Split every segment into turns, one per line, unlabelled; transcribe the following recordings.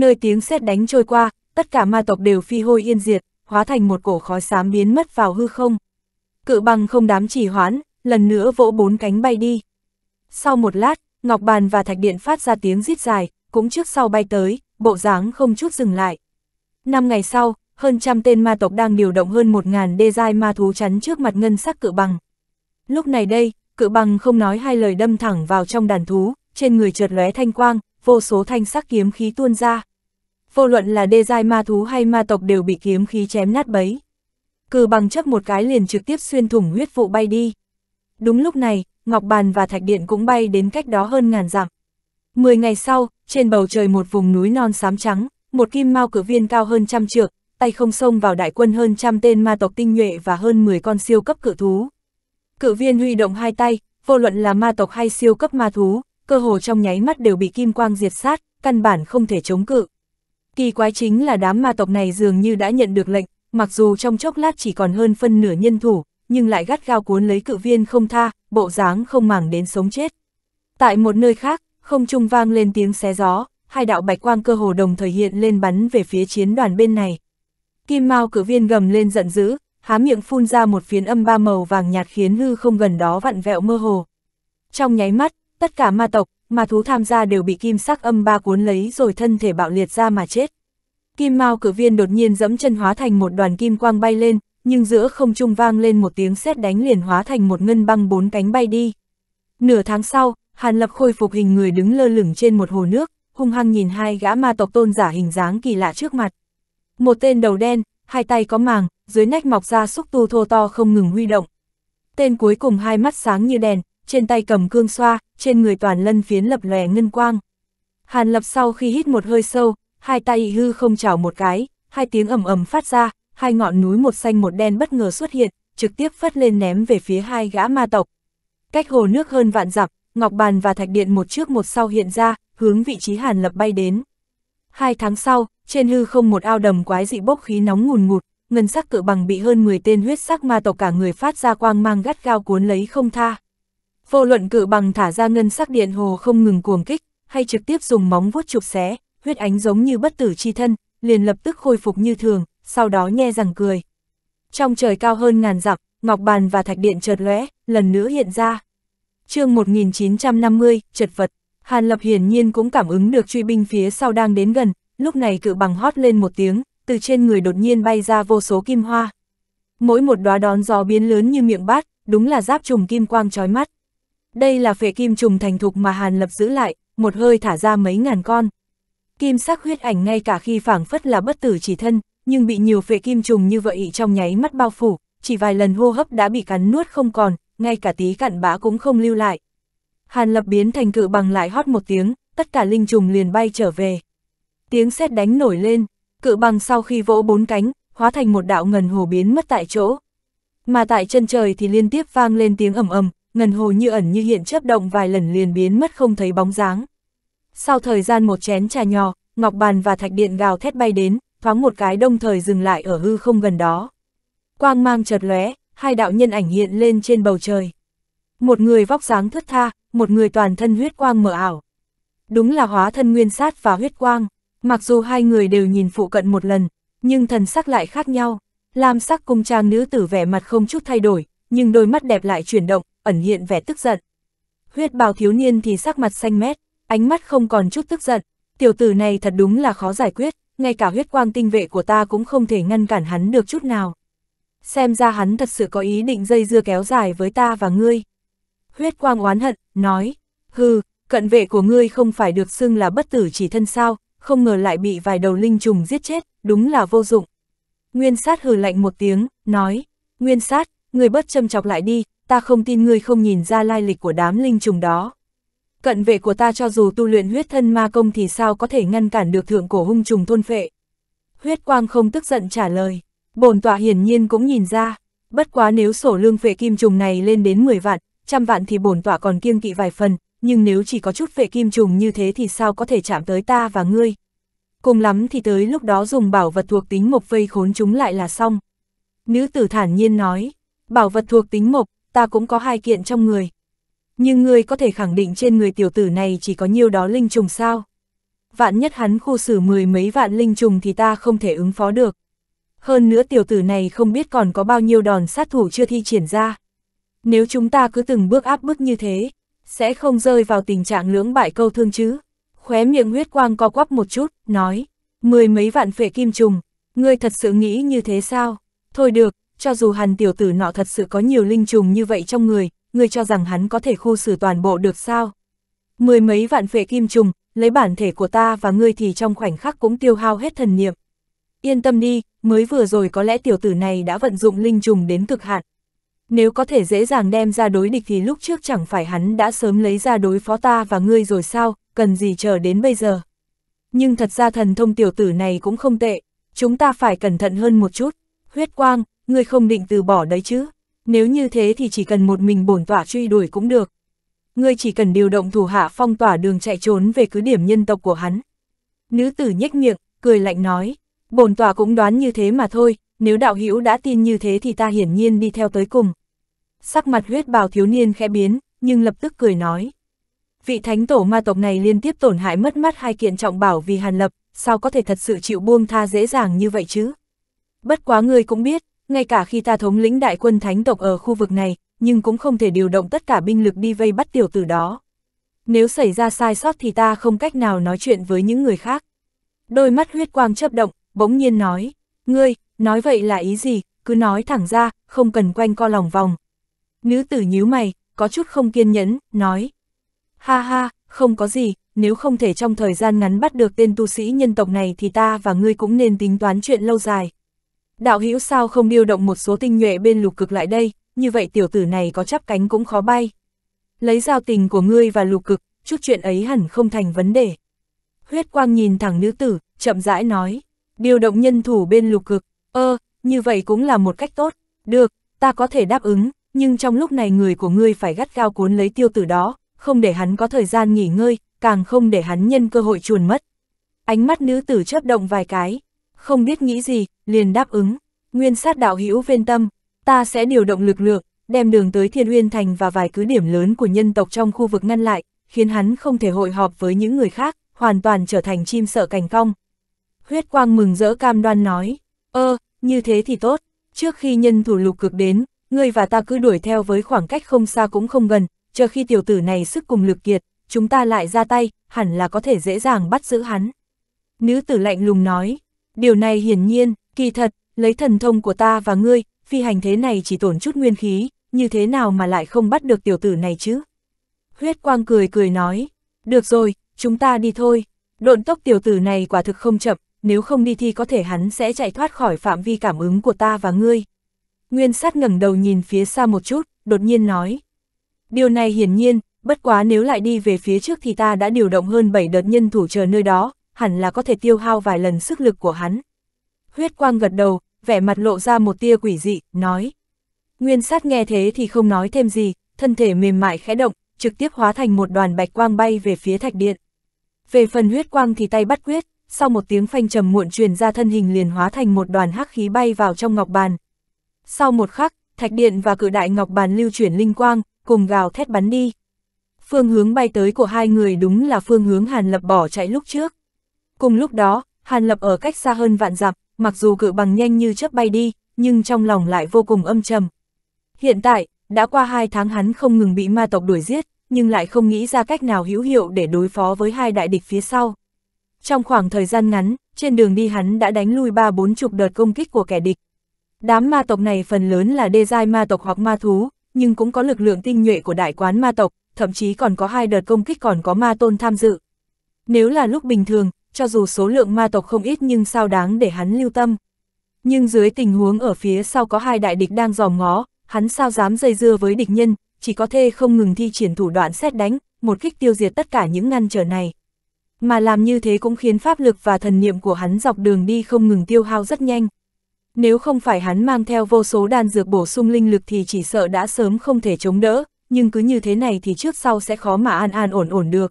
nơi tiếng sét đánh trôi qua, tất cả ma tộc đều phi hôi yên diệt, hóa thành một cổ khói xám biến mất vào hư không. Cự bằng không đám chỉ hoãn, lần nữa vỗ bốn cánh bay đi. Sau một lát, Ngọc Bàn và Thạch Điện phát ra tiếng rít dài, cũng trước sau bay tới, bộ dáng không chút dừng lại. Năm ngày sau, hơn trăm tên ma tộc đang điều động hơn một ngàn đê dai ma thú chắn trước mặt ngân sắc cự bằng. Lúc này đây, cự bằng không nói hai lời đâm thẳng vào trong đàn thú, trên người trượt lóe thanh quang, vô số thanh sắc kiếm khí tuôn ra vô luận là đê giai ma thú hay ma tộc đều bị kiếm khí chém nát bấy. Cừ bằng chấp một cái liền trực tiếp xuyên thủng huyết vụ bay đi. Đúng lúc này, Ngọc Bàn và Thạch Điện cũng bay đến cách đó hơn ngàn dặm. Mười ngày sau, trên bầu trời một vùng núi non xám trắng, một kim mao cử viên cao hơn trăm trượng, tay không xông vào đại quân hơn trăm tên ma tộc tinh nhuệ và hơn 10 con siêu cấp cự thú. Cự viên huy động hai tay, vô luận là ma tộc hay siêu cấp ma thú, cơ hồ trong nháy mắt đều bị kim quang diệt sát, căn bản không thể chống cự. Kỳ quái chính là đám ma tộc này dường như đã nhận được lệnh, mặc dù trong chốc lát chỉ còn hơn phân nửa nhân thủ, nhưng lại gắt gao cuốn lấy cự viên không tha, bộ dáng không màng đến sống chết. Tại một nơi khác, không trung vang lên tiếng xé gió, hai đạo bạch quang cơ hồ đồng thời hiện lên bắn về phía chiến đoàn bên này. Kim Mao cự viên gầm lên giận dữ, há miệng phun ra một phiến âm ba màu vàng nhạt khiến hư không gần đó vặn vẹo mơ hồ. Trong nháy mắt, tất cả ma tộc, mà thú tham gia đều bị kim sắc âm ba cuốn lấy rồi thân thể bạo liệt ra mà chết. Kim Mao cử viên đột nhiên dẫm chân hóa thành một đoàn kim quang bay lên, nhưng giữa không trung vang lên một tiếng sét đánh liền hóa thành một ngân băng bốn cánh bay đi. Nửa tháng sau, Hàn Lập khôi phục hình người đứng lơ lửng trên một hồ nước, hung hăng nhìn hai gã ma tộc tôn giả hình dáng kỳ lạ trước mặt. Một tên đầu đen, hai tay có màng, dưới nách mọc ra xúc tu thô to không ngừng huy động. Tên cuối cùng hai mắt sáng như đèn, trên tay cầm cương xoa, trên người toàn lân phiến lập lòe ngân quang. Hàn lập sau khi hít một hơi sâu, hai tay hư không chảo một cái, hai tiếng ầm ầm phát ra, hai ngọn núi một xanh một đen bất ngờ xuất hiện, trực tiếp phất lên ném về phía hai gã ma tộc. Cách hồ nước hơn vạn dặm, ngọc bàn và thạch điện một trước một sau hiện ra, hướng vị trí Hàn Lập bay đến. Hai tháng sau, trên hư không một ao đầm quái dị bốc khí nóng ngùn ngụt, ngân sắc cự bằng bị hơn 10 tên huyết sắc ma tộc cả người phát ra quang mang gắt gao cuốn lấy không tha. Vô luận cự bằng thả ra ngân sắc điện hồ không ngừng cuồng kích, hay trực tiếp dùng móng vuốt chụp xé, huyết ánh giống như bất tử chi thân, liền lập tức khôi phục như thường, sau đó nhe rằng cười. Trong trời cao hơn ngàn dặm, ngọc bàn và thạch điện chợt lóe, lần nữa hiện ra. Chương 1950, chật vật. Hàn Lập hiển nhiên cũng cảm ứng được truy binh phía sau đang đến gần, lúc này cự bằng hót lên một tiếng, từ trên người đột nhiên bay ra vô số kim hoa. Mỗi một đóa đón gió biến lớn như miệng bát, đúng là giáp trùng kim quang chói mắt. Đây là phệ kim trùng thành thục mà Hàn Lập giữ lại, một hơi thả ra mấy ngàn con. Kim sắc huyết ảnh ngay cả khi phảng phất là bất tử chỉ thân, nhưng bị nhiều phệ kim trùng như vậy trong nháy mắt bao phủ, chỉ vài lần hô hấp đã bị cắn nuốt không còn, ngay cả tí cặn bã cũng không lưu lại. Hàn Lập biến thành cự bằng lại hót một tiếng, tất cả linh trùng liền bay trở về. Tiếng sét đánh nổi lên, cự bằng sau khi vỗ bốn cánh, hóa thành một đạo ngần hồ biến mất tại chỗ. Mà tại chân trời thì liên tiếp vang lên tiếng ầm ầm, ngần hồ như ẩn như hiện chớp động vài lần liền biến mất không thấy bóng dáng. Sau thời gian một chén trà nhỏ, ngọc bàn và thạch điện gào thét bay đến, thoáng một cái đồng thời dừng lại ở hư không gần đó. Quang mang chợt lóe, hai đạo nhân ảnh hiện lên trên bầu trời. Một người vóc dáng thướt tha, một người toàn thân huyết quang mở ảo. Đúng là hóa thân nguyên sát và huyết quang, mặc dù hai người đều nhìn phụ cận một lần, nhưng thần sắc lại khác nhau. Lam sắc cung trang nữ tử vẻ mặt không chút thay đổi, nhưng đôi mắt đẹp lại chuyển động, ẩn hiện vẻ tức giận. Huyết bào thiếu niên thì sắc mặt xanh mét, ánh mắt không còn chút tức giận, tiểu tử này thật đúng là khó giải quyết, ngay cả huyết quang tinh vệ của ta cũng không thể ngăn cản hắn được chút nào. Xem ra hắn thật sự có ý định dây dưa kéo dài với ta và ngươi. Huyết quang oán hận, nói, hừ, cận vệ của ngươi không phải được xưng là bất tử chỉ thân sao, không ngờ lại bị vài đầu linh trùng giết chết, đúng là vô dụng. Nguyên sát hừ lạnh một tiếng, nói, Nguyên sát, người bất châm chọc lại đi, ta không tin ngươi không nhìn ra lai lịch của đám linh trùng đó. Cận vệ của ta cho dù tu luyện huyết thân ma công thì sao có thể ngăn cản được thượng cổ hung trùng thôn phệ. Huyết quang không tức giận trả lời, bổn tọa hiển nhiên cũng nhìn ra, bất quá nếu sổ lương phệ kim trùng này lên đến 10 vạn, trăm vạn thì bổn tọa còn kiêng kỵ vài phần, nhưng nếu chỉ có chút phệ kim trùng như thế thì sao có thể chạm tới ta và ngươi. Cùng lắm thì tới lúc đó dùng bảo vật thuộc tính mộc vây khốn chúng lại là xong. Nữ tử thản nhiên nói, bảo vật thuộc tính mộc, ta cũng có hai kiện trong người. Nhưng ngươi có thể khẳng định trên người tiểu tử này chỉ có nhiêu đó linh trùng sao? Vạn nhất hắn khu xử mười mấy vạn linh trùng thì ta không thể ứng phó được. Hơn nữa tiểu tử này không biết còn có bao nhiêu đòn sát thủ chưa thi triển ra. Nếu chúng ta cứ từng bước áp bức như thế, sẽ không rơi vào tình trạng lưỡng bại câu thương chứ. Khóe miệng huyết quang co quắp một chút, nói, mười mấy vạn phệ kim trùng, ngươi thật sự nghĩ như thế sao? Thôi được, cho dù hàn tiểu tử nọ thật sự có nhiều linh trùng như vậy trong người, người cho rằng hắn có thể khu xử toàn bộ được sao? Mười mấy vạn phệ kim trùng, lấy bản thể của ta và ngươi thì trong khoảnh khắc cũng tiêu hao hết thần niệm. Yên tâm đi, mới vừa rồi có lẽ tiểu tử này đã vận dụng linh trùng đến cực hạn. Nếu có thể dễ dàng đem ra đối địch thì lúc trước chẳng phải hắn đã sớm lấy ra đối phó ta và ngươi rồi sao, cần gì chờ đến bây giờ. Nhưng thật ra thần thông tiểu tử này cũng không tệ, chúng ta phải cẩn thận hơn một chút. Huyết quang, ngươi không định từ bỏ đấy chứ, nếu như thế thì chỉ cần một mình bổn tỏa truy đuổi cũng được. Ngươi chỉ cần điều động thủ hạ phong tỏa đường chạy trốn về cứ điểm nhân tộc của hắn. Nữ tử nhếch miệng, cười lạnh nói, bổn tỏa cũng đoán như thế mà thôi, nếu đạo hữu đã tin như thế thì ta hiển nhiên đi theo tới cùng. Sắc mặt huyết bào thiếu niên khẽ biến, nhưng lập tức cười nói. Vị thánh tổ ma tộc này liên tiếp tổn hại mất mắt hai kiện trọng bảo vì hàn lập, sao có thể thật sự chịu buông tha dễ dàng như vậy chứ? Bất quá ngươi cũng biết, ngay cả khi ta thống lĩnh đại quân thánh tộc ở khu vực này, nhưng cũng không thể điều động tất cả binh lực đi vây bắt tiểu tử đó. Nếu xảy ra sai sót thì ta không cách nào nói chuyện với những người khác. Đôi mắt huyết quang chấp động, bỗng nhiên nói, ngươi, nói vậy là ý gì, cứ nói thẳng ra, không cần quanh co lòng vòng. Nữ tử nhíu mày, có chút không kiên nhẫn, nói, ha ha, không có gì, nếu không thể trong thời gian ngắn bắt được tên tu sĩ nhân tộc này thì ta và ngươi cũng nên tính toán chuyện lâu dài đạo hữu sao không điều động một số tinh nhuệ bên lục cực lại đây, như vậy tiểu tử này có chắp cánh cũng khó bay. Lấy giao tình của ngươi và lục cực, chút chuyện ấy hẳn không thành vấn đề. Huyết quang nhìn thẳng nữ tử, chậm rãi nói, điều động nhân thủ bên lục cực, ơ, như vậy cũng là một cách tốt, được, ta có thể đáp ứng, nhưng trong lúc này người của ngươi phải gắt gao cuốn lấy tiêu tử đó, không để hắn có thời gian nghỉ ngơi, càng không để hắn nhân cơ hội chuồn mất. Ánh mắt nữ tử chớp động vài cái, không biết nghĩ gì, liền đáp ứng, nguyên sát đạo hữu viên tâm, ta sẽ điều động lực lượng, đem đường tới Thiên Uyên Thành và vài cứ điểm lớn của nhân tộc trong khu vực ngăn lại, khiến hắn không thể hội họp với những người khác, hoàn toàn trở thành chim sợ cành cong. Huyết Quang mừng rỡ cam đoan nói, ơ, như thế thì tốt, trước khi nhân thủ lục cực đến, ngươi và ta cứ đuổi theo với khoảng cách không xa cũng không gần, chờ khi tiểu tử này sức cùng lực kiệt, chúng ta lại ra tay, hẳn là có thể dễ dàng bắt giữ hắn. Nữ tử lạnh lùng nói, Điều này hiển nhiên, kỳ thật, lấy thần thông của ta và ngươi, phi hành thế này chỉ tổn chút nguyên khí, như thế nào mà lại không bắt được tiểu tử này chứ? Huyết quang cười cười nói, được rồi, chúng ta đi thôi. Độn tốc tiểu tử này quả thực không chậm, nếu không đi thì có thể hắn sẽ chạy thoát khỏi phạm vi cảm ứng của ta và ngươi. Nguyên sát ngẩng đầu nhìn phía xa một chút, đột nhiên nói. Điều này hiển nhiên, bất quá nếu lại đi về phía trước thì ta đã điều động hơn 7 đợt nhân thủ chờ nơi đó, hẳn là có thể tiêu hao vài lần sức lực của hắn. Huyết quang gật đầu, vẻ mặt lộ ra một tia quỷ dị, nói. Nguyên sát nghe thế thì không nói thêm gì, thân thể mềm mại khẽ động, trực tiếp hóa thành một đoàn bạch quang bay về phía thạch điện. Về phần huyết quang thì tay bắt quyết, sau một tiếng phanh trầm muộn truyền ra thân hình liền hóa thành một đoàn hắc khí bay vào trong ngọc bàn. Sau một khắc, thạch điện và cự đại ngọc bàn lưu chuyển linh quang, cùng gào thét bắn đi. Phương hướng bay tới của hai người đúng là phương hướng Hàn Lập bỏ chạy lúc trước. Cùng lúc đó, Hàn Lập ở cách xa hơn vạn dặm, mặc dù cự bằng nhanh như chớp bay đi, nhưng trong lòng lại vô cùng âm trầm. Hiện tại, đã qua hai tháng hắn không ngừng bị ma tộc đuổi giết, nhưng lại không nghĩ ra cách nào hữu hiệu để đối phó với hai đại địch phía sau. Trong khoảng thời gian ngắn, trên đường đi hắn đã đánh lui ba bốn chục đợt công kích của kẻ địch. Đám ma tộc này phần lớn là đê giai ma tộc hoặc ma thú, nhưng cũng có lực lượng tinh nhuệ của đại quán ma tộc, thậm chí còn có hai đợt công kích còn có ma tôn tham dự. Nếu là lúc bình thường, cho dù số lượng ma tộc không ít nhưng sao đáng để hắn lưu tâm. Nhưng dưới tình huống ở phía sau có hai đại địch đang dòm ngó, hắn sao dám dây dưa với địch nhân, chỉ có thể không ngừng thi triển thủ đoạn xét đánh, một kích tiêu diệt tất cả những ngăn trở này. Mà làm như thế cũng khiến pháp lực và thần niệm của hắn dọc đường đi không ngừng tiêu hao rất nhanh. Nếu không phải hắn mang theo vô số đan dược bổ sung linh lực thì chỉ sợ đã sớm không thể chống đỡ, nhưng cứ như thế này thì trước sau sẽ khó mà an an ổn ổn được.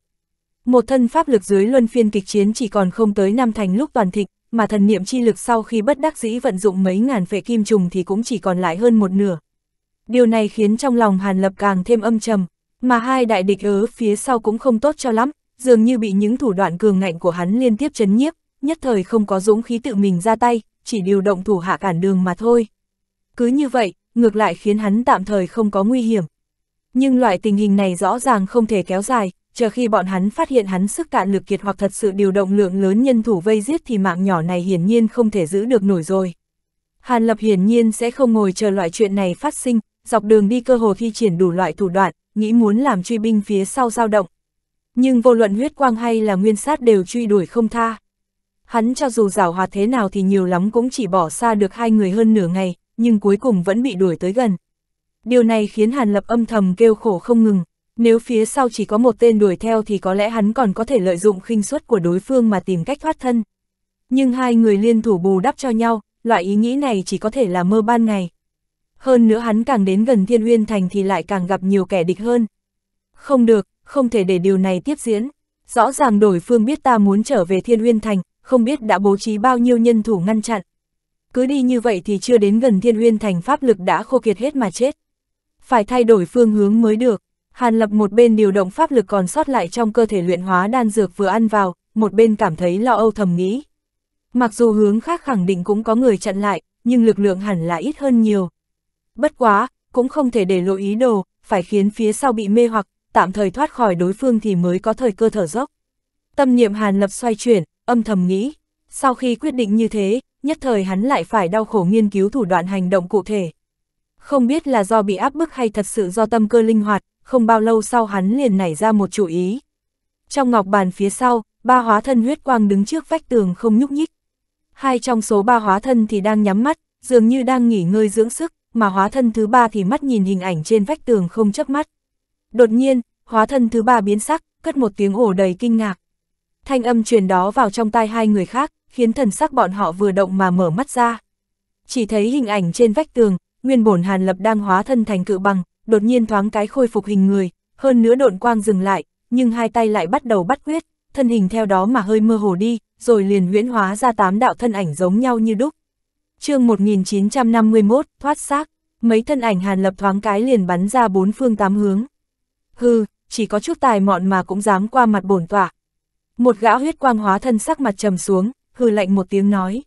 Một thân pháp lực dưới luân phiên kịch chiến chỉ còn không tới năm thành lúc toàn thịt mà thần niệm chi lực sau khi bất đắc dĩ vận dụng mấy ngàn phệ kim trùng thì cũng chỉ còn lại hơn một nửa. Điều này khiến trong lòng Hàn Lập càng thêm âm trầm, mà hai đại địch ớ phía sau cũng không tốt cho lắm, dường như bị những thủ đoạn cường ngạnh của hắn liên tiếp chấn nhiếp, nhất thời không có dũng khí tự mình ra tay, chỉ điều động thủ hạ cản đường mà thôi. Cứ như vậy, ngược lại khiến hắn tạm thời không có nguy hiểm. Nhưng loại tình hình này rõ ràng không thể kéo dài, chờ khi bọn hắn phát hiện hắn sức cạn lực kiệt hoặc thật sự điều động lượng lớn nhân thủ vây giết thì mạng nhỏ này hiển nhiên không thể giữ được nổi rồi. Hàn Lập hiển nhiên sẽ không ngồi chờ loại chuyện này phát sinh, dọc đường đi cơ hồ thi triển đủ loại thủ đoạn, nghĩ muốn làm truy binh phía sau dao động. Nhưng vô luận huyết quang hay là nguyên sát đều truy đuổi không tha. Hắn cho dù rào hòa thế nào thì nhiều lắm cũng chỉ bỏ xa được hai người hơn nửa ngày, nhưng cuối cùng vẫn bị đuổi tới gần. Điều này khiến Hàn Lập âm thầm kêu khổ không ngừng. Nếu phía sau chỉ có một tên đuổi theo thì có lẽ hắn còn có thể lợi dụng khinh suất của đối phương mà tìm cách thoát thân. Nhưng hai người liên thủ bù đắp cho nhau, loại ý nghĩ này chỉ có thể là mơ ban ngày. Hơn nữa hắn càng đến gần Thiên Uyên Thành thì lại càng gặp nhiều kẻ địch hơn. Không được, không thể để điều này tiếp diễn. Rõ ràng đổi phương biết ta muốn trở về Thiên Uyên Thành, không biết đã bố trí bao nhiêu nhân thủ ngăn chặn. Cứ đi như vậy thì chưa đến gần Thiên Uyên Thành pháp lực đã khô kiệt hết mà chết. Phải thay đổi phương hướng mới được. Hàn Lập một bên điều động pháp lực còn sót lại trong cơ thể luyện hóa đan dược vừa ăn vào, một bên cảm thấy lo âu thầm nghĩ. Mặc dù hướng khác khẳng định cũng có người chặn lại, nhưng lực lượng hẳn là ít hơn nhiều. Bất quá, cũng không thể để lộ ý đồ, phải khiến phía sau bị mê hoặc, tạm thời thoát khỏi đối phương thì mới có thời cơ thở dốc. Tâm niệm Hàn Lập xoay chuyển, âm thầm nghĩ. Sau khi quyết định như thế, nhất thời hắn lại phải đau khổ nghiên cứu thủ đoạn hành động cụ thể. Không biết là do bị áp bức hay thật sự do tâm cơ linh hoạt, không bao lâu sau hắn liền nảy ra một chủ ý. Trong ngọc bàn phía sau, ba hóa thân huyết quang đứng trước vách tường không nhúc nhích. Hai trong số ba hóa thân thì đang nhắm mắt, dường như đang nghỉ ngơi dưỡng sức, mà hóa thân thứ ba thì mắt nhìn hình ảnh trên vách tường không chớp mắt. Đột nhiên, hóa thân thứ ba biến sắc, cất một tiếng ổ đầy kinh ngạc. Thanh âm truyền đó vào trong tai hai người khác, khiến thần sắc bọn họ vừa động mà mở mắt ra. Chỉ thấy hình ảnh trên vách tường, nguyên bổn Hàn Lập đang hóa thân thành cự bằng, đột nhiên thoáng cái khôi phục hình người, hơn nữa độn quang dừng lại, nhưng hai tay lại bắt đầu bắt quyết, thân hình theo đó mà hơi mơ hồ đi, rồi liền huyễn hóa ra tám đạo thân ảnh giống nhau như đúc. chương 1951, thoát xác, mấy thân ảnh Hàn Lập thoáng cái liền bắn ra bốn phương tám hướng. Hừ, chỉ có chút tài mọn mà cũng dám qua mặt bổn tỏa. Một gã huyết quang hóa thân sắc mặt trầm xuống, hừ lạnh một tiếng nói.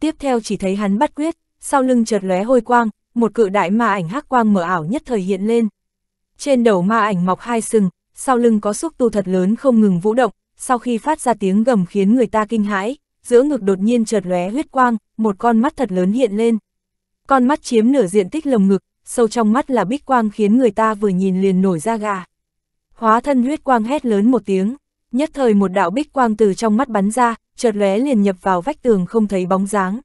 Tiếp theo chỉ thấy hắn bắt quyết, sau lưng chợt lóe hôi quang, một cự đại ma ảnh hắc quang mở ảo nhất thời hiện lên. Trên đầu ma ảnh mọc hai sừng, sau lưng có xúc tu thật lớn không ngừng vũ động, sau khi phát ra tiếng gầm khiến người ta kinh hãi, giữa ngực đột nhiên chợt lóe huyết quang, một con mắt thật lớn hiện lên. Con mắt chiếm nửa diện tích lồng ngực, sâu trong mắt là bích quang khiến người ta vừa nhìn liền nổi da gà. Hóa thân huyết quang hét lớn một tiếng, nhất thời một đạo bích quang từ trong mắt bắn ra, chợt lóe liền nhập vào vách tường không thấy bóng dáng.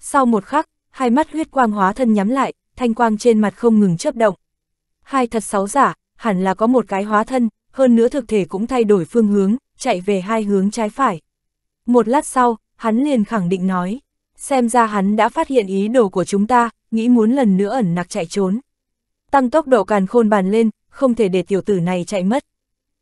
Sau một khắc, hai mắt huyết quang hóa thân nhắm lại, thanh quang trên mặt không ngừng chớp động. Hai thật sáu giả, hẳn là có một cái hóa thân, hơn nữa thực thể cũng thay đổi phương hướng, chạy về hai hướng trái phải. Một lát sau, hắn liền khẳng định nói, xem ra hắn đã phát hiện ý đồ của chúng ta, nghĩ muốn lần nữa ẩn nặc chạy trốn. Tăng tốc độ càn khôn bàn lên, không thể để tiểu tử này chạy mất.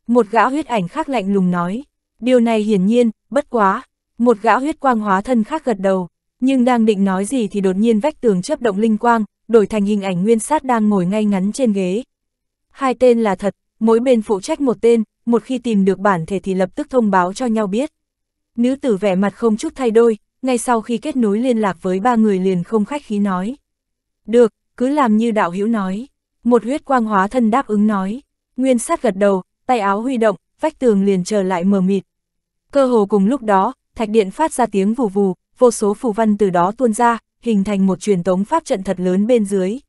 Một gã huyết ảnh khác lạnh lùng nói, điều này hiển nhiên, bất quá, một gã huyết quang hóa thân khác gật đầu nhưng đang định nói gì thì đột nhiên vách tường chớp động linh quang, đổi thành hình ảnh nguyên sát đang ngồi ngay ngắn trên ghế. Hai tên là thật, mỗi bên phụ trách một tên, một khi tìm được bản thể thì lập tức thông báo cho nhau biết. Nữ tử vẻ mặt không chút thay đổi ngay sau khi kết nối liên lạc với ba người liền không khách khí nói. Được, cứ làm như đạo hữu nói. Một huyết quang hóa thân đáp ứng nói. Nguyên sát gật đầu, tay áo huy động, vách tường liền trở lại mờ mịt. Cơ hồ cùng lúc đó, thạch điện phát ra tiếng vù vù, vô số phù văn từ đó tuôn ra, hình thành một truyền tống pháp trận thật lớn bên dưới.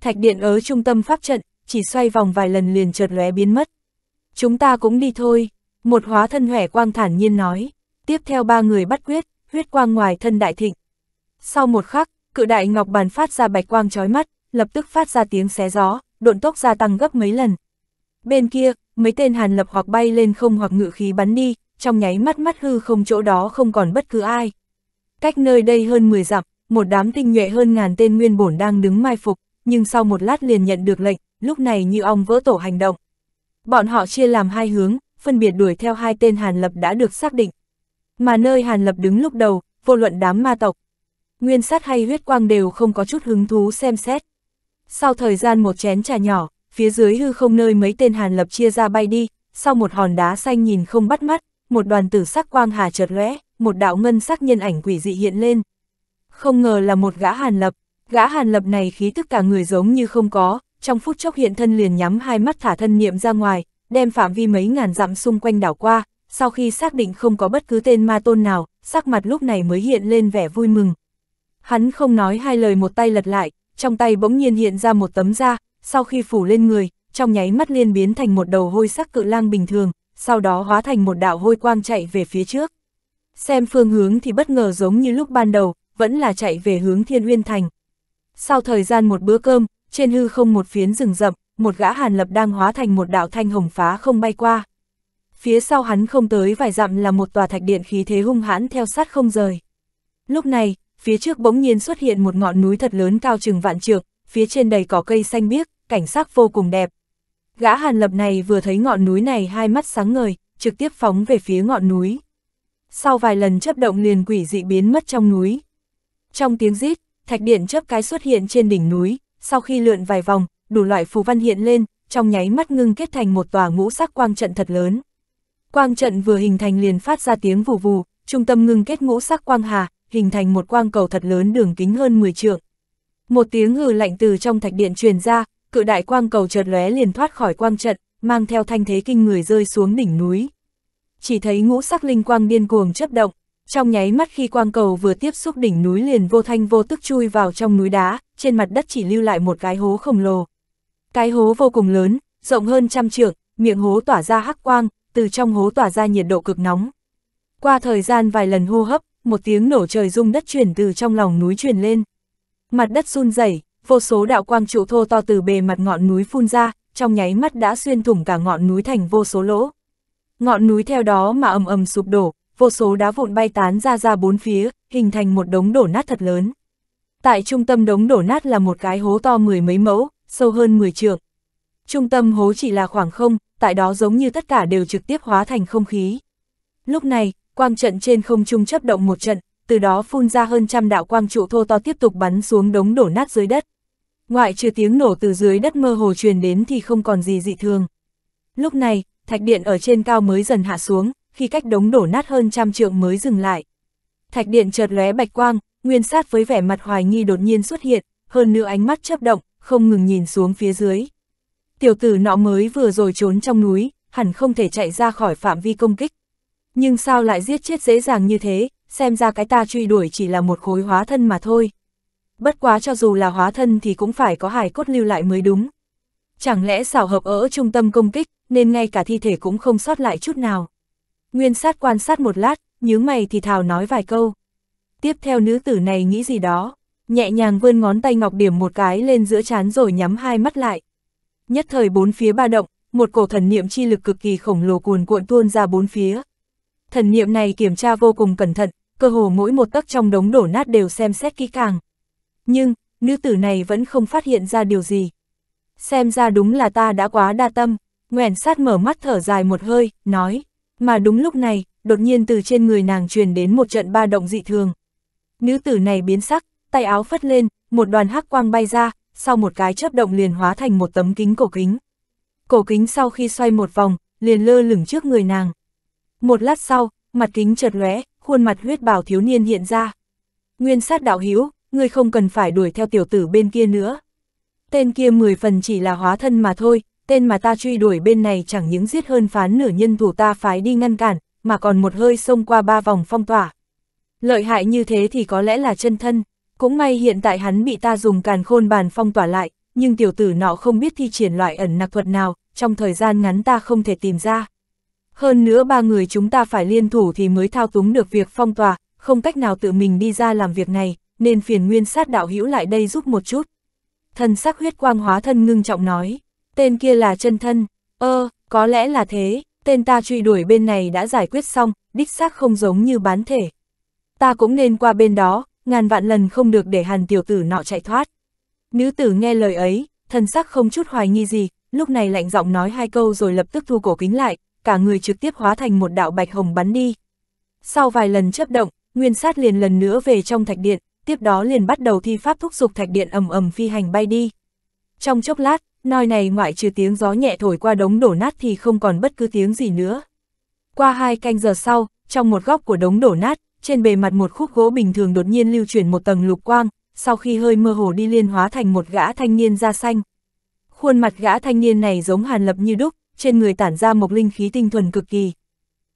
Thạch điện ở trung tâm pháp trận, chỉ xoay vòng vài lần liền chợt lóe biến mất. Chúng ta cũng đi thôi, một hóa thân hẻ quang thản nhiên nói, tiếp theo ba người bắt quyết, huyết quang ngoài thân đại thịnh. Sau một khắc, cự đại ngọc bàn phát ra bạch quang chói mắt, lập tức phát ra tiếng xé gió, độn tốc gia tăng gấp mấy lần. Bên kia, mấy tên hàn lập hoặc bay lên không hoặc ngự khí bắn đi, trong nháy mắt mắt hư không chỗ đó không còn bất cứ ai. Cách nơi đây hơn 10 dặm, một đám tinh nhuệ hơn ngàn tên nguyên bổn đang đứng mai phục, nhưng sau một lát liền nhận được lệnh, lúc này như ong vỡ tổ hành động. Bọn họ chia làm hai hướng, phân biệt đuổi theo hai tên Hàn Lập đã được xác định. Mà nơi Hàn Lập đứng lúc đầu, vô luận đám ma tộc, nguyên sát hay huyết quang đều không có chút hứng thú xem xét. Sau thời gian một chén trà nhỏ, phía dưới hư không nơi mấy tên Hàn Lập chia ra bay đi, sau một hòn đá xanh nhìn không bắt mắt, một đoàn tử sắc quang hà chợt lóe một đạo ngân sắc nhân ảnh quỷ dị hiện lên. Không ngờ là một gã hàn lập, gã hàn lập này khí tức cả người giống như không có, trong phút chốc hiện thân liền nhắm hai mắt thả thân niệm ra ngoài, đem phạm vi mấy ngàn dặm xung quanh đảo qua, sau khi xác định không có bất cứ tên ma tôn nào, sắc mặt lúc này mới hiện lên vẻ vui mừng. Hắn không nói hai lời một tay lật lại, trong tay bỗng nhiên hiện ra một tấm da, sau khi phủ lên người, trong nháy mắt liên biến thành một đầu hôi sắc cự lang bình thường, sau đó hóa thành một đạo hôi quang chạy về phía trước. Xem phương hướng thì bất ngờ giống như lúc ban đầu, vẫn là chạy về hướng Thiên Uyên Thành. Sau thời gian một bữa cơm, trên hư không một phiến rừng rậm, một gã hàn lập đang hóa thành một đạo thanh hồng phá không bay qua. Phía sau hắn không tới vài dặm là một tòa thạch điện khí thế hung hãn theo sát không rời. Lúc này, phía trước bỗng nhiên xuất hiện một ngọn núi thật lớn cao chừng vạn trượng, phía trên đầy cỏ cây xanh biếc, cảnh sắc vô cùng đẹp. Gã hàn lập này vừa thấy ngọn núi này hai mắt sáng ngời, trực tiếp phóng về phía ngọn núi sau vài lần chấp động liền quỷ dị biến mất trong núi. Trong tiếng rít, thạch điện chớp cái xuất hiện trên đỉnh núi, sau khi lượn vài vòng, đủ loại phù văn hiện lên, trong nháy mắt ngưng kết thành một tòa ngũ sắc quang trận thật lớn. Quang trận vừa hình thành liền phát ra tiếng vù vù, trung tâm ngưng kết ngũ sắc quang hà, hình thành một quang cầu thật lớn đường kính hơn 10 trượng. Một tiếng hừ lạnh từ trong thạch điện truyền ra, cự đại quang cầu chợt lóe liền thoát khỏi quang trận, mang theo thanh thế kinh người rơi xuống đỉnh núi chỉ thấy ngũ sắc linh quang điên cuồng chấp động, trong nháy mắt khi quang cầu vừa tiếp xúc đỉnh núi liền vô thanh vô tức chui vào trong núi đá, trên mặt đất chỉ lưu lại một cái hố khổng lồ. Cái hố vô cùng lớn, rộng hơn trăm trượng, miệng hố tỏa ra hắc quang, từ trong hố tỏa ra nhiệt độ cực nóng. Qua thời gian vài lần hô hấp, một tiếng nổ trời rung đất chuyển từ trong lòng núi truyền lên. Mặt đất run rẩy, vô số đạo quang trụ thô to từ bề mặt ngọn núi phun ra, trong nháy mắt đã xuyên thủng cả ngọn núi thành vô số lỗ. Ngọn núi theo đó mà ầm ầm sụp đổ, vô số đá vụn bay tán ra ra bốn phía, hình thành một đống đổ nát thật lớn. Tại trung tâm đống đổ nát là một cái hố to mười mấy mẫu, sâu hơn 10 trượng. Trung tâm hố chỉ là khoảng không, tại đó giống như tất cả đều trực tiếp hóa thành không khí. Lúc này, quang trận trên không trung chấp động một trận, từ đó phun ra hơn trăm đạo quang trụ thô to tiếp tục bắn xuống đống đổ nát dưới đất. Ngoại trừ tiếng nổ từ dưới đất mơ hồ truyền đến thì không còn gì dị thường. Lúc này, thạch điện ở trên cao mới dần hạ xuống, khi cách đống đổ nát hơn trăm trượng mới dừng lại. Thạch điện chợt lóe bạch quang, nguyên sát với vẻ mặt hoài nghi đột nhiên xuất hiện, hơn nữa ánh mắt chớp động, không ngừng nhìn xuống phía dưới. Tiểu tử nọ mới vừa rồi trốn trong núi, hẳn không thể chạy ra khỏi phạm vi công kích. Nhưng sao lại giết chết dễ dàng như thế, xem ra cái ta truy đuổi chỉ là một khối hóa thân mà thôi. Bất quá cho dù là hóa thân thì cũng phải có hài cốt lưu lại mới đúng. Chẳng lẽ xảo hợp ở trung tâm công kích, nên ngay cả thi thể cũng không sót lại chút nào. Nguyên sát quan sát một lát, nhướng mày thì thào nói vài câu. Tiếp theo nữ tử này nghĩ gì đó, nhẹ nhàng vươn ngón tay ngọc điểm một cái lên giữa chán rồi nhắm hai mắt lại. Nhất thời bốn phía ba động, một cổ thần niệm chi lực cực kỳ khổng lồ cuồn cuộn tuôn ra bốn phía. Thần niệm này kiểm tra vô cùng cẩn thận, cơ hồ mỗi một tấc trong đống đổ nát đều xem xét kỹ càng. Nhưng, nữ tử này vẫn không phát hiện ra điều gì. Xem ra đúng là ta đã quá đa tâm. Ngoẻn sát mở mắt thở dài một hơi, nói. Mà đúng lúc này, đột nhiên từ trên người nàng truyền đến một trận ba động dị thường. Nữ tử này biến sắc, tay áo phất lên, một đoàn hắc quang bay ra, sau một cái chớp động liền hóa thành một tấm kính cổ kính. Cổ kính sau khi xoay một vòng, liền lơ lửng trước người nàng. Một lát sau, mặt kính chợt lóe, khuôn mặt huyết bảo thiếu niên hiện ra. Nguyên sát đạo hữu, ngươi không cần phải đuổi theo tiểu tử bên kia nữa. Tên kia mười phần chỉ là hóa thân mà thôi, tên mà ta truy đuổi bên này chẳng những giết hơn phán nửa nhân thủ ta phái đi ngăn cản, mà còn một hơi xông qua ba vòng phong tỏa. Lợi hại như thế thì có lẽ là chân thân, cũng may hiện tại hắn bị ta dùng càn khôn bàn phong tỏa lại, nhưng tiểu tử nọ không biết thi triển loại ẩn nặc thuật nào, trong thời gian ngắn ta không thể tìm ra. Hơn nữa ba người chúng ta phải liên thủ thì mới thao túng được việc phong tỏa, không cách nào tự mình đi ra làm việc này, nên phiền nguyên sát đạo hữu lại đây giúp một chút. Thần sắc huyết quang hóa thân ngưng trọng nói tên kia là chân thân, ơ, có lẽ là thế, tên ta truy đuổi bên này đã giải quyết xong, đích xác không giống như bán thể. Ta cũng nên qua bên đó, ngàn vạn lần không được để hàn tiểu tử nọ chạy thoát. Nữ tử nghe lời ấy, thần sắc không chút hoài nghi gì, lúc này lạnh giọng nói hai câu rồi lập tức thu cổ kính lại, cả người trực tiếp hóa thành một đạo bạch hồng bắn đi. Sau vài lần chấp động, nguyên sát liền lần nữa về trong thạch điện, tiếp đó liền bắt đầu thi pháp thúc giục thạch điện ầm ầm phi hành bay đi. Trong chốc lát, nơi này ngoại trừ tiếng gió nhẹ thổi qua đống đổ nát thì không còn bất cứ tiếng gì nữa. Qua hai canh giờ sau, trong một góc của đống đổ nát, trên bề mặt một khúc gỗ bình thường đột nhiên lưu chuyển một tầng lục quang, sau khi hơi mơ hồ đi liên hóa thành một gã thanh niên da xanh. Khuôn mặt gã thanh niên này giống Hàn Lập như đúc, trên người tản ra một linh khí tinh thuần cực kỳ.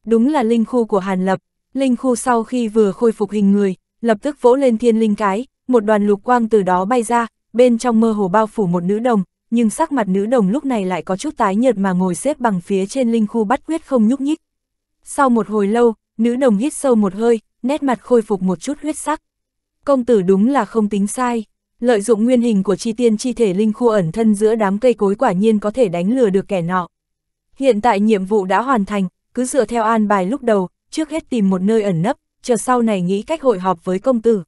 Đúng là linh khu của Hàn Lập, linh khu sau khi vừa khôi phục hình người, lập tức vỗ lên thiên linh cái, một đoàn lục quang từ đó bay ra, bên trong mơ hồ bao phủ một nữ đồng, nhưng sắc mặt nữ đồng lúc này lại có chút tái nhợt mà ngồi xếp bằng phía trên linh khu bắt quyết không nhúc nhích. Sau một hồi lâu, nữ đồng hít sâu một hơi, nét mặt khôi phục một chút huyết sắc. Công tử đúng là không tính sai, lợi dụng nguyên hình của chi tiên chi thể linh khu ẩn thân giữa đám cây cối quả nhiên có thể đánh lừa được kẻ nọ. Hiện tại nhiệm vụ đã hoàn thành, cứ dựa theo an bài lúc đầu, trước hết tìm một nơi ẩn nấp, chờ sau này nghĩ cách hội họp với công tử.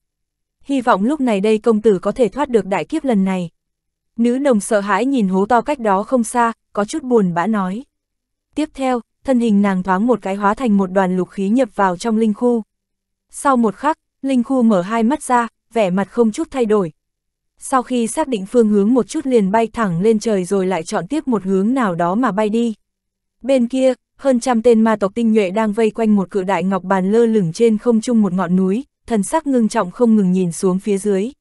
Hy vọng lúc này đây công tử có thể thoát được đại kiếp lần này. Nữ nồng sợ hãi nhìn hố to cách đó không xa, có chút buồn bã nói. Tiếp theo, thân hình nàng thoáng một cái hóa thành một đoàn lục khí nhập vào trong linh khu. Sau một khắc, linh khu mở hai mắt ra, vẻ mặt không chút thay đổi. Sau khi xác định phương hướng một chút liền bay thẳng lên trời rồi lại chọn tiếp một hướng nào đó mà bay đi. Bên kia, hơn trăm tên ma tộc tinh nhuệ đang vây quanh một cự đại ngọc bàn lơ lửng trên không trung một ngọn núi, thần sắc ngưng trọng không ngừng nhìn xuống phía dưới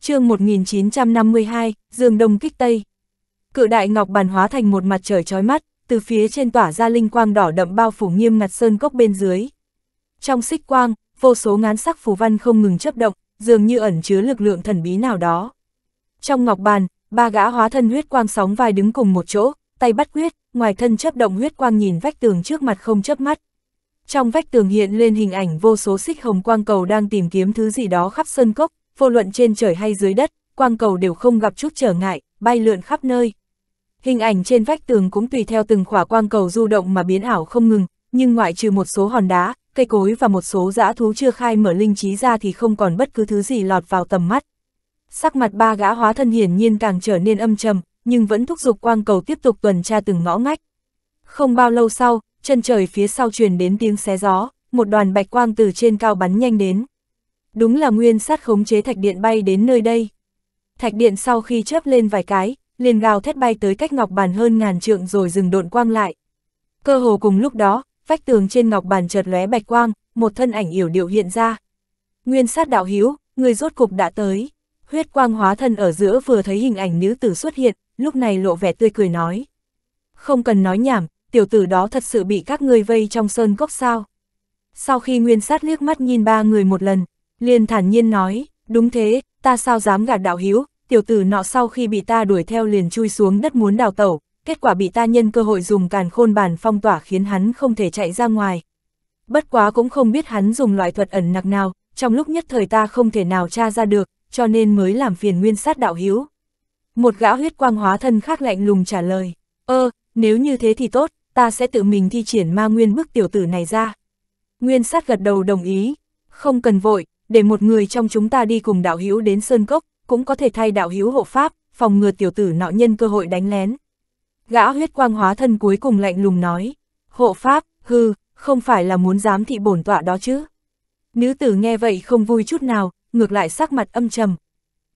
chương 1952, Dương Đông kích Tây. Cự đại ngọc bàn hóa thành một mặt trời chói mắt, từ phía trên tỏa ra linh quang đỏ đậm bao phủ nghiêm ngặt sơn cốc bên dưới. Trong xích quang, vô số ngán sắc phù văn không ngừng chấp động, dường như ẩn chứa lực lượng thần bí nào đó. Trong ngọc bàn, ba gã hóa thân huyết quang sóng vai đứng cùng một chỗ, tay bắt huyết, ngoài thân chấp động huyết quang nhìn vách tường trước mặt không chớp mắt. Trong vách tường hiện lên hình ảnh vô số xích hồng quang cầu đang tìm kiếm thứ gì đó khắp sơn cốc, vô luận trên trời hay dưới đất, quang cầu đều không gặp chút trở ngại, bay lượn khắp nơi. Hình ảnh trên vách tường cũng tùy theo từng khỏa quang cầu du động mà biến ảo không ngừng, nhưng ngoại trừ một số hòn đá, cây cối và một số dã thú chưa khai mở linh trí ra thì không còn bất cứ thứ gì lọt vào tầm mắt. Sắc mặt ba gã hóa thân hiển nhiên càng trở nên âm trầm, nhưng vẫn thúc giục quang cầu tiếp tục tuần tra từng ngõ ngách. Không bao lâu sau, chân trời phía sau truyền đến tiếng xé gió, một đoàn bạch quang từ trên cao bắn nhanh đến đúng là nguyên sát khống chế thạch điện bay đến nơi đây. Thạch điện sau khi chớp lên vài cái, liền gào thét bay tới cách ngọc bàn hơn ngàn trượng rồi dừng độn quang lại. Cơ hồ cùng lúc đó, vách tường trên ngọc bàn chợt lóe bạch quang, một thân ảnh yểu điệu hiện ra. Nguyên sát đạo hiếu, người rốt cục đã tới. Huyết quang hóa thân ở giữa vừa thấy hình ảnh nữ tử xuất hiện, lúc này lộ vẻ tươi cười nói. Không cần nói nhảm, tiểu tử đó thật sự bị các ngươi vây trong sơn cốc sao. Sau khi nguyên sát liếc mắt nhìn ba người một lần, liền thản nhiên nói, đúng thế, ta sao dám gạt đạo hiếu, tiểu tử nọ sau khi bị ta đuổi theo liền chui xuống đất muốn đào tẩu, kết quả bị ta nhân cơ hội dùng càn khôn bản phong tỏa khiến hắn không thể chạy ra ngoài. Bất quá cũng không biết hắn dùng loại thuật ẩn nặc nào, trong lúc nhất thời ta không thể nào tra ra được, cho nên mới làm phiền nguyên sát đạo hiếu. Một gã huyết quang hóa thân khác lạnh lùng trả lời, ơ, nếu như thế thì tốt, ta sẽ tự mình thi triển ma nguyên bức tiểu tử này ra. Nguyên sát gật đầu đồng ý, không cần vội, để một người trong chúng ta đi cùng đạo hữu đến Sơn Cốc, cũng có thể thay đạo hữu hộ pháp, phòng ngừa tiểu tử nọ nhân cơ hội đánh lén. Gã huyết quang hóa thân cuối cùng lạnh lùng nói, hộ pháp, hư, không phải là muốn giám thị bổn tọa đó chứ. Nữ tử nghe vậy không vui chút nào, ngược lại sắc mặt âm trầm.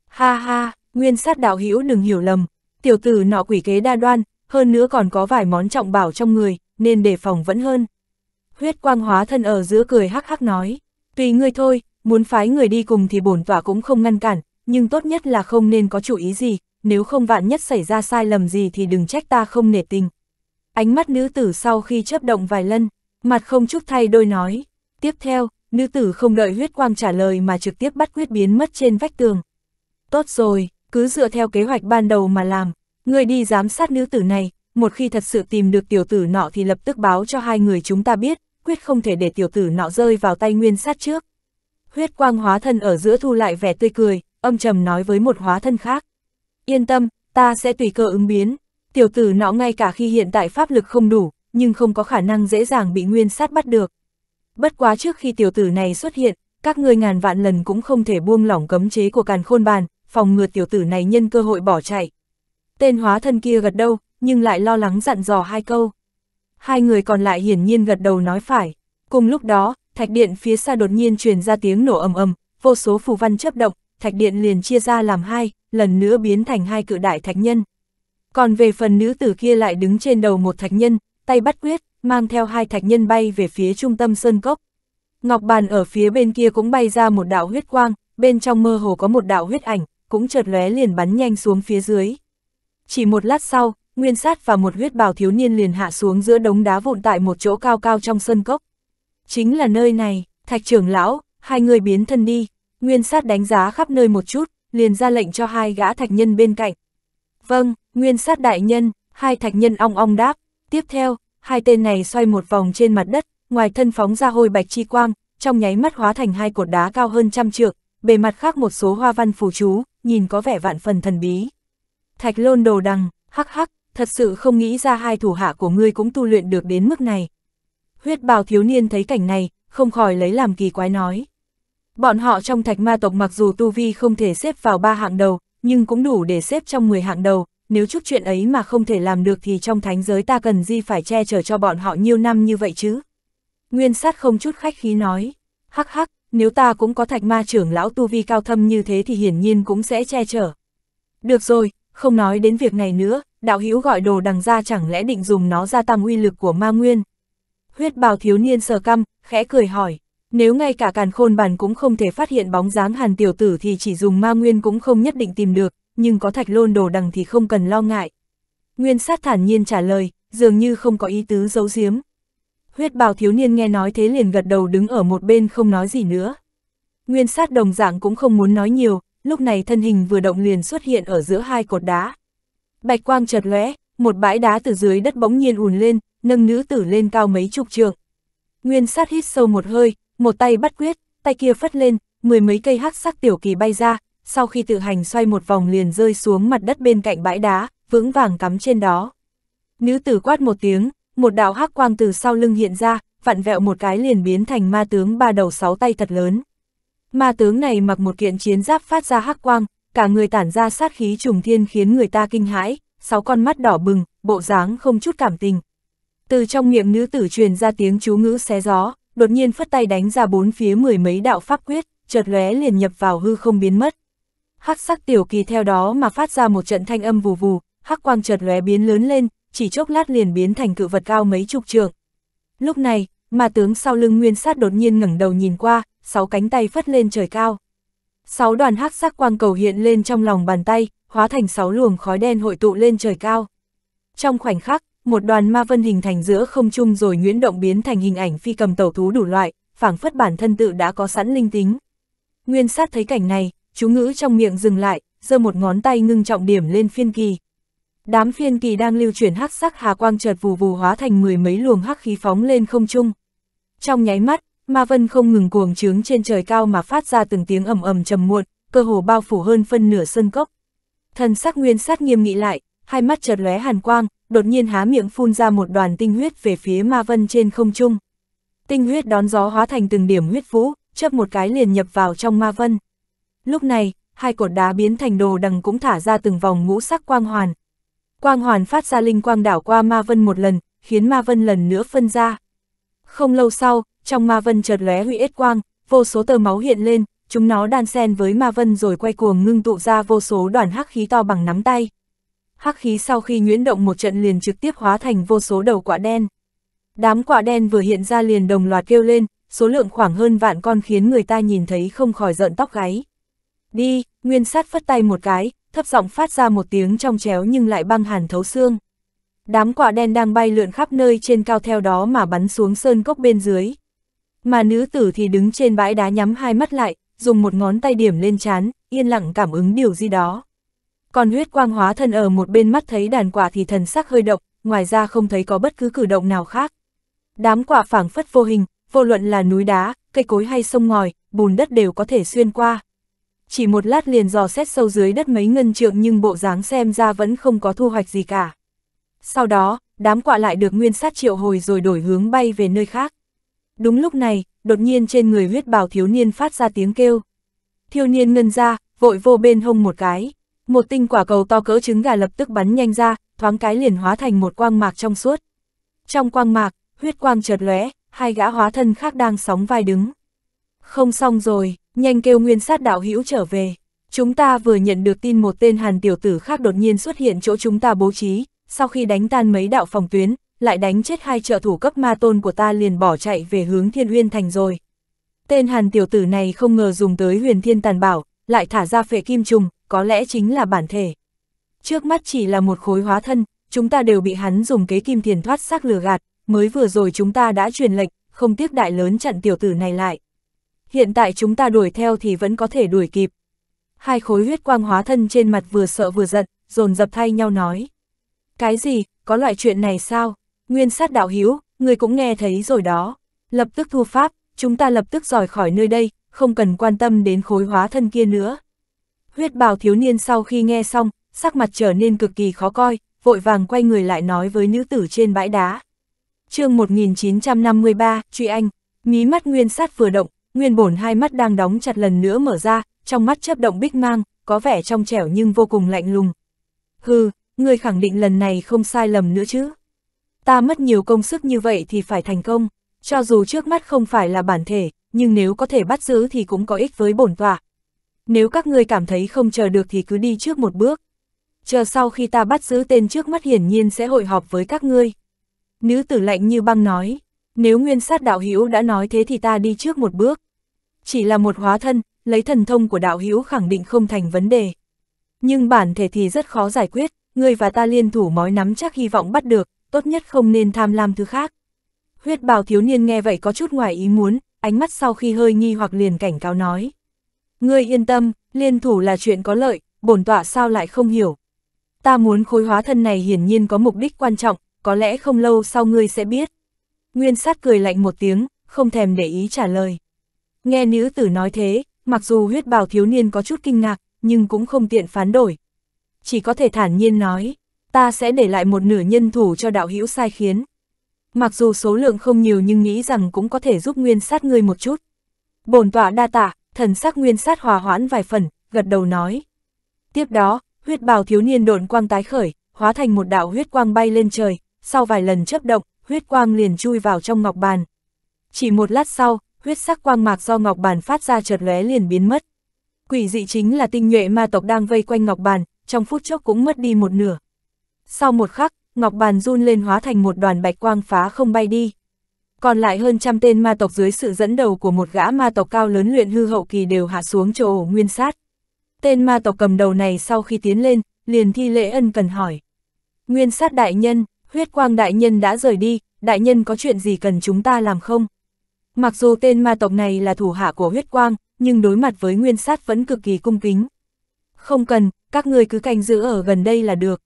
Ha ha, nguyên sát đạo hữu đừng hiểu lầm, tiểu tử nọ quỷ kế đa đoan, hơn nữa còn có vài món trọng bảo trong người, nên đề phòng vẫn hơn. Huyết quang hóa thân ở giữa cười hắc hắc nói, tùy ngươi thôi, Muốn phái người đi cùng thì bổn tỏa cũng không ngăn cản, nhưng tốt nhất là không nên có chủ ý gì, nếu không vạn nhất xảy ra sai lầm gì thì đừng trách ta không nể tình. Ánh mắt nữ tử sau khi chớp động vài lần, mặt không chút thay đôi nói. Tiếp theo, nữ tử không đợi huyết quang trả lời mà trực tiếp bắt huyết biến mất trên vách tường. Tốt rồi, cứ dựa theo kế hoạch ban đầu mà làm, người đi giám sát nữ tử này, một khi thật sự tìm được tiểu tử nọ thì lập tức báo cho hai người chúng ta biết, quyết không thể để tiểu tử nọ rơi vào tay nguyên sát trước huyết quang hóa thân ở giữa thu lại vẻ tươi cười, âm trầm nói với một hóa thân khác. Yên tâm, ta sẽ tùy cơ ứng biến, tiểu tử nó ngay cả khi hiện tại pháp lực không đủ, nhưng không có khả năng dễ dàng bị nguyên sát bắt được. Bất quá trước khi tiểu tử này xuất hiện, các ngươi ngàn vạn lần cũng không thể buông lỏng cấm chế của càn khôn bàn, phòng ngừa tiểu tử này nhân cơ hội bỏ chạy. Tên hóa thân kia gật đầu, nhưng lại lo lắng dặn dò hai câu. Hai người còn lại hiển nhiên gật đầu nói phải. Cùng lúc đó, thạch điện phía xa đột nhiên truyền ra tiếng nổ ầm ầm, vô số phù văn chấp động, thạch điện liền chia ra làm hai, lần nữa biến thành hai cự đại thạch nhân. Còn về phần nữ tử kia lại đứng trên đầu một thạch nhân, tay bắt quyết, mang theo hai thạch nhân bay về phía trung tâm sơn cốc. Ngọc bàn ở phía bên kia cũng bay ra một đạo huyết quang, bên trong mơ hồ có một đạo huyết ảnh, cũng chợt lóe liền bắn nhanh xuống phía dưới. Chỉ một lát sau, Nguyên Sát và một huyết bào thiếu niên liền hạ xuống giữa đống đá vụn tại một chỗ cao cao trong sân cốc chính là nơi này, thạch trưởng lão, hai người biến thân đi, nguyên sát đánh giá khắp nơi một chút, liền ra lệnh cho hai gã thạch nhân bên cạnh. Vâng, nguyên sát đại nhân, hai thạch nhân ong ong đáp, tiếp theo, hai tên này xoay một vòng trên mặt đất, ngoài thân phóng ra hôi bạch chi quang, trong nháy mắt hóa thành hai cột đá cao hơn trăm trượng, bề mặt khác một số hoa văn phù chú, nhìn có vẻ vạn phần thần bí. Thạch lôn đồ đằng, hắc hắc, thật sự không nghĩ ra hai thủ hạ của ngươi cũng tu luyện được đến mức này, huyết bào thiếu niên thấy cảnh này, không khỏi lấy làm kỳ quái nói. Bọn họ trong thạch ma tộc mặc dù tu vi không thể xếp vào ba hạng đầu, nhưng cũng đủ để xếp trong 10 hạng đầu, nếu chút chuyện ấy mà không thể làm được thì trong thánh giới ta cần gì phải che chở cho bọn họ nhiều năm như vậy chứ? Nguyên sát không chút khách khí nói, hắc hắc, nếu ta cũng có thạch ma trưởng lão tu vi cao thâm như thế thì hiển nhiên cũng sẽ che chở. Được rồi, không nói đến việc này nữa, đạo hữu gọi đồ đằng ra chẳng lẽ định dùng nó gia tăng uy lực của ma nguyên, huyết bào thiếu niên sờ căm, khẽ cười hỏi, nếu ngay cả càn khôn bản cũng không thể phát hiện bóng dáng hàn tiểu tử thì chỉ dùng ma nguyên cũng không nhất định tìm được, nhưng có thạch lôn đồ đằng thì không cần lo ngại. Nguyên sát thản nhiên trả lời, dường như không có ý tứ giấu giếm. Huyết bào thiếu niên nghe nói thế liền gật đầu đứng ở một bên không nói gì nữa. Nguyên sát đồng dạng cũng không muốn nói nhiều, lúc này thân hình vừa động liền xuất hiện ở giữa hai cột đá. Bạch quang chợt lóe, một bãi đá từ dưới đất bỗng nhiên ùn lên, nâng nữ tử lên cao mấy chục trượng. Nguyên sát hít sâu một hơi, một tay bắt quyết, tay kia phất lên, mười mấy cây hắc sắc tiểu kỳ bay ra, sau khi tự hành xoay một vòng liền rơi xuống mặt đất bên cạnh bãi đá, vững vàng cắm trên đó. Nữ tử quát một tiếng, một đạo hắc quang từ sau lưng hiện ra, vặn vẹo một cái liền biến thành ma tướng ba đầu sáu tay thật lớn. Ma tướng này mặc một kiện chiến giáp phát ra hắc quang, cả người tản ra sát khí trùng thiên khiến người ta kinh hãi, sáu con mắt đỏ bừng, bộ dáng không chút cảm tình, từ trong miệng nữ tử truyền ra tiếng chú ngữ xé gió, đột nhiên phất tay đánh ra bốn phía mười mấy đạo pháp quyết, chợt lóe liền nhập vào hư không biến mất. Hắc sắc tiểu kỳ theo đó mà phát ra một trận thanh âm vù vù, hắc quang chợt lóe biến lớn lên, chỉ chốc lát liền biến thành cự vật cao mấy chục trượng. Lúc này, mà tướng sau lưng Nguyên Sát đột nhiên ngẩng đầu nhìn qua, sáu cánh tay phất lên trời cao. Sáu đoàn hắc sắc quang cầu hiện lên trong lòng bàn tay, hóa thành sáu luồng khói đen hội tụ lên trời cao. Trong khoảnh khắc, một đoàn ma vân hình thành giữa không trung rồi nhuyễn động biến thành hình ảnh phi cầm tẩu thú đủ loại, phảng phất bản thân tự đã có sẵn linh tính. Nguyên sát thấy cảnh này, chú ngữ trong miệng dừng lại, giơ một ngón tay ngưng trọng điểm lên phiên kỳ. Đám phiên kỳ đang lưu chuyển hắc sắc hà quang chợt vù vù hóa thành mười mấy luồng hắc khí phóng lên không trung. Trong nháy mắt, ma vân không ngừng cuồng trướng trên trời cao mà phát ra từng tiếng ầm ầm trầm muộn, cơ hồ bao phủ hơn phân nửa sân cốc. Thần sắc nguyên sát nghiêm nghị lại, hai mắt chợt lóe hàn quang, đột nhiên há miệng phun ra một đoàn tinh huyết về phía ma vân trên không trung. Tinh huyết đón gió hóa thành từng điểm huyết vũ, chớp một cái liền nhập vào trong ma vân. Lúc này, hai cột đá biến thành đồ đằng cũng thả ra từng vòng ngũ sắc quang hoàn. Quang hoàn phát ra linh quang đảo qua ma vân một lần, khiến ma vân lần nữa phân ra. Không lâu sau, trong ma vân chợt lóe huy ết quang, vô số tờ máu hiện lên, chúng nó đan xen với ma vân rồi quay cuồng ngưng tụ ra vô số đoàn hắc khí to bằng nắm tay hắc khí sau khi nhuyễn động một trận liền trực tiếp hóa thành vô số đầu quả đen. Đám quả đen vừa hiện ra liền đồng loạt kêu lên, số lượng khoảng hơn vạn con khiến người ta nhìn thấy không khỏi giận tóc gáy. Đi, nguyên sát phất tay một cái, thấp giọng phát ra một tiếng trong chéo nhưng lại băng hàn thấu xương. Đám quả đen đang bay lượn khắp nơi trên cao theo đó mà bắn xuống sơn cốc bên dưới. Mà nữ tử thì đứng trên bãi đá nhắm hai mắt lại, dùng một ngón tay điểm lên chán, yên lặng cảm ứng điều gì đó. Còn huyết quang hóa thần ở một bên mắt thấy đàn quả thì thần sắc hơi động, ngoài ra không thấy có bất cứ cử động nào khác. Đám quả phảng phất vô hình, vô luận là núi đá, cây cối hay sông ngòi, bùn đất đều có thể xuyên qua. Chỉ một lát liền dò xét sâu dưới đất mấy ngân trượng nhưng bộ dáng xem ra vẫn không có thu hoạch gì cả. Sau đó, đám quạ lại được nguyên sát triệu hồi rồi đổi hướng bay về nơi khác. Đúng lúc này, đột nhiên trên người huyết bào thiếu niên phát ra tiếng kêu. Thiếu niên ngân ra, vội vô bên hông một cái. Một tinh quả cầu to cỡ trứng gà lập tức bắn nhanh ra, thoáng cái liền hóa thành một quang mạc trong suốt. Trong quang mạc, huyết quang chợt lóe, hai gã hóa thân khác đang sóng vai đứng. Không xong rồi, nhanh kêu nguyên sát đạo hữu trở về. Chúng ta vừa nhận được tin một tên hàn tiểu tử khác đột nhiên xuất hiện chỗ chúng ta bố trí, sau khi đánh tan mấy đạo phòng tuyến, lại đánh chết hai trợ thủ cấp ma tôn của ta liền bỏ chạy về hướng thiên uyên thành rồi. Tên hàn tiểu tử này không ngờ dùng tới huyền thiên tàn bảo, lại thả ra phệ kim trùng, có lẽ chính là bản thể. Trước mắt chỉ là một khối hóa thân, chúng ta đều bị hắn dùng kế kim thiền thoát xác lừa gạt, mới vừa rồi chúng ta đã truyền lệch không tiếc đại lớn chặn tiểu tử này lại. Hiện tại chúng ta đuổi theo thì vẫn có thể đuổi kịp. Hai khối huyết quang hóa thân trên mặt vừa sợ vừa giận, dồn dập thay nhau nói. Cái gì, có loại chuyện này sao? Nguyên sát đạo hiếu, người cũng nghe thấy rồi đó. Lập tức thu pháp, chúng ta lập tức rời khỏi nơi đây, không cần quan tâm đến khối hóa thân kia nữa. Huyết bào thiếu niên sau khi nghe xong, sắc mặt trở nên cực kỳ khó coi, vội vàng quay người lại nói với nữ tử trên bãi đá. chương 1953, Truy Anh, mí mắt nguyên sát vừa động, nguyên bổn hai mắt đang đóng chặt lần nữa mở ra, trong mắt chấp động bích mang, có vẻ trong trẻo nhưng vô cùng lạnh lùng. Hừ, người khẳng định lần này không sai lầm nữa chứ. Ta mất nhiều công sức như vậy thì phải thành công, cho dù trước mắt không phải là bản thể, nhưng nếu có thể bắt giữ thì cũng có ích với bổn tọa. Nếu các ngươi cảm thấy không chờ được thì cứ đi trước một bước. Chờ sau khi ta bắt giữ tên trước mắt hiển nhiên sẽ hội họp với các ngươi. Nữ tử lạnh như băng nói, nếu nguyên sát đạo hữu đã nói thế thì ta đi trước một bước. Chỉ là một hóa thân, lấy thần thông của đạo hữu khẳng định không thành vấn đề. Nhưng bản thể thì rất khó giải quyết, ngươi và ta liên thủ mói nắm chắc hy vọng bắt được, tốt nhất không nên tham lam thứ khác. Huyết bào thiếu niên nghe vậy có chút ngoài ý muốn, ánh mắt sau khi hơi nghi hoặc liền cảnh cáo nói. Ngươi yên tâm, liên thủ là chuyện có lợi, bổn tọa sao lại không hiểu. Ta muốn khối hóa thân này hiển nhiên có mục đích quan trọng, có lẽ không lâu sau ngươi sẽ biết. Nguyên sát cười lạnh một tiếng, không thèm để ý trả lời. Nghe nữ tử nói thế, mặc dù huyết bào thiếu niên có chút kinh ngạc, nhưng cũng không tiện phán đổi. Chỉ có thể thản nhiên nói, ta sẽ để lại một nửa nhân thủ cho đạo hữu sai khiến mặc dù số lượng không nhiều nhưng nghĩ rằng cũng có thể giúp nguyên sát ngươi một chút. Bổn tọa đa tạ, thần sắc nguyên sát hòa hoãn vài phần, gật đầu nói. Tiếp đó, huyết bào thiếu niên độn quang tái khởi, hóa thành một đạo huyết quang bay lên trời, sau vài lần chấp động, huyết quang liền chui vào trong ngọc bàn. Chỉ một lát sau, huyết sắc quang mạc do ngọc bàn phát ra chợt lóe liền biến mất. Quỷ dị chính là tinh nhuệ ma tộc đang vây quanh ngọc bàn, trong phút chốc cũng mất đi một nửa. Sau một khắc, ngọc bàn run lên hóa thành một đoàn bạch quang phá không bay đi. Còn lại hơn trăm tên ma tộc dưới sự dẫn đầu của một gã ma tộc cao lớn luyện hư hậu kỳ đều hạ xuống chỗ nguyên sát. Tên ma tộc cầm đầu này sau khi tiến lên, liền thi lễ ân cần hỏi. Nguyên sát đại nhân, huyết quang đại nhân đã rời đi, đại nhân có chuyện gì cần chúng ta làm không? Mặc dù tên ma tộc này là thủ hạ của huyết quang, nhưng đối mặt với nguyên sát vẫn cực kỳ cung kính. Không cần, các người cứ canh giữ ở gần đây là được.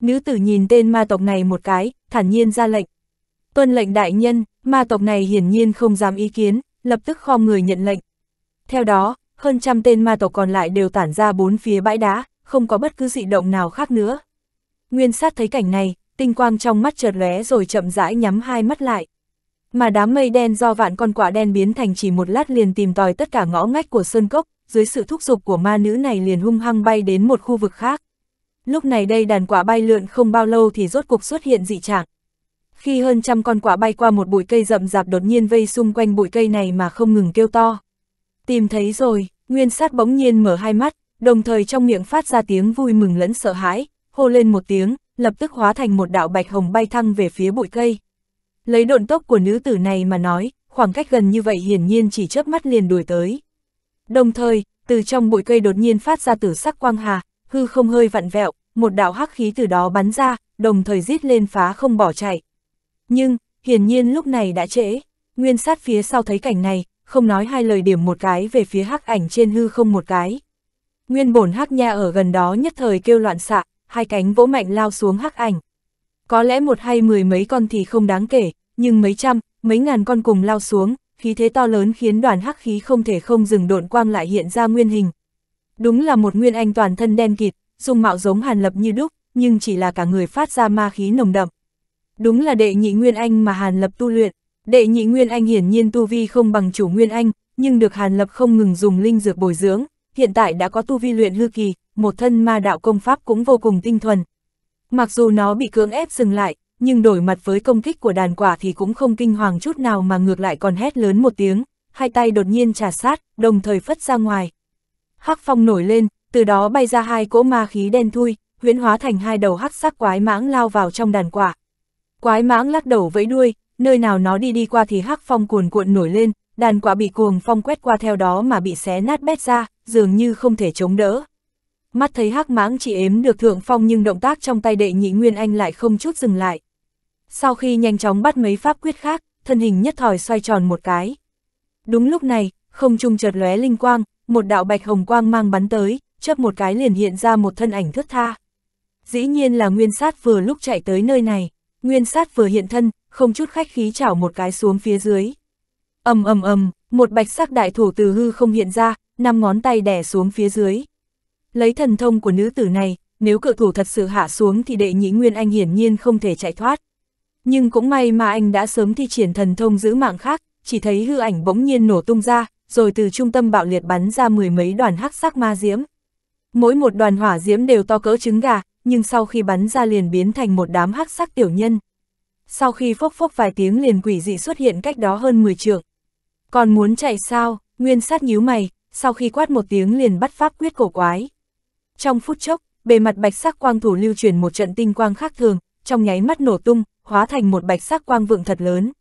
Nữ tử nhìn tên ma tộc này một cái, thản nhiên ra lệnh. Tuân lệnh đại nhân, ma tộc này hiển nhiên không dám ý kiến, lập tức khom người nhận lệnh. Theo đó, hơn trăm tên ma tộc còn lại đều tản ra bốn phía bãi đá, không có bất cứ dị động nào khác nữa. Nguyên sát thấy cảnh này, tinh quang trong mắt chợt lóe rồi chậm rãi nhắm hai mắt lại. Mà đám mây đen do vạn con quả đen biến thành chỉ một lát liền tìm tòi tất cả ngõ ngách của sơn cốc, dưới sự thúc giục của ma nữ này liền hung hăng bay đến một khu vực khác lúc này đây đàn quả bay lượn không bao lâu thì rốt cục xuất hiện dị trạng. Khi hơn trăm con quả bay qua một bụi cây rậm rạp đột nhiên vây xung quanh bụi cây này mà không ngừng kêu to. Tìm thấy rồi, nguyên sát bỗng nhiên mở hai mắt, đồng thời trong miệng phát ra tiếng vui mừng lẫn sợ hãi, hô lên một tiếng, lập tức hóa thành một đạo bạch hồng bay thăng về phía bụi cây. Lấy độn tốc của nữ tử này mà nói, khoảng cách gần như vậy hiển nhiên chỉ chớp mắt liền đuổi tới. Đồng thời, từ trong bụi cây đột nhiên phát ra tử sắc quang hà, hư không hơi vặn vẹo, một đạo hắc khí từ đó bắn ra, đồng thời rít lên phá không bỏ chạy. Nhưng, hiển nhiên lúc này đã trễ, nguyên sát phía sau thấy cảnh này, không nói hai lời điểm một cái về phía hắc ảnh trên hư không một cái. Nguyên bổn hắc nha ở gần đó nhất thời kêu loạn xạ, hai cánh vỗ mạnh lao xuống hắc ảnh. Có lẽ một hay mười mấy con thì không đáng kể, nhưng mấy trăm, mấy ngàn con cùng lao xuống, khí thế to lớn khiến đoàn hắc khí không thể không dừng độn quang lại hiện ra nguyên hình, Đúng là một nguyên anh toàn thân đen kịt, dung mạo giống hàn lập như đúc, nhưng chỉ là cả người phát ra ma khí nồng đậm. Đúng là đệ nhị nguyên anh mà hàn lập tu luyện, đệ nhị nguyên anh hiển nhiên tu vi không bằng chủ nguyên anh, nhưng được hàn lập không ngừng dùng linh dược bồi dưỡng, hiện tại đã có tu vi luyện hư kỳ, một thân ma đạo công pháp cũng vô cùng tinh thuần. Mặc dù nó bị cưỡng ép dừng lại, nhưng đổi mặt với công kích của đàn quả thì cũng không kinh hoàng chút nào mà ngược lại còn hét lớn một tiếng, hai tay đột nhiên trà sát, đồng thời phất ra ngoài hắc phong nổi lên, từ đó bay ra hai cỗ ma khí đen thui, huyễn hóa thành hai đầu hắc sắc quái mãng lao vào trong đàn quả. Quái mãng lắc đầu vẫy đuôi, nơi nào nó đi đi qua thì hắc phong cuồn cuộn nổi lên, đàn quả bị cuồng phong quét qua theo đó mà bị xé nát bét ra, dường như không thể chống đỡ. Mắt thấy hắc mãng chỉ ếm được thượng phong nhưng động tác trong tay đệ nhị Nguyên Anh lại không chút dừng lại. Sau khi nhanh chóng bắt mấy pháp quyết khác, thân hình nhất thòi xoay tròn một cái. Đúng lúc này, không trung chợt lóe linh quang, một đạo bạch hồng quang mang bắn tới, chớp một cái liền hiện ra một thân ảnh thướt tha. Dĩ nhiên là nguyên sát vừa lúc chạy tới nơi này, nguyên sát vừa hiện thân, không chút khách khí chảo một cái xuống phía dưới. ầm ầm ầm, một bạch sắc đại thủ từ hư không hiện ra, năm ngón tay đẻ xuống phía dưới. Lấy thần thông của nữ tử này, nếu cự thủ thật sự hạ xuống thì đệ nhĩ nguyên anh hiển nhiên không thể chạy thoát. Nhưng cũng may mà anh đã sớm thi triển thần thông giữ mạng khác, chỉ thấy hư ảnh bỗng nhiên nổ tung ra, rồi từ trung tâm bạo liệt bắn ra mười mấy đoàn hắc sắc ma diễm. Mỗi một đoàn hỏa diễm đều to cỡ trứng gà, nhưng sau khi bắn ra liền biến thành một đám hắc sắc tiểu nhân. Sau khi phốc phốc vài tiếng liền quỷ dị xuất hiện cách đó hơn 10 trượng. Còn muốn chạy sao, nguyên sát nhíu mày, sau khi quát một tiếng liền bắt pháp quyết cổ quái. Trong phút chốc, bề mặt bạch sắc quang thủ lưu chuyển một trận tinh quang khác thường, trong nháy mắt nổ tung, hóa thành một bạch sắc quang vượng thật lớn.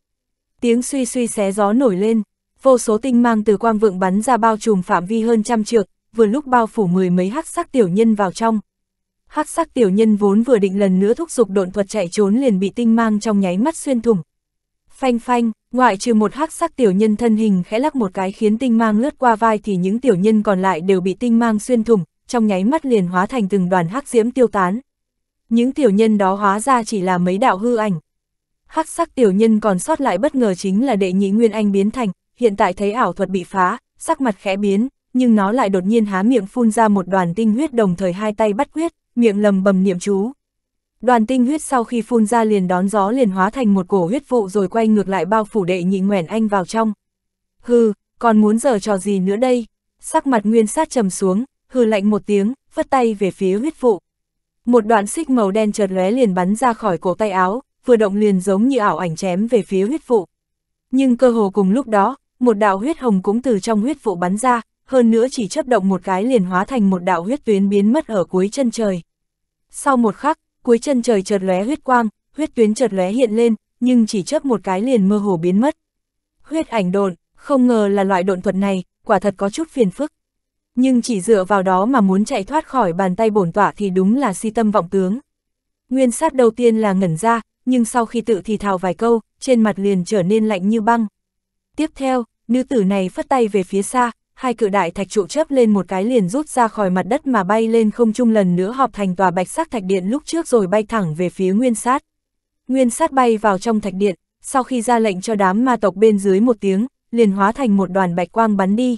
Tiếng suy suy xé gió nổi lên, vô số tinh mang từ quang vượng bắn ra bao trùm phạm vi hơn trăm trượng, vừa lúc bao phủ mười mấy hắc sắc tiểu nhân vào trong. Hắc sắc tiểu nhân vốn vừa định lần nữa thúc giục độn thuật chạy trốn liền bị tinh mang trong nháy mắt xuyên thủng. Phanh phanh, ngoại trừ một hắc sắc tiểu nhân thân hình khẽ lắc một cái khiến tinh mang lướt qua vai thì những tiểu nhân còn lại đều bị tinh mang xuyên thủng, trong nháy mắt liền hóa thành từng đoàn hắc diễm tiêu tán. Những tiểu nhân đó hóa ra chỉ là mấy đạo hư ảnh. Hắc sắc tiểu nhân còn sót lại bất ngờ chính là đệ nhị Nguyên Anh biến thành, hiện tại thấy ảo thuật bị phá, sắc mặt khẽ biến, nhưng nó lại đột nhiên há miệng phun ra một đoàn tinh huyết đồng thời hai tay bắt huyết, miệng lầm bầm niệm chú. Đoàn tinh huyết sau khi phun ra liền đón gió liền hóa thành một cổ huyết vụ rồi quay ngược lại bao phủ đệ nhị nguèn anh vào trong. Hừ, còn muốn giờ trò gì nữa đây? Sắc mặt nguyên sát trầm xuống, hừ lạnh một tiếng, phất tay về phía huyết vụ. Một đoạn xích màu đen chợt lóe liền bắn ra khỏi cổ tay áo, vừa động liền giống như ảo ảnh chém về phía huyết vụ. Nhưng cơ hồ cùng lúc đó, một đạo huyết hồng cũng từ trong huyết vụ bắn ra, hơn nữa chỉ chấp động một cái liền hóa thành một đạo huyết tuyến biến mất ở cuối chân trời. Sau một khắc, cuối chân trời chợt lóe huyết quang, huyết tuyến chợt lóe hiện lên, nhưng chỉ chớp một cái liền mơ hồ biến mất. Huyết ảnh độn, không ngờ là loại độn thuật này, quả thật có chút phiền phức. Nhưng chỉ dựa vào đó mà muốn chạy thoát khỏi bàn tay bổn tỏa thì đúng là si tâm vọng tướng. Nguyên sát đầu tiên là ngẩn ra, nhưng sau khi tự thì thào vài câu, trên mặt liền trở nên lạnh như băng. Tiếp theo, nữ tử này phất tay về phía xa, hai cự đại thạch trụ chấp lên một cái liền rút ra khỏi mặt đất mà bay lên không trung lần nữa họp thành tòa bạch sắc thạch điện lúc trước rồi bay thẳng về phía nguyên sát. Nguyên sát bay vào trong thạch điện, sau khi ra lệnh cho đám ma tộc bên dưới một tiếng, liền hóa thành một đoàn bạch quang bắn đi.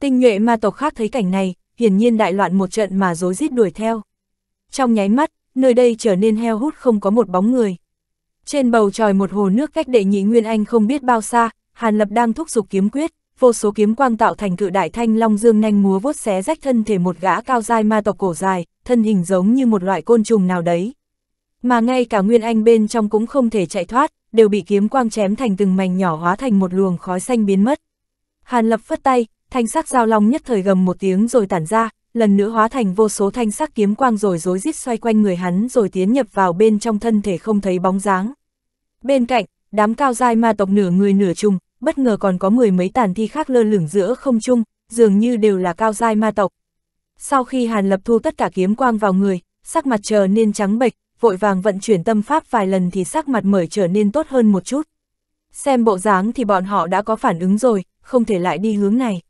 Tinh nhuệ ma tộc khác thấy cảnh này, hiển nhiên đại loạn một trận mà rối rít đuổi theo. Trong nháy mắt, nơi đây trở nên heo hút không có một bóng người. Trên bầu trời một hồ nước cách đệ nhị Nguyên Anh không biết bao xa, Hàn Lập đang thúc giục kiếm quyết, vô số kiếm quang tạo thành cự đại thanh long dương nhanh múa vuốt xé rách thân thể một gã cao dai ma tộc cổ dài, thân hình giống như một loại côn trùng nào đấy. Mà ngay cả Nguyên Anh bên trong cũng không thể chạy thoát, đều bị kiếm quang chém thành từng mảnh nhỏ hóa thành một luồng khói xanh biến mất. Hàn Lập phất tay, thanh sắc giao long nhất thời gầm một tiếng rồi tản ra, lần nữa hóa thành vô số thanh sắc kiếm quang rồi rối rít xoay quanh người hắn rồi tiến nhập vào bên trong thân thể không thấy bóng dáng. Bên cạnh, đám cao dai ma tộc nửa người nửa trùng, bất ngờ còn có mười mấy tàn thi khác lơ lửng giữa không trung, dường như đều là cao giai ma tộc. Sau khi Hàn Lập thu tất cả kiếm quang vào người, sắc mặt trở nên trắng bệch, vội vàng vận chuyển tâm pháp vài lần thì sắc mặt mởi trở nên tốt hơn một chút. Xem bộ dáng thì bọn họ đã có phản ứng rồi, không thể lại đi hướng này.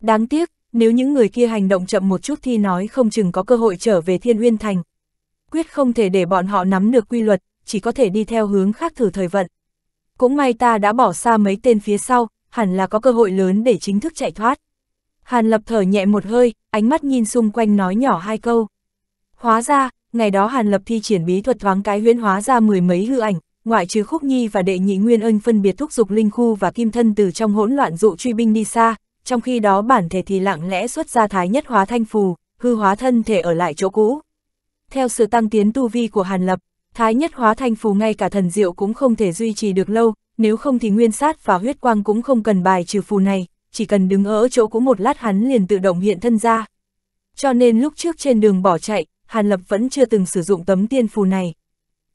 Đáng tiếc, nếu những người kia hành động chậm một chút thì nói không chừng có cơ hội trở về Thiên Uyên Thành. Quyết không thể để bọn họ nắm được quy luật, chỉ có thể đi theo hướng khác thử thời vận cũng may ta đã bỏ xa mấy tên phía sau, hẳn là có cơ hội lớn để chính thức chạy thoát. Hàn Lập thở nhẹ một hơi, ánh mắt nhìn xung quanh nói nhỏ hai câu. Hóa ra, ngày đó Hàn Lập thi triển bí thuật thoáng cái huyễn hóa ra mười mấy hư ảnh, ngoại trừ Khúc Nhi và đệ nhị Nguyên Ân phân biệt thúc dục linh khu và kim thân từ trong hỗn loạn dụ truy binh đi xa, trong khi đó bản thể thì lặng lẽ xuất ra thái nhất hóa thanh phù, hư hóa thân thể ở lại chỗ cũ. Theo sự tăng tiến tu vi của Hàn Lập, Thái nhất hóa thành phù ngay cả thần diệu cũng không thể duy trì được lâu, nếu không thì nguyên sát và huyết quang cũng không cần bài trừ phù này, chỉ cần đứng ở chỗ cũ một lát hắn liền tự động hiện thân ra. Cho nên lúc trước trên đường bỏ chạy, Hàn Lập vẫn chưa từng sử dụng tấm tiên phù này.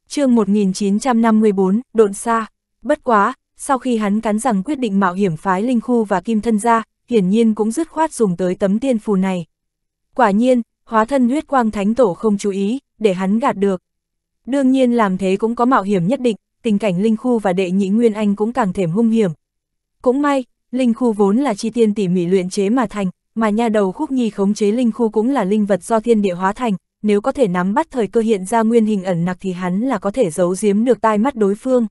chương 1954, độn xa. Bất quá, sau khi hắn cắn rằng quyết định mạo hiểm phái linh khu và kim thân ra, hiển nhiên cũng dứt khoát dùng tới tấm tiên phù này. Quả nhiên, hóa thân huyết quang thánh tổ không chú ý, để hắn gạt được. Đương nhiên làm thế cũng có mạo hiểm nhất định, tình cảnh Linh Khu và đệ nhị Nguyên Anh cũng càng thêm hung hiểm. Cũng may, Linh Khu vốn là chi tiên tỉ mỉ luyện chế mà thành, mà nha đầu khúc nhi khống chế Linh Khu cũng là linh vật do thiên địa hóa thành, nếu có thể nắm bắt thời cơ hiện ra nguyên hình ẩn nặc thì hắn là có thể giấu giếm được tai mắt đối phương.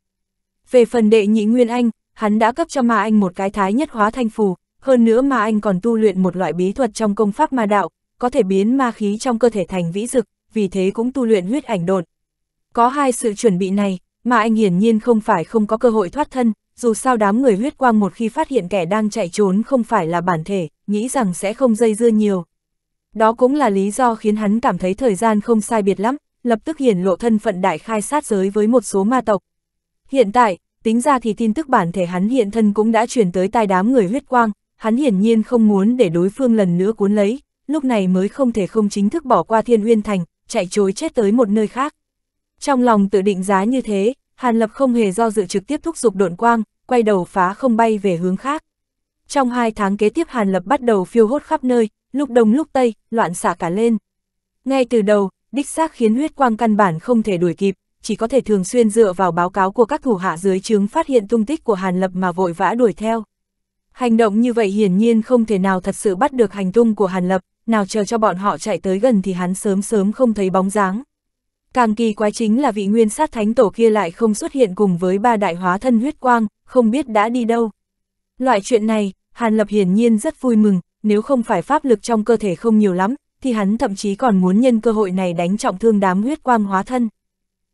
Về phần đệ nhị Nguyên Anh, hắn đã cấp cho Ma Anh một cái thái nhất hóa thanh phù, hơn nữa Ma Anh còn tu luyện một loại bí thuật trong công pháp ma đạo, có thể biến ma khí trong cơ thể thành vĩ dực, vì thế cũng tu luyện huyết ảnh đồn có hai sự chuẩn bị này, mà anh hiển nhiên không phải không có cơ hội thoát thân, dù sao đám người huyết quang một khi phát hiện kẻ đang chạy trốn không phải là bản thể, nghĩ rằng sẽ không dây dưa nhiều. Đó cũng là lý do khiến hắn cảm thấy thời gian không sai biệt lắm, lập tức hiển lộ thân phận đại khai sát giới với một số ma tộc. Hiện tại, tính ra thì tin tức bản thể hắn hiện thân cũng đã chuyển tới tai đám người huyết quang, hắn hiển nhiên không muốn để đối phương lần nữa cuốn lấy, lúc này mới không thể không chính thức bỏ qua thiên uyên thành, chạy trối chết tới một nơi khác. Trong lòng tự định giá như thế, Hàn Lập không hề do dự trực tiếp thúc giục độn quang, quay đầu phá không bay về hướng khác. Trong hai tháng kế tiếp Hàn Lập bắt đầu phiêu hốt khắp nơi, lúc đông lúc tây, loạn xả cả lên. Ngay từ đầu, đích xác khiến huyết quang căn bản không thể đuổi kịp, chỉ có thể thường xuyên dựa vào báo cáo của các thủ hạ dưới chứng phát hiện tung tích của Hàn Lập mà vội vã đuổi theo. Hành động như vậy hiển nhiên không thể nào thật sự bắt được hành tung của Hàn Lập, nào chờ cho bọn họ chạy tới gần thì hắn sớm sớm không thấy bóng dáng. Càng kỳ quái chính là vị nguyên sát thánh tổ kia lại không xuất hiện cùng với ba đại hóa thân huyết quang, không biết đã đi đâu. Loại chuyện này, Hàn Lập hiển nhiên rất vui mừng, nếu không phải pháp lực trong cơ thể không nhiều lắm, thì hắn thậm chí còn muốn nhân cơ hội này đánh trọng thương đám huyết quang hóa thân.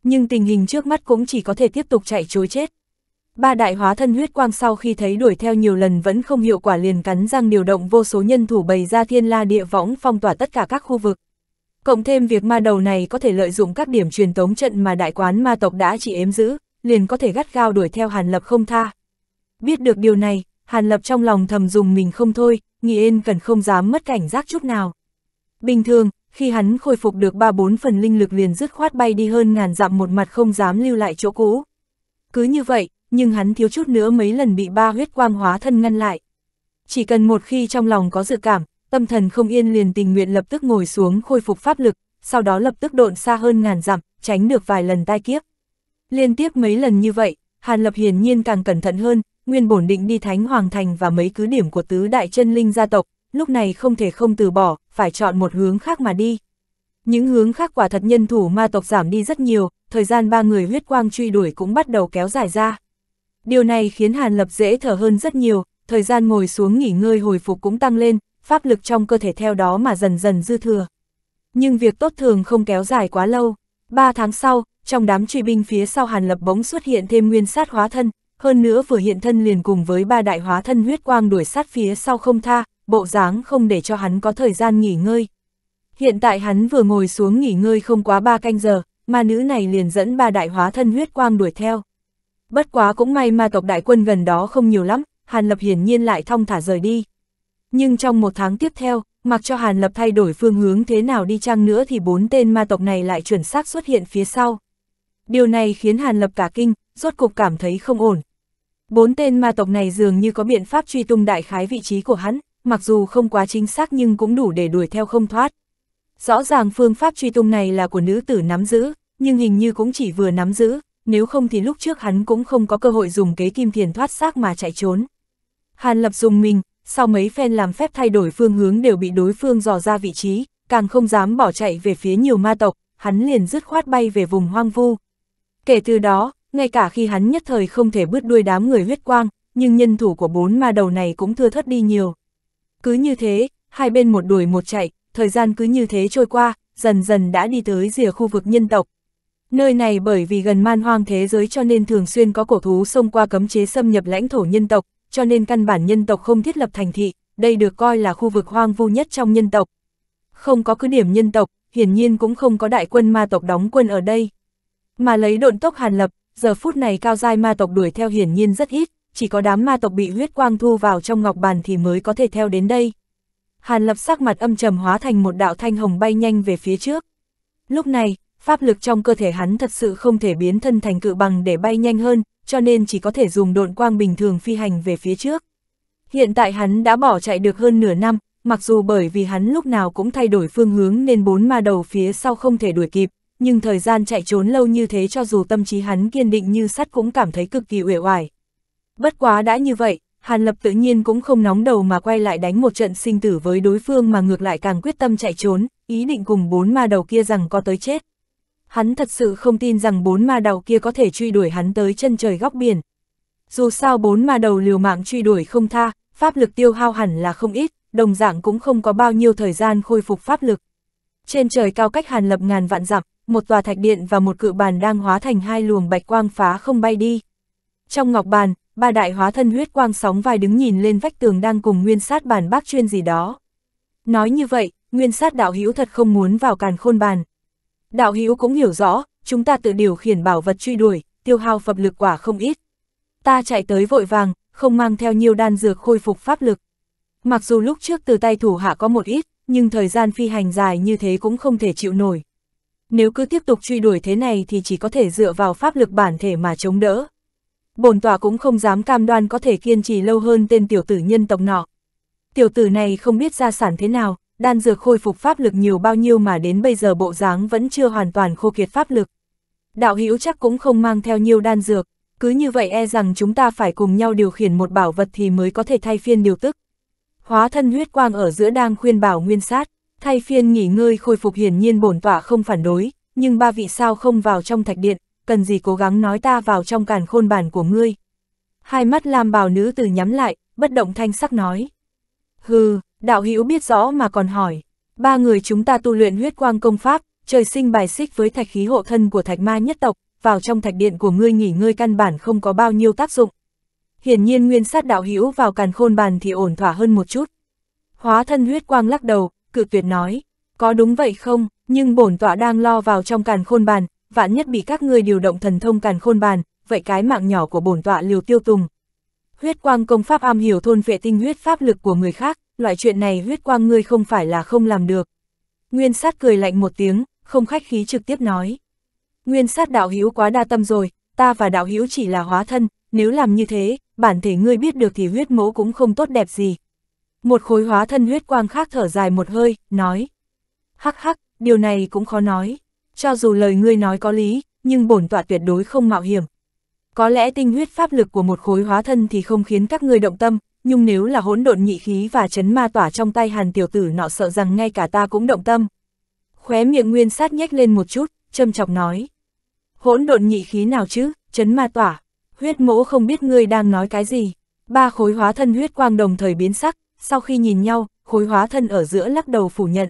Nhưng tình hình trước mắt cũng chỉ có thể tiếp tục chạy chối chết. Ba đại hóa thân huyết quang sau khi thấy đuổi theo nhiều lần vẫn không hiệu quả liền cắn răng điều động vô số nhân thủ bày ra thiên la địa võng phong tỏa tất cả các khu vực. Cộng thêm việc ma đầu này có thể lợi dụng các điểm truyền tống trận mà đại quán ma tộc đã chỉ ếm giữ, liền có thể gắt gao đuổi theo Hàn Lập không tha. Biết được điều này, Hàn Lập trong lòng thầm dùng mình không thôi, Nghi Yên cần không dám mất cảnh giác chút nào. Bình thường, khi hắn khôi phục được ba bốn phần linh lực liền dứt khoát bay đi hơn ngàn dặm một mặt không dám lưu lại chỗ cũ. Cứ như vậy, nhưng hắn thiếu chút nữa mấy lần bị ba huyết quang hóa thân ngăn lại. Chỉ cần một khi trong lòng có dự cảm, tâm thần không yên liền tình nguyện lập tức ngồi xuống khôi phục pháp lực, sau đó lập tức độn xa hơn ngàn dặm, tránh được vài lần tai kiếp. Liên tiếp mấy lần như vậy, Hàn Lập hiển nhiên càng cẩn thận hơn, nguyên bổn định đi Thánh Hoàng Thành và mấy cứ điểm của tứ đại chân linh gia tộc, lúc này không thể không từ bỏ, phải chọn một hướng khác mà đi. Những hướng khác quả thật nhân thủ ma tộc giảm đi rất nhiều, thời gian ba người huyết quang truy đuổi cũng bắt đầu kéo dài ra. Điều này khiến Hàn Lập dễ thở hơn rất nhiều, thời gian ngồi xuống nghỉ ngơi hồi phục cũng tăng lên, pháp lực trong cơ thể theo đó mà dần dần dư thừa. Nhưng việc tốt thường không kéo dài quá lâu. Ba tháng sau, trong đám truy binh phía sau Hàn Lập bỗng xuất hiện thêm nguyên sát hóa thân, hơn nữa vừa hiện thân liền cùng với ba đại hóa thân huyết quang đuổi sát phía sau không tha, bộ dáng không để cho hắn có thời gian nghỉ ngơi. Hiện tại hắn vừa ngồi xuống nghỉ ngơi không quá ba canh giờ, mà nữ này liền dẫn ba đại hóa thân huyết quang đuổi theo. Bất quá cũng may ma tộc đại quân gần đó không nhiều lắm, Hàn Lập hiển nhiên lại thong thả rời đi. Nhưng trong một tháng tiếp theo, mặc cho Hàn Lập thay đổi phương hướng thế nào đi chăng nữa thì bốn tên ma tộc này lại chuẩn xác xuất hiện phía sau. Điều này khiến Hàn Lập cả kinh, rốt cục cảm thấy không ổn. Bốn tên ma tộc này dường như có biện pháp truy tung đại khái vị trí của hắn, mặc dù không quá chính xác nhưng cũng đủ để đuổi theo không thoát. Rõ ràng phương pháp truy tung này là của nữ tử nắm giữ, nhưng hình như cũng chỉ vừa nắm giữ, nếu không thì lúc trước hắn cũng không có cơ hội dùng kế kim thiền thoát xác mà chạy trốn. Hàn Lập dùng mình, sau mấy phen làm phép thay đổi phương hướng đều bị đối phương dò ra vị trí, càng không dám bỏ chạy về phía nhiều ma tộc, hắn liền dứt khoát bay về vùng hoang vu. Kể từ đó, ngay cả khi hắn nhất thời không thể bứt đuôi đám người huyết quang, nhưng nhân thủ của bốn ma đầu này cũng thưa thất đi nhiều. Cứ như thế, hai bên một đuổi một chạy, thời gian cứ như thế trôi qua, dần dần đã đi tới rìa khu vực nhân tộc. Nơi này bởi vì gần man hoang thế giới cho nên thường xuyên có cổ thú xông qua cấm chế xâm nhập lãnh thổ nhân tộc, cho nên căn bản nhân tộc không thiết lập thành thị, đây được coi là khu vực hoang vu nhất trong nhân tộc. Không có cứ điểm nhân tộc, hiển nhiên cũng không có đại quân ma tộc đóng quân ở đây. Mà lấy độn tốc hàn lập, giờ phút này cao giai ma tộc đuổi theo hiển nhiên rất ít, chỉ có đám ma tộc bị huyết quang thu vào trong ngọc bàn thì mới có thể theo đến đây. Hàn lập sắc mặt âm trầm hóa thành một đạo thanh hồng bay nhanh về phía trước. Lúc này, pháp lực trong cơ thể hắn thật sự không thể biến thân thành cự bằng để bay nhanh hơn, cho nên chỉ có thể dùng độn quang bình thường phi hành về phía trước. Hiện tại hắn đã bỏ chạy được hơn nửa năm, mặc dù bởi vì hắn lúc nào cũng thay đổi phương hướng nên bốn ma đầu phía sau không thể đuổi kịp, nhưng thời gian chạy trốn lâu như thế cho dù tâm trí hắn kiên định như sắt cũng cảm thấy cực kỳ uể oải. Bất quá đã như vậy, Hàn Lập tự nhiên cũng không nóng đầu mà quay lại đánh một trận sinh tử với đối phương mà ngược lại càng quyết tâm chạy trốn, ý định cùng bốn ma đầu kia rằng có tới chết hắn thật sự không tin rằng bốn ma đầu kia có thể truy đuổi hắn tới chân trời góc biển. Dù sao bốn ma đầu liều mạng truy đuổi không tha, pháp lực tiêu hao hẳn là không ít, đồng dạng cũng không có bao nhiêu thời gian khôi phục pháp lực. Trên trời cao cách hàn lập ngàn vạn dặm, một tòa thạch điện và một cự bàn đang hóa thành hai luồng bạch quang phá không bay đi. Trong ngọc bàn, ba đại hóa thân huyết quang sóng vai đứng nhìn lên vách tường đang cùng nguyên sát bàn bác chuyên gì đó. Nói như vậy, nguyên sát đạo hữu thật không muốn vào càn khôn bàn. Đạo hữu cũng hiểu rõ, chúng ta tự điều khiển bảo vật truy đuổi, tiêu hao phập lực quả không ít. Ta chạy tới vội vàng, không mang theo nhiều đan dược khôi phục pháp lực. Mặc dù lúc trước từ tay thủ hạ có một ít, nhưng thời gian phi hành dài như thế cũng không thể chịu nổi. Nếu cứ tiếp tục truy đuổi thế này thì chỉ có thể dựa vào pháp lực bản thể mà chống đỡ. Bồn tòa cũng không dám cam đoan có thể kiên trì lâu hơn tên tiểu tử nhân tộc nọ. Tiểu tử này không biết gia sản thế nào, đan dược khôi phục pháp lực nhiều bao nhiêu mà đến bây giờ bộ dáng vẫn chưa hoàn toàn khô kiệt pháp lực. Đạo hữu chắc cũng không mang theo nhiều đan dược, cứ như vậy e rằng chúng ta phải cùng nhau điều khiển một bảo vật thì mới có thể thay phiên điều tức. Hóa thân huyết quang ở giữa đang khuyên bảo nguyên sát, thay phiên nghỉ ngơi khôi phục hiển nhiên bổn tọa không phản đối, nhưng ba vị sao không vào trong thạch điện, cần gì cố gắng nói ta vào trong càn khôn bản của ngươi. Hai mắt làm bào nữ từ nhắm lại, bất động thanh sắc nói. Hừ, đạo hữu biết rõ mà còn hỏi. Ba người chúng ta tu luyện huyết quang công pháp, trời sinh bài xích với thạch khí hộ thân của thạch ma nhất tộc, vào trong thạch điện của ngươi nghỉ ngơi căn bản không có bao nhiêu tác dụng. Hiển nhiên nguyên sát đạo hữu vào càn khôn bàn thì ổn thỏa hơn một chút. Hóa thân huyết quang lắc đầu, cự tuyệt nói, có đúng vậy không, nhưng bổn tọa đang lo vào trong càn khôn bàn, vạn nhất bị các ngươi điều động thần thông càn khôn bàn, vậy cái mạng nhỏ của bổn tọa liều tiêu tùng, Huyết quang công pháp am hiểu thôn vệ tinh huyết pháp lực của người khác, loại chuyện này huyết quang ngươi không phải là không làm được. Nguyên sát cười lạnh một tiếng, không khách khí trực tiếp nói. Nguyên sát đạo hữu quá đa tâm rồi, ta và đạo hữu chỉ là hóa thân, nếu làm như thế, bản thể ngươi biết được thì huyết mẫu cũng không tốt đẹp gì. Một khối hóa thân huyết quang khác thở dài một hơi, nói. Hắc hắc, điều này cũng khó nói. Cho dù lời ngươi nói có lý, nhưng bổn tọa tuyệt đối không mạo hiểm, có lẽ tinh huyết pháp lực của một khối hóa thân thì không khiến các người động tâm, nhưng nếu là hỗn độn nhị khí và chấn ma tỏa trong tay hàn tiểu tử nọ sợ rằng ngay cả ta cũng động tâm. Khóe miệng nguyên sát nhếch lên một chút, châm chọc nói. Hỗn độn nhị khí nào chứ, chấn ma tỏa, huyết mỗ không biết ngươi đang nói cái gì. Ba khối hóa thân huyết quang đồng thời biến sắc, sau khi nhìn nhau, khối hóa thân ở giữa lắc đầu phủ nhận.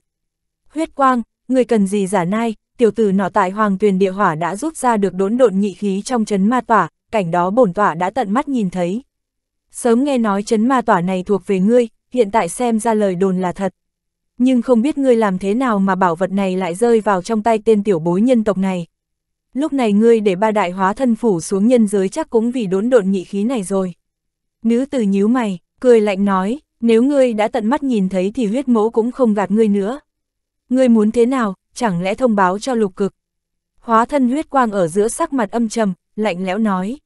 Huyết quang, người cần gì giả nai, tiểu tử nọ tại hoàng tuyền địa hỏa đã rút ra được đốn độn nhị khí trong chấn ma tỏa, cảnh đó bổn tỏa đã tận mắt nhìn thấy. Sớm nghe nói chấn ma tỏa này thuộc về ngươi, hiện tại xem ra lời đồn là thật. Nhưng không biết ngươi làm thế nào mà bảo vật này lại rơi vào trong tay tên tiểu bối nhân tộc này. Lúc này ngươi để ba đại hóa thân phủ xuống nhân giới chắc cũng vì đốn độn nhị khí này rồi. Nữ tử nhíu mày, cười lạnh nói, nếu ngươi đã tận mắt nhìn thấy thì huyết mẫu cũng không gạt ngươi nữa. Ngươi muốn thế nào, chẳng lẽ thông báo cho lục cực. Hóa thân huyết quang ở giữa sắc mặt âm trầm, lạnh lẽo nói.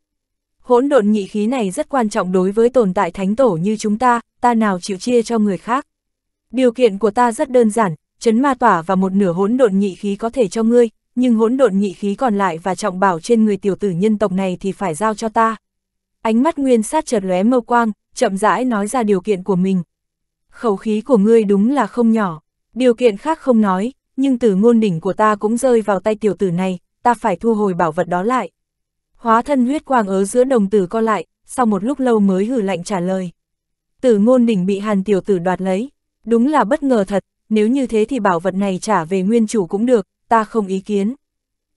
Hỗn độn nhị khí này rất quan trọng đối với tồn tại thánh tổ như chúng ta, ta nào chịu chia cho người khác. Điều kiện của ta rất đơn giản, chấn ma tỏa và một nửa hỗn độn nhị khí có thể cho ngươi, nhưng hỗn độn nhị khí còn lại và trọng bảo trên người tiểu tử nhân tộc này thì phải giao cho ta. Ánh mắt nguyên sát chợt lóe mâu quang, chậm rãi nói ra điều kiện của mình. Khẩu khí của ngươi đúng là không nhỏ, điều kiện khác không nói, nhưng từ ngôn đỉnh của ta cũng rơi vào tay tiểu tử này, ta phải thu hồi bảo vật đó lại. Hóa thân huyết quang ớ giữa đồng tử co lại, sau một lúc lâu mới hử lạnh trả lời. Tử ngôn đỉnh bị hàn tiểu tử đoạt lấy, đúng là bất ngờ thật, nếu như thế thì bảo vật này trả về nguyên chủ cũng được, ta không ý kiến.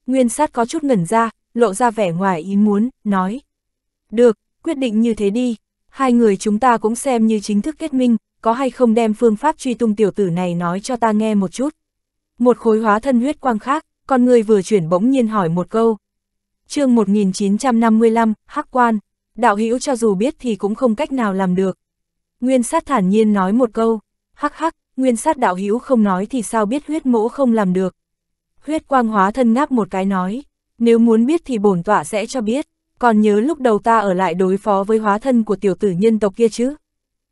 Nguyên sát có chút ngẩn ra, lộ ra vẻ ngoài ý muốn, nói. Được, quyết định như thế đi, hai người chúng ta cũng xem như chính thức kết minh, có hay không đem phương pháp truy tung tiểu tử này nói cho ta nghe một chút. Một khối hóa thân huyết quang khác, con người vừa chuyển bỗng nhiên hỏi một câu. chương 1955, Hắc Quan, đạo hữu cho dù biết thì cũng không cách nào làm được. Nguyên sát thản nhiên nói một câu, hắc hắc, nguyên sát đạo hữu không nói thì sao biết huyết mỗ không làm được. Huyết quang hóa thân ngáp một cái nói, nếu muốn biết thì bổn tọa sẽ cho biết, còn nhớ lúc đầu ta ở lại đối phó với hóa thân của tiểu tử nhân tộc kia chứ.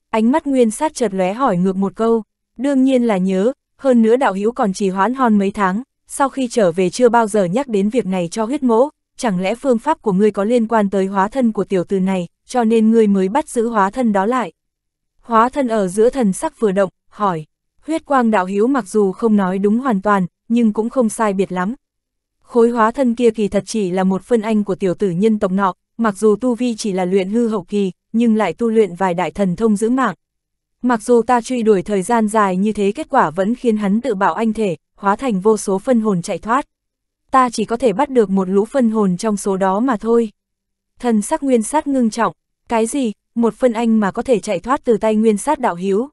Ánh mắt nguyên sát chợt lóe hỏi ngược một câu, đương nhiên là nhớ, hơn nữa đạo hữu còn trì hoãn hon mấy tháng, sau khi trở về chưa bao giờ nhắc đến việc này cho huyết mỗ, chẳng lẽ phương pháp của ngươi có liên quan tới hóa thân của tiểu tử này, cho nên ngươi mới bắt giữ hóa thân đó lại. Hóa thân ở giữa thần sắc vừa động, hỏi, huyết quang đạo hữu mặc dù không nói đúng hoàn toàn, nhưng cũng không sai biệt lắm. Khối hóa thân kia kỳ thật chỉ là một phân anh của tiểu tử nhân tộc nọ, mặc dù tu vi chỉ là luyện hư hậu kỳ, nhưng lại tu luyện vài đại thần thông giữ mạng, Mặc dù ta truy đuổi thời gian dài như thế kết quả vẫn khiến hắn tự bảo anh thể, hóa thành vô số phân hồn chạy thoát. Ta chỉ có thể bắt được một lũ phân hồn trong số đó mà thôi. Thần sắc nguyên sát ngưng trọng, cái gì, một phân anh mà có thể chạy thoát từ tay nguyên sát đạo hiếu.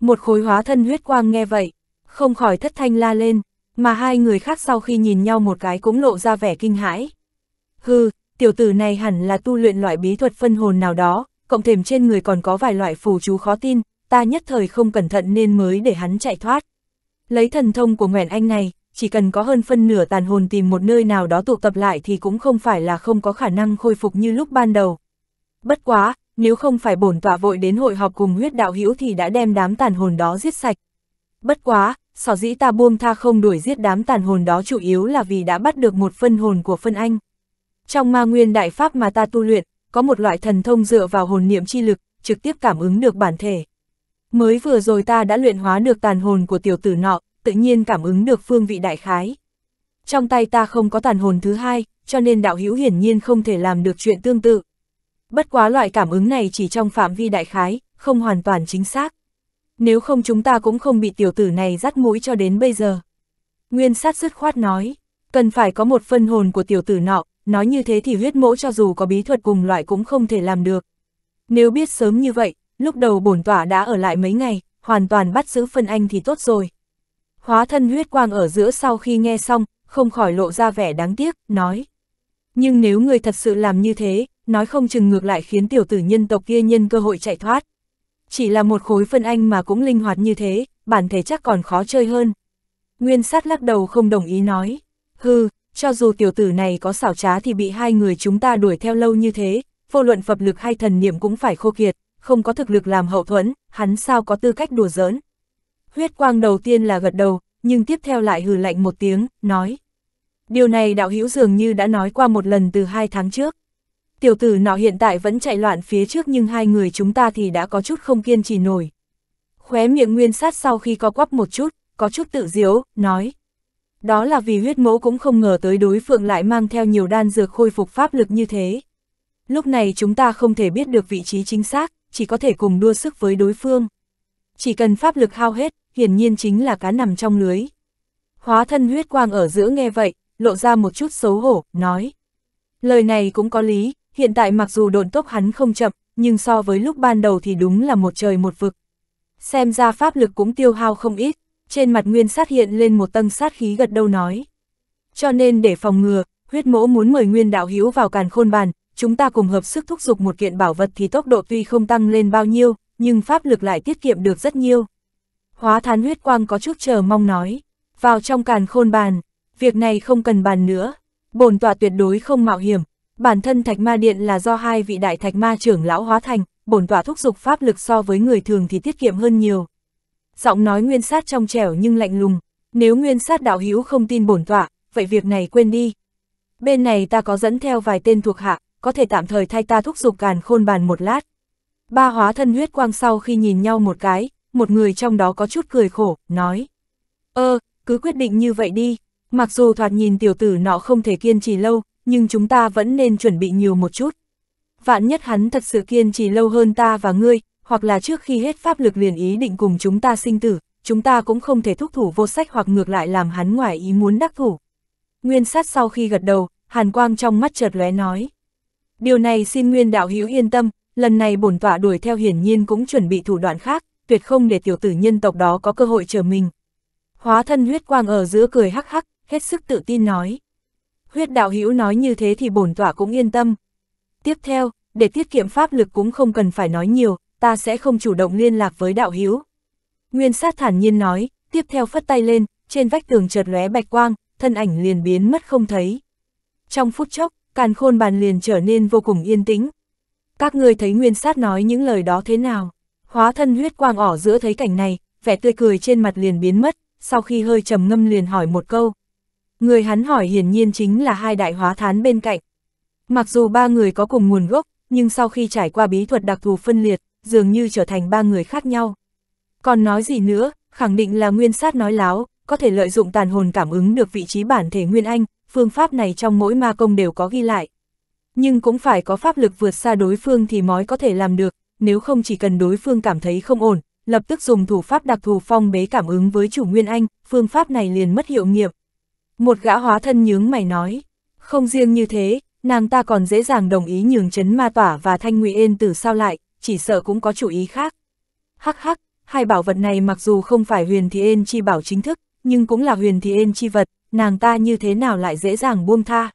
Một khối hóa thân huyết quang nghe vậy, không khỏi thất thanh la lên, mà hai người khác sau khi nhìn nhau một cái cũng lộ ra vẻ kinh hãi. Hừ, tiểu tử này hẳn là tu luyện loại bí thuật phân hồn nào đó, cộng thêm trên người còn có vài loại phù chú khó tin, ta nhất thời không cẩn thận nên mới để hắn chạy thoát. Lấy thần thông của Nguyễn Anh này, chỉ cần có hơn phân nửa tàn hồn tìm một nơi nào đó tụ tập lại thì cũng không phải là không có khả năng khôi phục như lúc ban đầu. Bất quá, nếu không phải bổn tọa vội đến hội họp cùng huyết đạo hữu thì đã đem đám tàn hồn đó giết sạch. Bất quá, sỏ dĩ ta buông tha không đuổi giết đám tàn hồn đó chủ yếu là vì đã bắt được một phân hồn của phân anh. Trong ma nguyên đại pháp mà ta tu luyện, có một loại thần thông dựa vào hồn niệm chi lực, trực tiếp cảm ứng được bản thể. Mới vừa rồi ta đã luyện hóa được tàn hồn của tiểu tử nọ, tự nhiên cảm ứng được phương vị đại khái. Trong tay ta không có tàn hồn thứ hai, cho nên đạo hữu hiển nhiên không thể làm được chuyện tương tự. Bất quá loại cảm ứng này chỉ trong phạm vi đại khái, không hoàn toàn chính xác. Nếu không chúng ta cũng không bị tiểu tử này dắt mũi cho đến bây giờ. Nguyên sát dứt khoát nói, cần phải có một phân hồn của tiểu tử nọ, nói như thế thì huyết mẫu cho dù có bí thuật cùng loại cũng không thể làm được. Nếu biết sớm như vậy, lúc đầu bổn tỏa đã ở lại mấy ngày, hoàn toàn bắt giữ phân anh thì tốt rồi. Hóa thân huyết quang ở giữa sau khi nghe xong, không khỏi lộ ra vẻ đáng tiếc, nói. Nhưng nếu người thật sự làm như thế, nói không chừng ngược lại khiến tiểu tử nhân tộc kia nhân cơ hội chạy thoát. Chỉ là một khối phân anh mà cũng linh hoạt như thế, bản thể chắc còn khó chơi hơn. Nguyên sát lắc đầu không đồng ý nói. Hừ, cho dù tiểu tử này có xảo trá thì bị hai người chúng ta đuổi theo lâu như thế, vô luận phập lực hay thần niệm cũng phải khô kiệt không có thực lực làm hậu thuẫn, hắn sao có tư cách đùa giỡn. Huyết quang đầu tiên là gật đầu, nhưng tiếp theo lại hừ lạnh một tiếng, nói. Điều này đạo hữu dường như đã nói qua một lần từ hai tháng trước. Tiểu tử nọ hiện tại vẫn chạy loạn phía trước nhưng hai người chúng ta thì đã có chút không kiên trì nổi. Khóe miệng nguyên sát sau khi co quắp một chút, có chút tự diếu, nói. Đó là vì huyết mẫu cũng không ngờ tới đối phượng lại mang theo nhiều đan dược khôi phục pháp lực như thế. Lúc này chúng ta không thể biết được vị trí chính xác, chỉ có thể cùng đua sức với đối phương. Chỉ cần pháp lực hao hết, hiển nhiên chính là cá nằm trong lưới. Hóa thân huyết quang ở giữa nghe vậy, lộ ra một chút xấu hổ, nói. Lời này cũng có lý, hiện tại mặc dù độn tốc hắn không chậm, nhưng so với lúc ban đầu thì đúng là một trời một vực. Xem ra pháp lực cũng tiêu hao không ít, trên mặt nguyên sát hiện lên một tầng sát khí gật đầu nói. Cho nên để phòng ngừa, huyết mỗ muốn mời nguyên đạo hữu vào càn khôn bàn, chúng ta cùng hợp sức thúc giục một kiện bảo vật thì tốc độ tuy không tăng lên bao nhiêu, nhưng pháp lực lại tiết kiệm được rất nhiều. Hóa thán huyết quang có chút chờ mong nói, vào trong càn khôn bàn, việc này không cần bàn nữa, bổn tọa tuyệt đối không mạo hiểm, bản thân thạch ma điện là do hai vị đại thạch ma trưởng lão hóa thành, bổn tọa thúc giục pháp lực so với người thường thì tiết kiệm hơn nhiều. Giọng nói nguyên sát trong trẻo nhưng lạnh lùng, nếu nguyên sát đạo hữu không tin bổn tọa, vậy việc này quên đi. Bên này ta có dẫn theo vài tên thuộc hạ, có thể tạm thời thay ta thúc giục càn khôn bàn một lát. Ba hóa thân huyết quang sau khi nhìn nhau một cái, một người trong đó có chút cười khổ, nói. Ơ, ờ, cứ quyết định như vậy đi, mặc dù thoạt nhìn tiểu tử nọ không thể kiên trì lâu, nhưng chúng ta vẫn nên chuẩn bị nhiều một chút. Vạn nhất hắn thật sự kiên trì lâu hơn ta và ngươi, hoặc là trước khi hết pháp lực liền ý định cùng chúng ta sinh tử, chúng ta cũng không thể thúc thủ vô sách hoặc ngược lại làm hắn ngoài ý muốn đắc thủ. Nguyên sát sau khi gật đầu, hàn quang trong mắt chợt lóe nói. Điều này xin Nguyên Đạo Hữu yên tâm, lần này bổn tọa đuổi theo hiển nhiên cũng chuẩn bị thủ đoạn khác, tuyệt không để tiểu tử nhân tộc đó có cơ hội chờ mình. Hóa thân huyết quang ở giữa cười hắc hắc, hết sức tự tin nói. Huyết Đạo Hữu nói như thế thì bổn tọa cũng yên tâm. Tiếp theo, để tiết kiệm pháp lực cũng không cần phải nói nhiều, ta sẽ không chủ động liên lạc với Đạo Hữu. Nguyên sát thản nhiên nói, tiếp theo phất tay lên, trên vách tường chợt lóe bạch quang, thân ảnh liền biến mất không thấy. Trong phút chốc, càn khôn bàn liền trở nên vô cùng yên tĩnh. Các người thấy nguyên sát nói những lời đó thế nào? Hóa thân huyết quang ỏ giữa thấy cảnh này, vẻ tươi cười trên mặt liền biến mất, sau khi hơi trầm ngâm liền hỏi một câu. Người hắn hỏi hiển nhiên chính là hai đại hóa thán bên cạnh. Mặc dù ba người có cùng nguồn gốc, nhưng sau khi trải qua bí thuật đặc thù phân liệt, dường như trở thành ba người khác nhau. Còn nói gì nữa, khẳng định là nguyên sát nói láo, có thể lợi dụng tàn hồn cảm ứng được vị trí bản thể Nguyên Anh, phương pháp này trong mỗi ma công đều có ghi lại. Nhưng cũng phải có pháp lực vượt xa đối phương thì mới có thể làm được, nếu không chỉ cần đối phương cảm thấy không ổn, lập tức dùng thủ pháp đặc thù phong bế cảm ứng với chủ Nguyên Anh, phương pháp này liền mất hiệu nghiệm. Một gã hóa thân nhướng mày nói, không riêng như thế, nàng ta còn dễ dàng đồng ý nhường chấn ma tỏa và thanh nguy yên tử sao lại, chỉ sợ cũng có chủ ý khác. Hắc hắc, hai bảo vật này mặc dù không phải huyền thì yên chi bảo chính thức, nhưng cũng là huyền thì yên chi vật, nàng ta như thế nào lại dễ dàng buông tha.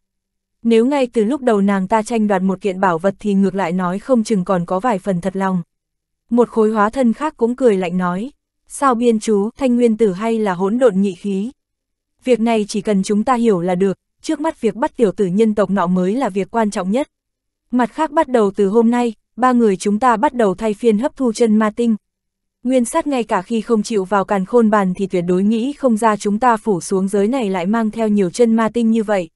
Nếu ngay từ lúc đầu nàng ta tranh đoạt một kiện bảo vật thì ngược lại nói không chừng còn có vài phần thật lòng. Một khối hóa thân khác cũng cười lạnh nói, sao biên chú, thanh nguyên tử hay là hỗn độn nhị khí. Việc này chỉ cần chúng ta hiểu là được, trước mắt việc bắt tiểu tử nhân tộc nọ mới là việc quan trọng nhất. Mặt khác bắt đầu từ hôm nay, ba người chúng ta bắt đầu thay phiên hấp thu chân ma tinh, Nguyên sát ngay cả khi không chịu vào càn khôn bàn thì tuyệt đối nghĩ không ra chúng ta phủ xuống giới này lại mang theo nhiều chân ma tinh như vậy.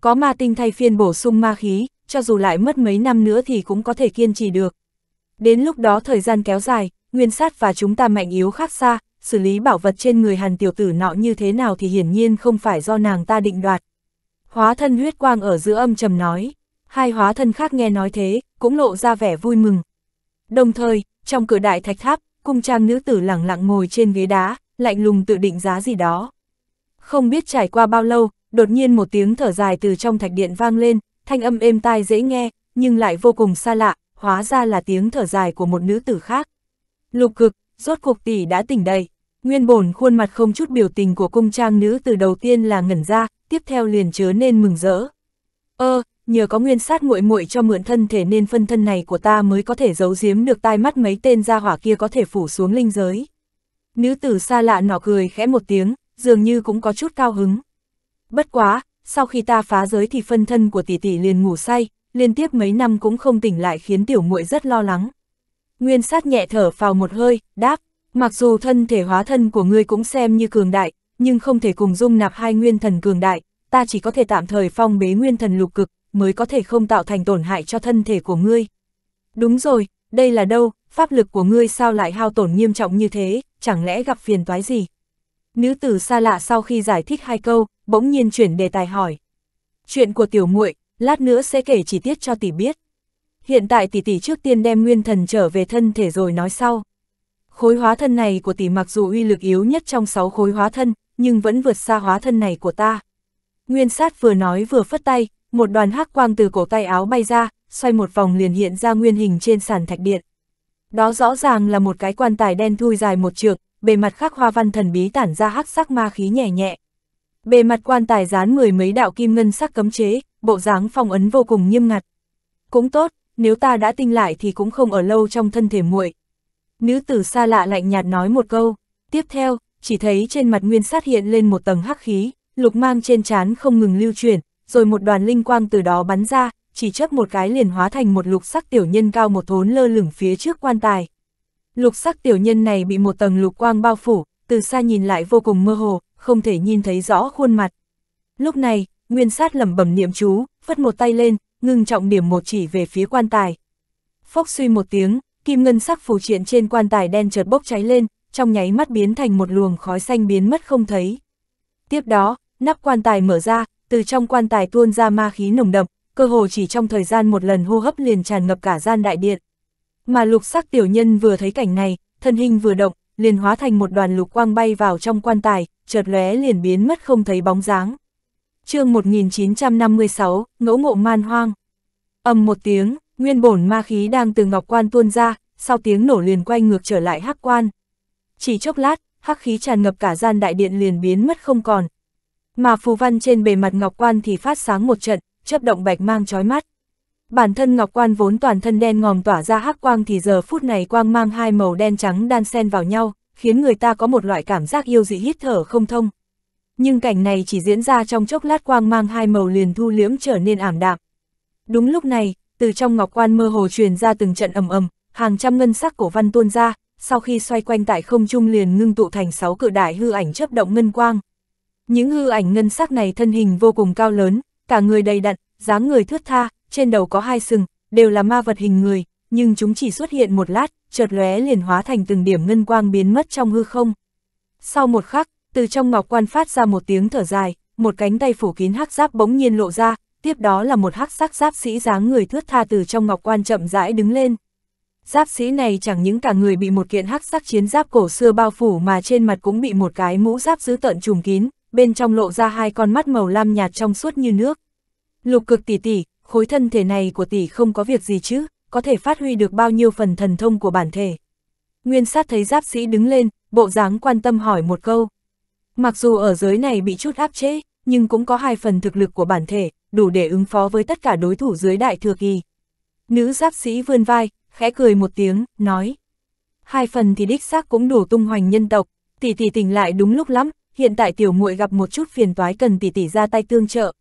Có ma tinh thay phiên bổ sung ma khí, cho dù lại mất mấy năm nữa thì cũng có thể kiên trì được. Đến lúc đó thời gian kéo dài, nguyên sát và chúng ta mạnh yếu khác xa, xử lý bảo vật trên người hàn tiểu tử nọ như thế nào thì hiển nhiên không phải do nàng ta định đoạt. Hóa thân huyết quang ở giữa âm trầm nói, hai hóa thân khác nghe nói thế, cũng lộ ra vẻ vui mừng. Đồng thời, trong cửa đại thạch tháp, cung trang nữ tử lẳng lặng ngồi trên ghế đá, lạnh lùng tự định giá gì đó. Không biết trải qua bao lâu, đột nhiên một tiếng thở dài từ trong thạch điện vang lên, thanh âm êm tai dễ nghe, nhưng lại vô cùng xa lạ, hóa ra là tiếng thở dài của một nữ tử khác. Lục cực, rốt cuộc tỷ đã tỉnh đầy. Nguyên bổn khuôn mặt không chút biểu tình của cung trang nữ tử đầu tiên là ngẩn ra, tiếp theo liền chớ nên mừng rỡ. Ơ, nhờ có nguyên sát nguội muội cho mượn thân thể nên phân thân này của ta mới có thể giấu giếm được tai mắt mấy tên gia hỏa kia có thể phủ xuống linh giới. Nữ tử xa lạ nọ cười khẽ một tiếng, dường như cũng có chút cao hứng. Bất quá, sau khi ta phá giới thì phân thân của tỷ tỷ liền ngủ say, liên tiếp mấy năm cũng không tỉnh lại khiến tiểu muội rất lo lắng. Nguyên sát nhẹ thở vào một hơi, đáp, mặc dù thân thể hóa thân của ngươi cũng xem như cường đại, nhưng không thể cùng dung nạp hai nguyên thần cường đại, ta chỉ có thể tạm thời phong bế nguyên thần lục cực, mới có thể không tạo thành tổn hại cho thân thể của ngươi. Đúng rồi, đây là đâu, pháp lực của ngươi sao lại hao tổn nghiêm trọng như thế, chẳng lẽ gặp phiền toái gì? Nữ tử xa lạ sau khi giải thích hai câu, bỗng nhiên chuyển đề tài hỏi. Chuyện của tiểu muội, lát nữa sẽ kể chi tiết cho tỷ biết. Hiện tại tỷ tỷ trước tiên đem nguyên thần trở về thân thể rồi nói sau. Khối hóa thân này của tỷ mặc dù uy lực yếu nhất trong 6 khối hóa thân, nhưng vẫn vượt xa hóa thân này của ta. Nguyên sát vừa nói vừa phất tay, một đoàn hắc quang từ cổ tay áo bay ra, xoay một vòng liền hiện ra nguyên hình trên sàn thạch điện. Đó rõ ràng là một cái quan tài đen thui dài một trượng, bề mặt khắc hoa văn thần bí tản ra hắc sắc ma khí nhẹ nhẹ. Bề mặt quan tài dán mười mấy đạo kim ngân sắc cấm chế, bộ dáng phong ấn vô cùng nghiêm ngặt. Cũng tốt, nếu ta đã tinh lại thì cũng không ở lâu trong thân thể muội. Nữ tử xa lạ lạnh nhạt nói một câu, tiếp theo, chỉ thấy trên mặt nguyên sát hiện lên một tầng hắc khí, lục mang trên trán không ngừng lưu chuyển, rồi một đoàn linh quang từ đó bắn ra, chỉ chớp một cái liền hóa thành một lục sắc tiểu nhân cao một thốn lơ lửng phía trước quan tài. Lục sắc tiểu nhân này bị một tầng lục quang bao phủ, từ xa nhìn lại vô cùng mơ hồ, không thể nhìn thấy rõ khuôn mặt. Lúc này, Nguyên Sát lẩm bẩm niệm chú, phất một tay lên, ngưng trọng điểm một chỉ về phía quan tài. Phốc suy một tiếng, kim ngân sắc phù triện trên quan tài đen chợt bốc cháy lên, trong nháy mắt biến thành một luồng khói xanh biến mất không thấy. Tiếp đó, nắp quan tài mở ra, từ trong quan tài tuôn ra ma khí nồng đậm, cơ hồ chỉ trong thời gian một lần hô hấp liền tràn ngập cả gian đại điện. Mà lục sắc tiểu nhân vừa thấy cảnh này, thân hình vừa động, liền hóa thành một đoàn lục quang bay vào trong quan tài, chợt lóe liền biến mất không thấy bóng dáng. chương 1956, ngẫu ngộ man hoang. ầm một tiếng, nguyên bổn ma khí đang từ ngọc quan tuôn ra, sau tiếng nổ liền quay ngược trở lại hắc quan. Chỉ chốc lát, hắc khí tràn ngập cả gian đại điện liền biến mất không còn, mà phù văn trên bề mặt ngọc quan thì phát sáng một trận, chấp động bạch mang chói mắt. Bản thân ngọc quan vốn toàn thân đen ngòm tỏa ra hắc quang thì giờ phút này quang mang hai màu đen trắng đan xen vào nhau, khiến người ta có một loại cảm giác yêu dị hít thở không thông. Nhưng cảnh này chỉ diễn ra trong chốc lát quang mang hai màu liền thu liễm trở nên ảm đạm. Đúng lúc này, từ trong ngọc quan mơ hồ truyền ra từng trận ầm ầm, hàng trăm ngân sắc cổ văn tuôn ra, sau khi xoay quanh tại không trung liền ngưng tụ thành sáu cự đại hư ảnh chấp động ngân quang, những hư ảnh ngân sắc này thân hình vô cùng cao lớn, cả người đầy đặn, dáng người thướt tha, trên đầu có hai sừng, đều là ma vật hình người, nhưng chúng chỉ xuất hiện một lát, chợt lóe liền hóa thành từng điểm ngân quang biến mất trong hư không. Sau một khắc, từ trong ngọc quan phát ra một tiếng thở dài, một cánh tay phủ kín hắc giáp bỗng nhiên lộ ra, tiếp đó là một hắc sắc giáp sĩ dáng người thướt tha từ trong ngọc quan chậm rãi đứng lên. Giáp sĩ này chẳng những cả người bị một kiện hắc sắc chiến giáp cổ xưa bao phủ mà trên mặt cũng bị một cái mũ giáp giữ tận trùm kín, bên trong lộ ra hai con mắt màu lam nhạt trong suốt như nước. Lục cực tỷ tỷ, khối thân thể này của tỷ không có việc gì chứ, có thể phát huy được bao nhiêu phần thần thông của bản thể. Nguyên sát thấy giáp sĩ đứng lên, bộ dáng quan tâm hỏi một câu. Mặc dù ở giới này bị chút áp chế, nhưng cũng có hai phần thực lực của bản thể, đủ để ứng phó với tất cả đối thủ dưới đại thừa kỳ. Nữ giáp sĩ vươn vai, khẽ cười một tiếng, nói. Hai phần thì đích xác cũng đủ tung hoành nhân tộc, tỷ tỷ tỉnh lại đúng lúc lắm, hiện tại tiểu muội gặp một chút phiền toái cần tỷ tỷ ra tay tương trợ.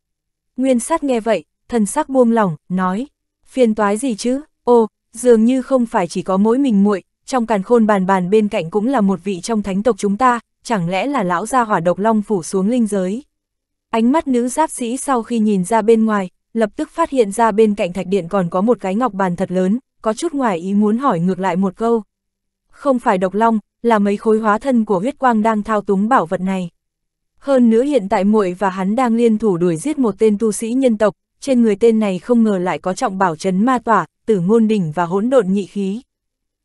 Nguyên sát nghe vậy, thần sắc buông lỏng, nói, phiền toái gì chứ, ô, dường như không phải chỉ có mỗi mình muội trong càn khôn bàn bàn bên cạnh cũng là một vị trong thánh tộc chúng ta, chẳng lẽ là lão gia hỏa độc long phủ xuống linh giới. Ánh mắt nữ giáp sĩ sau khi nhìn ra bên ngoài, lập tức phát hiện ra bên cạnh thạch điện còn có một cái ngọc bàn thật lớn, có chút ngoài ý muốn hỏi ngược lại một câu. Không phải độc long, là mấy khối hóa thân của huyết quang đang thao túng bảo vật này. Hơn nữa hiện tại muội và hắn đang liên thủ đuổi giết một tên tu sĩ nhân tộc, trên người tên này không ngờ lại có trọng bảo trấn ma tỏa, tử ngôn đỉnh và hỗn độn nhị khí.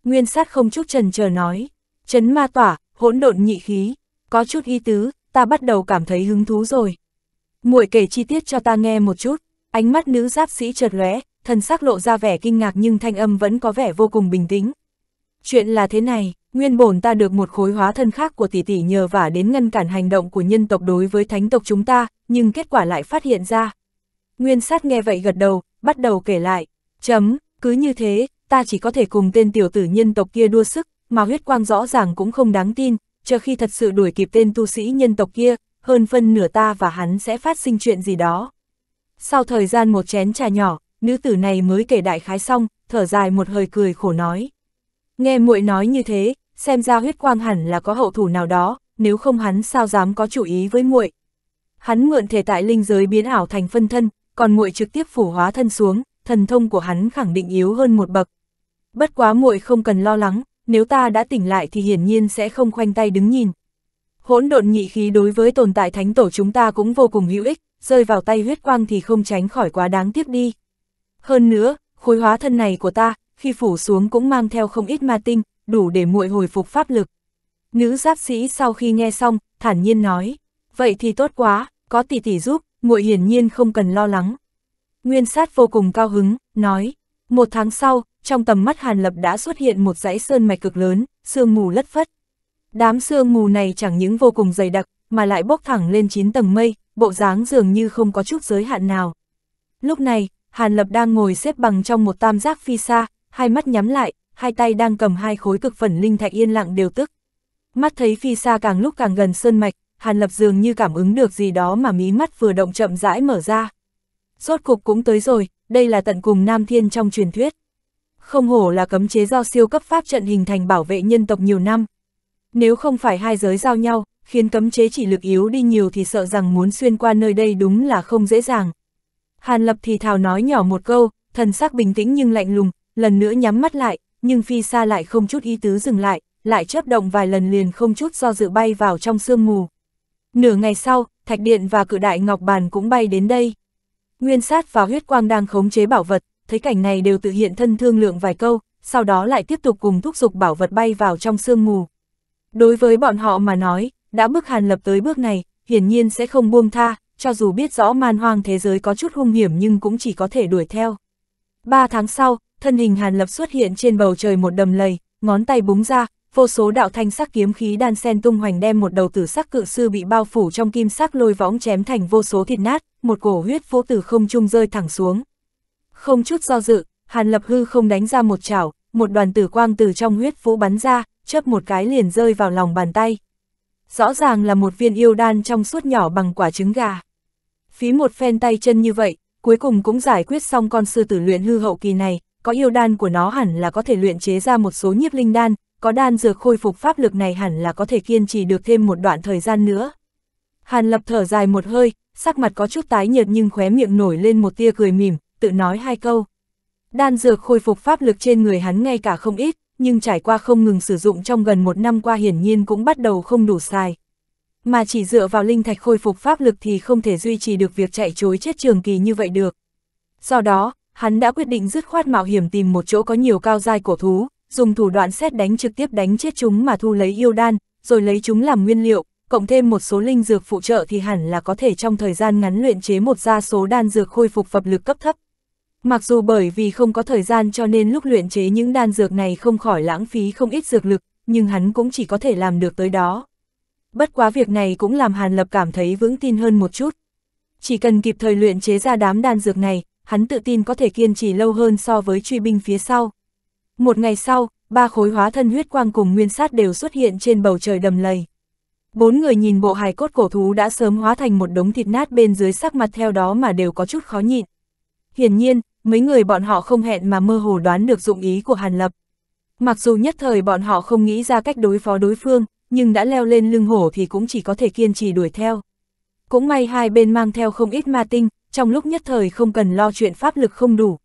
Nguyên sát không chút trần chờ nói, trấn ma tỏa, hỗn độn nhị khí, có chút y tứ, ta bắt đầu cảm thấy hứng thú rồi. Muội kể chi tiết cho ta nghe một chút, ánh mắt nữ giáp sĩ chợt lóe, thần sắc lộ ra vẻ kinh ngạc nhưng thanh âm vẫn có vẻ vô cùng bình tĩnh, Chuyện là thế này, nguyên bổn ta được một khối hóa thân khác của tỷ tỷ nhờ vả đến ngăn cản hành động của nhân tộc đối với thánh tộc chúng ta, nhưng kết quả lại phát hiện ra. Nguyên sát nghe vậy gật đầu, bắt đầu kể lại, chấm, cứ như thế, ta chỉ có thể cùng tên tiểu tử nhân tộc kia đua sức, mà huyết quang rõ ràng cũng không đáng tin, chờ khi thật sự đuổi kịp tên tu sĩ nhân tộc kia, hơn phân nửa ta và hắn sẽ phát sinh chuyện gì đó. Sau thời gian một chén trà nhỏ, nữ tử này mới kể đại khái xong, thở dài một hơi cười khổ nói. Nghe muội nói như thế, xem ra huyết quang hẳn là có hậu thủ nào đó, nếu không hắn sao dám có chủ ý với muội. Hắn mượn thể tại linh giới biến ảo thành phân thân, còn muội trực tiếp phủ hóa thân xuống, thần thông của hắn khẳng định yếu hơn một bậc. Bất quá muội không cần lo lắng, nếu ta đã tỉnh lại thì hiển nhiên sẽ không khoanh tay đứng nhìn. Hỗn độn nhị khí đối với tồn tại thánh tổ chúng ta cũng vô cùng hữu ích, rơi vào tay huyết quang thì không tránh khỏi quá đáng tiếc đi. Hơn nữa, khối hóa thân này của ta, khi phủ xuống cũng mang theo không ít ma tinh, đủ để muội hồi phục pháp lực. Nữ giáp sĩ sau khi nghe xong, thản nhiên nói, vậy thì tốt quá, có tỷ tỷ giúp, muội hiển nhiên không cần lo lắng. Nguyên sát vô cùng cao hứng, nói, một tháng sau, trong tầm mắt Hàn Lập đã xuất hiện một dãy sơn mạch cực lớn, sương mù lất phất. Đám sương mù này chẳng những vô cùng dày đặc, mà lại bốc thẳng lên chín tầng mây, bộ dáng dường như không có chút giới hạn nào. Lúc này, Hàn Lập đang ngồi xếp bằng trong một tam giác phi xa, hai mắt nhắm lại, hai tay đang cầm hai khối cực phẩm linh thạch yên lặng đều tức. Mắt thấy phi xa càng lúc càng gần sơn mạch, Hàn Lập dường như cảm ứng được gì đó mà mí mắt vừa động chậm rãi mở ra. Rốt cục cũng tới rồi, đây là tận cùng Nam Thiên trong truyền thuyết. Không hổ là cấm chế do siêu cấp pháp trận hình thành bảo vệ nhân tộc nhiều năm. Nếu không phải hai giới giao nhau, khiến cấm chế chỉ lực yếu đi nhiều thì sợ rằng muốn xuyên qua nơi đây đúng là không dễ dàng. Hàn Lập thì thào nói nhỏ một câu, thần sắc bình tĩnh nhưng lạnh lùng, lần nữa nhắm mắt lại, nhưng phi xa lại không chút ý tứ dừng lại, lại chớp động vài lần liền không chút do dự bay vào trong sương mù. Nửa ngày sau, thạch điện và cự đại ngọc bàn cũng bay đến đây. Nguyên sát và huyết quang đang khống chế bảo vật, thấy cảnh này đều tự hiện thân thương lượng vài câu, sau đó lại tiếp tục cùng thúc giục bảo vật bay vào trong sương mù. Đối với bọn họ mà nói, đã bước hàn lập tới bước này, hiển nhiên sẽ không buông tha, cho dù biết rõ man hoang thế giới có chút hung hiểm nhưng cũng chỉ có thể đuổi theo. Ba tháng sau, thân hình Hàn Lập xuất hiện trên bầu trời một đầm lầy, ngón tay búng ra, vô số đạo thanh sắc kiếm khí đan sen tung hoành đem một đầu tử sắc cự sư bị bao phủ trong kim sắc lôi võng chém thành vô số thịt nát, một cổ huyết vô tử không trung rơi thẳng xuống. Không chút do dự, Hàn Lập hư không đánh ra một chảo, một đoàn tử quang từ trong huyết vũ bắn ra, chớp một cái liền rơi vào lòng bàn tay. Rõ ràng là một viên yêu đan trong suốt nhỏ bằng quả trứng gà. Phí một phen tay chân như vậy, cuối cùng cũng giải quyết xong con sư tử luyện hư hậu kỳ này, có yêu đan của nó hẳn là có thể luyện chế ra một số nhiếp linh đan, có đan dược khôi phục pháp lực này hẳn là có thể kiên trì được thêm một đoạn thời gian nữa. Hàn lập thở dài một hơi, sắc mặt có chút tái nhợt nhưng khóe miệng nổi lên một tia cười mỉm, tự nói hai câu. Đan dược khôi phục pháp lực trên người hắn ngay cả không ít, nhưng trải qua không ngừng sử dụng trong gần một năm qua hiển nhiên cũng bắt đầu không đủ xài. Mà chỉ dựa vào linh thạch khôi phục pháp lực thì không thể duy trì được việc chạy chối chết trường kỳ như vậy được. Do đó, hắn đã quyết định dứt khoát mạo hiểm tìm một chỗ có nhiều cao dai cổ thú, dùng thủ đoạn xét đánh trực tiếp đánh chết chúng mà thu lấy yêu đan, rồi lấy chúng làm nguyên liệu, cộng thêm một số linh dược phụ trợ thì hẳn là có thể trong thời gian ngắn luyện chế một gia số đan dược khôi phục pháp lực cấp thấp. Mặc dù bởi vì không có thời gian cho nên lúc luyện chế những đan dược này không khỏi lãng phí không ít dược lực, nhưng hắn cũng chỉ có thể làm được tới đó. Bất quá việc này cũng làm Hàn Lập cảm thấy vững tin hơn một chút. Chỉ cần kịp thời luyện chế ra đám đan dược này, hắn tự tin có thể kiên trì lâu hơn so với truy binh phía sau. Một ngày sau, ba khối hóa thân huyết quang cùng nguyên sát đều xuất hiện trên bầu trời đầm lầy. Bốn người nhìn bộ hài cốt cổ thú đã sớm hóa thành một đống thịt nát bên dưới sắc mặt theo đó mà đều có chút khó nhịn. Hiển nhiên, mấy người bọn họ không hẹn mà mơ hồ đoán được dụng ý của Hàn Lập. Mặc dù nhất thời bọn họ không nghĩ ra cách đối phó đối phương, nhưng đã leo lên lưng hổ thì cũng chỉ có thể kiên trì đuổi theo. Cũng may hai bên mang theo không ít ma tinh, trong lúc nhất thời không cần lo chuyện pháp lực không đủ.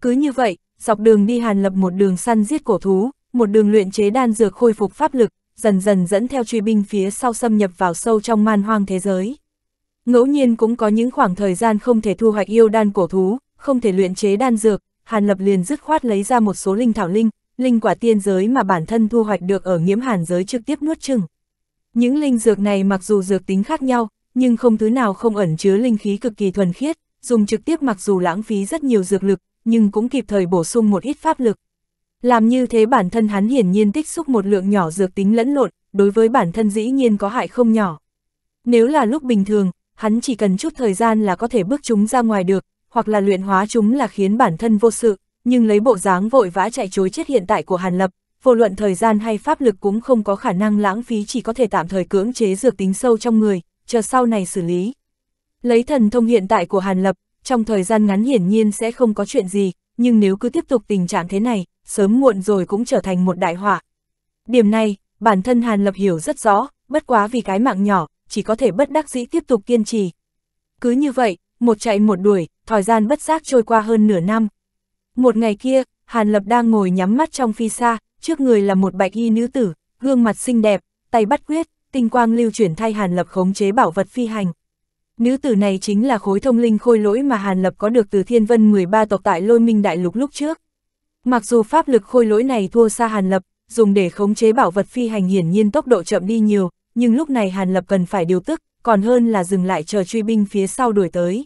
Cứ như vậy, dọc đường đi Hàn lập một đường săn giết cổ thú, một đường luyện chế đan dược khôi phục pháp lực, dần dần dẫn theo truy binh phía sau xâm nhập vào sâu trong man hoang thế giới. Ngẫu nhiên cũng có những khoảng thời gian không thể thu hoạch yêu đan cổ thú, không thể luyện chế đan dược, Hàn Lập liền dứt khoát lấy ra một số linh thảo linh, linh quả tiên giới mà bản thân thu hoạch được ở nghiễm hàn giới trực tiếp nuốt chừng. Những linh dược này mặc dù dược tính khác nhau, nhưng không thứ nào không ẩn chứa linh khí cực kỳ thuần khiết, dùng trực tiếp mặc dù lãng phí rất nhiều dược lực, nhưng cũng kịp thời bổ sung một ít pháp lực. Làm như thế bản thân hắn hiển nhiên tích xúc một lượng nhỏ dược tính lẫn lộn, đối với bản thân dĩ nhiên có hại không nhỏ. Nếu là lúc bình thường, hắn chỉ cần chút thời gian là có thể bước chúng ra ngoài được, hoặc là luyện hóa chúng là khiến bản thân vô sự, nhưng lấy bộ dáng vội vã chạy chối chết hiện tại của Hàn Lập, vô luận thời gian hay pháp lực cũng không có khả năng lãng phí chỉ có thể tạm thời cưỡng chế dược tính sâu trong người, chờ sau này xử lý. Lấy thần thông hiện tại của Hàn Lập, trong thời gian ngắn hiển nhiên sẽ không có chuyện gì, nhưng nếu cứ tiếp tục tình trạng thế này, sớm muộn rồi cũng trở thành một đại họa. Điểm này, bản thân Hàn Lập hiểu rất rõ, bất quá vì cái mạng nhỏ, chỉ có thể bất đắc dĩ tiếp tục kiên trì. Cứ như vậy, một chạy một đuổi, thời gian bất giác trôi qua hơn nửa năm. Một ngày kia, Hàn Lập đang ngồi nhắm mắt trong phi xa, trước người là một bạch y nữ tử, gương mặt xinh đẹp, tay bắt quyết, tinh quang lưu chuyển thay Hàn Lập khống chế bảo vật phi hành. Nữ tử này chính là khối thông linh khôi lỗi mà Hàn Lập có được từ thiên vân 13 tộc tại lôi minh đại lục lúc trước. Mặc dù pháp lực khôi lỗi này thua xa Hàn Lập, dùng để khống chế bảo vật phi hành hiển nhiên tốc độ chậm đi nhiều, nhưng lúc này Hàn Lập cần phải điều tức, còn hơn là dừng lại chờ truy binh phía sau đuổi tới.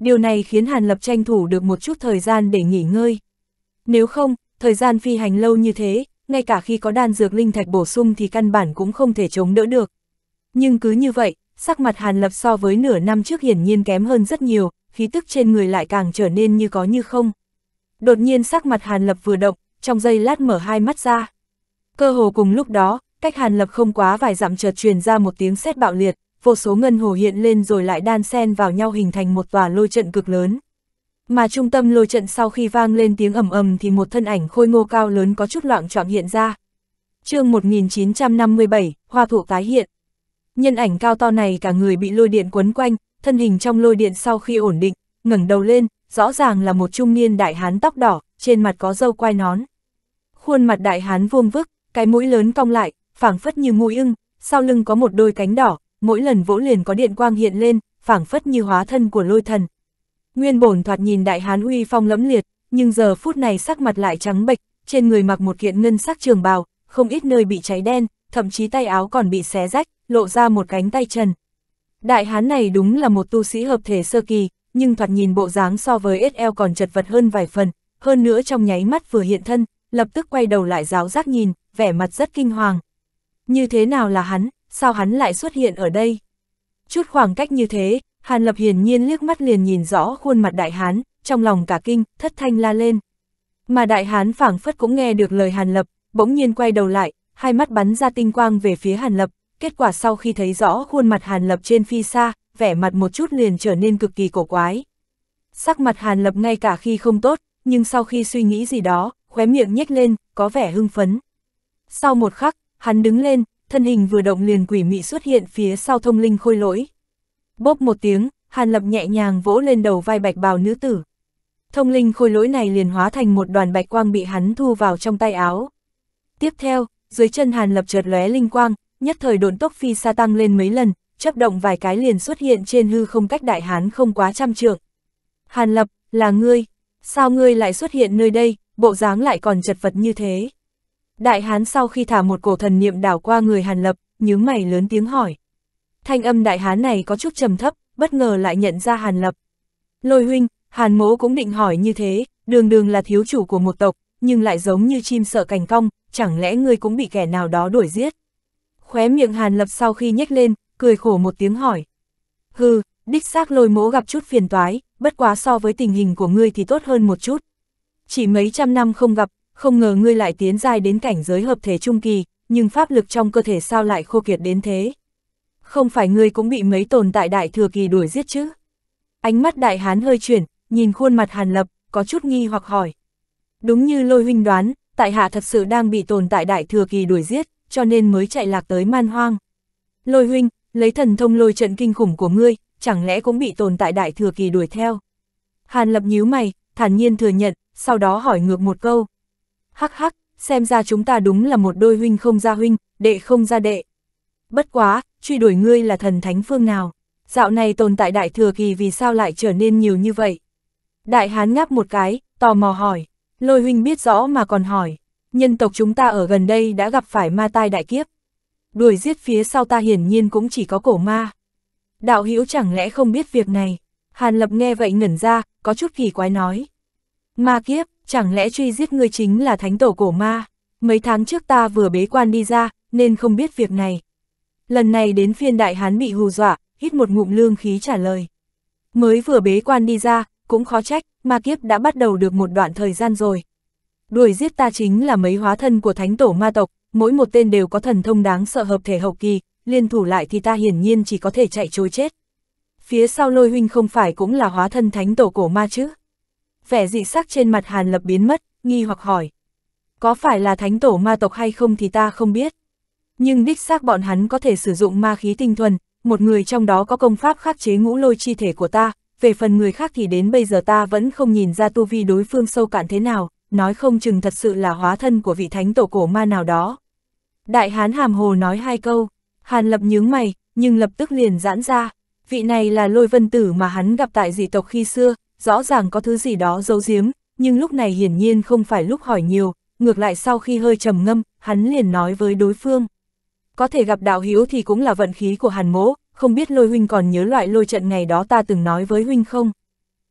Điều này khiến Hàn Lập tranh thủ được một chút thời gian để nghỉ ngơi. Nếu không, thời gian phi hành lâu như thế, ngay cả khi có đan dược linh thạch bổ sung thì căn bản cũng không thể chống đỡ được. Nhưng cứ như vậy, sắc mặt Hàn Lập so với nửa năm trước hiển nhiên kém hơn rất nhiều, khí tức trên người lại càng trở nên như có như không. Đột nhiên sắc mặt Hàn Lập vừa động, trong giây lát mở hai mắt ra. Cơ hồ cùng lúc đó, cách Hàn Lập không quá vài dặm chợt truyền ra một tiếng sét bạo liệt, vô số ngân hồ hiện lên rồi lại đan xen vào nhau hình thành một tòa lôi trận cực lớn. Mà trung tâm lôi trận sau khi vang lên tiếng ầm ầm thì một thân ảnh khôi ngô cao lớn có chút loạn trọn hiện ra. chương 1957, hoa thụ tái hiện. Nhân ảnh cao to này cả người bị lôi điện quấn quanh, thân hình trong lôi điện sau khi ổn định, ngẩng đầu lên, rõ ràng là một trung niên đại hán tóc đỏ, trên mặt có râu quai nón. Khuôn mặt đại hán vuông vức, cái mũi lớn cong lại, phảng phất như mũi ưng, sau lưng có một đôi cánh đỏ, mỗi lần vỗ liền có điện quang hiện lên, phảng phất như hóa thân của lôi thần, Nguyên bổn thoạt nhìn đại hán uy phong lẫm liệt, nhưng giờ phút này sắc mặt lại trắng bệch, trên người mặc một kiện ngân sắc trường bào, không ít nơi bị cháy đen, thậm chí tay áo còn bị xé rách, lộ ra một cánh tay trần. Đại hán này đúng là một tu sĩ hợp thể sơ kỳ, nhưng thoạt nhìn bộ dáng so với SL còn chật vật hơn vài phần, hơn nữa trong nháy mắt vừa hiện thân, lập tức quay đầu lại giáo giác nhìn, vẻ mặt rất kinh hoàng. Như thế nào là hắn, sao hắn lại xuất hiện ở đây? Chút khoảng cách như thế, Hàn Lập hiển nhiên liếc mắt liền nhìn rõ khuôn mặt đại hán, trong lòng cả kinh, thất thanh la lên. Mà đại hán phảng phất cũng nghe được lời Hàn Lập, bỗng nhiên quay đầu lại, hai mắt bắn ra tinh quang về phía Hàn Lập, kết quả sau khi thấy rõ khuôn mặt Hàn Lập trên phi xa, vẻ mặt một chút liền trở nên cực kỳ cổ quái. Sắc mặt Hàn Lập ngay cả khi không tốt, nhưng sau khi suy nghĩ gì đó, khóe miệng nhếch lên, có vẻ hưng phấn. Sau một khắc, hắn đứng lên, thân hình vừa động liền quỷ mị xuất hiện phía sau thông linh khôi lỗi. Bốp một tiếng, Hàn Lập nhẹ nhàng vỗ lên đầu vai bạch bào nữ tử. Thông linh khôi lỗi này liền hóa thành một đoàn bạch quang bị hắn thu vào trong tay áo. Tiếp theo, dưới chân Hàn Lập chợt lóe linh quang, nhất thời độn tốc phi xa tăng lên mấy lần, chấp động vài cái liền xuất hiện trên hư không cách đại hán không quá trăm trượng. Hàn Lập, là ngươi, sao ngươi lại xuất hiện nơi đây, bộ dáng lại còn chật vật như thế? Đại hán sau khi thả một cổ thần niệm đảo qua người Hàn Lập, nhướng mày lớn tiếng hỏi thanh âm đại hán này có chút trầm thấp, bất ngờ lại nhận ra Hàn Lập. Lôi huynh, Hàn Mỗ cũng định hỏi như thế, đường đường là thiếu chủ của một tộc, nhưng lại giống như chim sợ cành cong, chẳng lẽ ngươi cũng bị kẻ nào đó đuổi giết? Khóe miệng Hàn Lập sau khi nhếch lên, cười khổ một tiếng hỏi. Hừ, đích xác lôi mỗ gặp chút phiền toái, bất quá so với tình hình của ngươi thì tốt hơn một chút. Chỉ mấy trăm năm không gặp, không ngờ ngươi lại tiến dài đến cảnh giới hợp thể trung kỳ, nhưng pháp lực trong cơ thể sao lại khô kiệt đến thế không phải ngươi cũng bị mấy tồn tại đại thừa kỳ đuổi giết chứ? Ánh mắt đại hán hơi chuyển, nhìn khuôn mặt hàn lập, có chút nghi hoặc hỏi. Đúng như lôi huynh đoán, tại hạ thật sự đang bị tồn tại đại thừa kỳ đuổi giết, cho nên mới chạy lạc tới man hoang. Lôi huynh, lấy thần thông lôi trận kinh khủng của ngươi, chẳng lẽ cũng bị tồn tại đại thừa kỳ đuổi theo? Hàn lập nhíu mày, thản nhiên thừa nhận, sau đó hỏi ngược một câu. Hắc hắc, xem ra chúng ta đúng là một đôi huynh không ra huynh, đệ không ra đệ. Bất quá, truy đuổi ngươi là thần thánh phương nào, dạo này tồn tại đại thừa kỳ vì sao lại trở nên nhiều như vậy. Đại hán ngáp một cái, tò mò hỏi, lôi huynh biết rõ mà còn hỏi, nhân tộc chúng ta ở gần đây đã gặp phải ma tai đại kiếp. Đuổi giết phía sau ta hiển nhiên cũng chỉ có cổ ma. Đạo hữu chẳng lẽ không biết việc này, hàn lập nghe vậy ngẩn ra, có chút kỳ quái nói. Ma kiếp, chẳng lẽ truy giết ngươi chính là thánh tổ cổ ma, mấy tháng trước ta vừa bế quan đi ra, nên không biết việc này lần này đến phiên đại hán bị hù dọa, hít một ngụm lương khí trả lời. Mới vừa bế quan đi ra, cũng khó trách, ma kiếp đã bắt đầu được một đoạn thời gian rồi. Đuổi giết ta chính là mấy hóa thân của thánh tổ ma tộc, mỗi một tên đều có thần thông đáng sợ hợp thể hậu kỳ, liên thủ lại thì ta hiển nhiên chỉ có thể chạy trối chết. Phía sau lôi huynh không phải cũng là hóa thân thánh tổ cổ ma chứ? Vẻ dị sắc trên mặt Hàn Lập biến mất, nghi hoặc hỏi. Có phải là thánh tổ ma tộc hay không thì ta không biết nhưng đích xác bọn hắn có thể sử dụng ma khí tinh thuần, một người trong đó có công pháp khắc chế ngũ lôi chi thể của ta, về phần người khác thì đến bây giờ ta vẫn không nhìn ra tu vi đối phương sâu cạn thế nào, nói không chừng thật sự là hóa thân của vị thánh tổ cổ ma nào đó. Đại hán hàm hồ nói hai câu, hàn lập nhướng mày, nhưng lập tức liền giãn ra, vị này là lôi vân tử mà hắn gặp tại dị tộc khi xưa, rõ ràng có thứ gì đó giấu giếm, nhưng lúc này hiển nhiên không phải lúc hỏi nhiều, ngược lại sau khi hơi trầm ngâm, hắn liền nói với đối phương có thể gặp đạo hiếu thì cũng là vận khí của hàn mỗ, không biết lôi huynh còn nhớ loại lôi trận ngày đó ta từng nói với huynh không?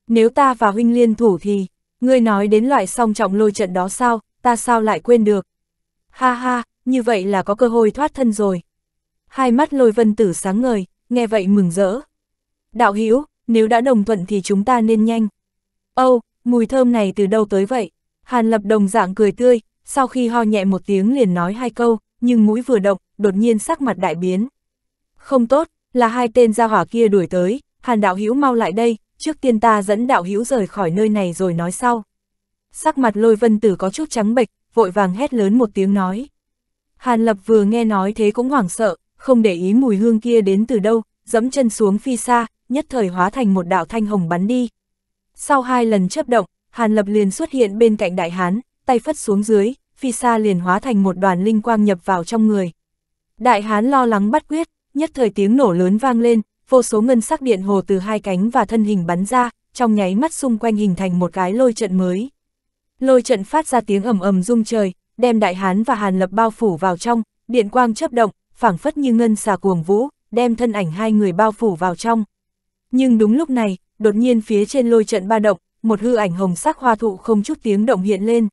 Nếu ta và huynh liên thủ thì, ngươi nói đến loại song trọng lôi trận đó sao, ta sao lại quên được? Ha ha, như vậy là có cơ hội thoát thân rồi. Hai mắt lôi vân tử sáng ngời, nghe vậy mừng rỡ. Đạo hiếu nếu đã đồng thuận thì chúng ta nên nhanh. Âu, oh, mùi thơm này từ đâu tới vậy? Hàn lập đồng dạng cười tươi, sau khi ho nhẹ một tiếng liền nói hai câu, nhưng mũi vừa động, đột nhiên sắc mặt đại biến. Không tốt, là hai tên gia hỏa kia đuổi tới, Hàn đạo hữu mau lại đây, trước tiên ta dẫn đạo hữu rời khỏi nơi này rồi nói sau. Sắc mặt lôi vân tử có chút trắng bệch, vội vàng hét lớn một tiếng nói. Hàn lập vừa nghe nói thế cũng hoảng sợ, không để ý mùi hương kia đến từ đâu, dẫm chân xuống phi xa, nhất thời hóa thành một đạo thanh hồng bắn đi. Sau hai lần chấp động, Hàn lập liền xuất hiện bên cạnh đại hán, tay phất xuống dưới, phi xa liền hóa thành một đoàn linh quang nhập vào trong người. Đại hán lo lắng bắt quyết, nhất thời tiếng nổ lớn vang lên, vô số ngân sắc điện hồ từ hai cánh và thân hình bắn ra, trong nháy mắt xung quanh hình thành một cái lôi trận mới. Lôi trận phát ra tiếng ầm ầm rung trời, đem đại hán và hàn lập bao phủ vào trong, điện quang chớp động, phảng phất như ngân xà cuồng vũ, đem thân ảnh hai người bao phủ vào trong. Nhưng đúng lúc này, đột nhiên phía trên lôi trận ba động, một hư ảnh hồng sắc hoa thụ không chút tiếng động hiện lên.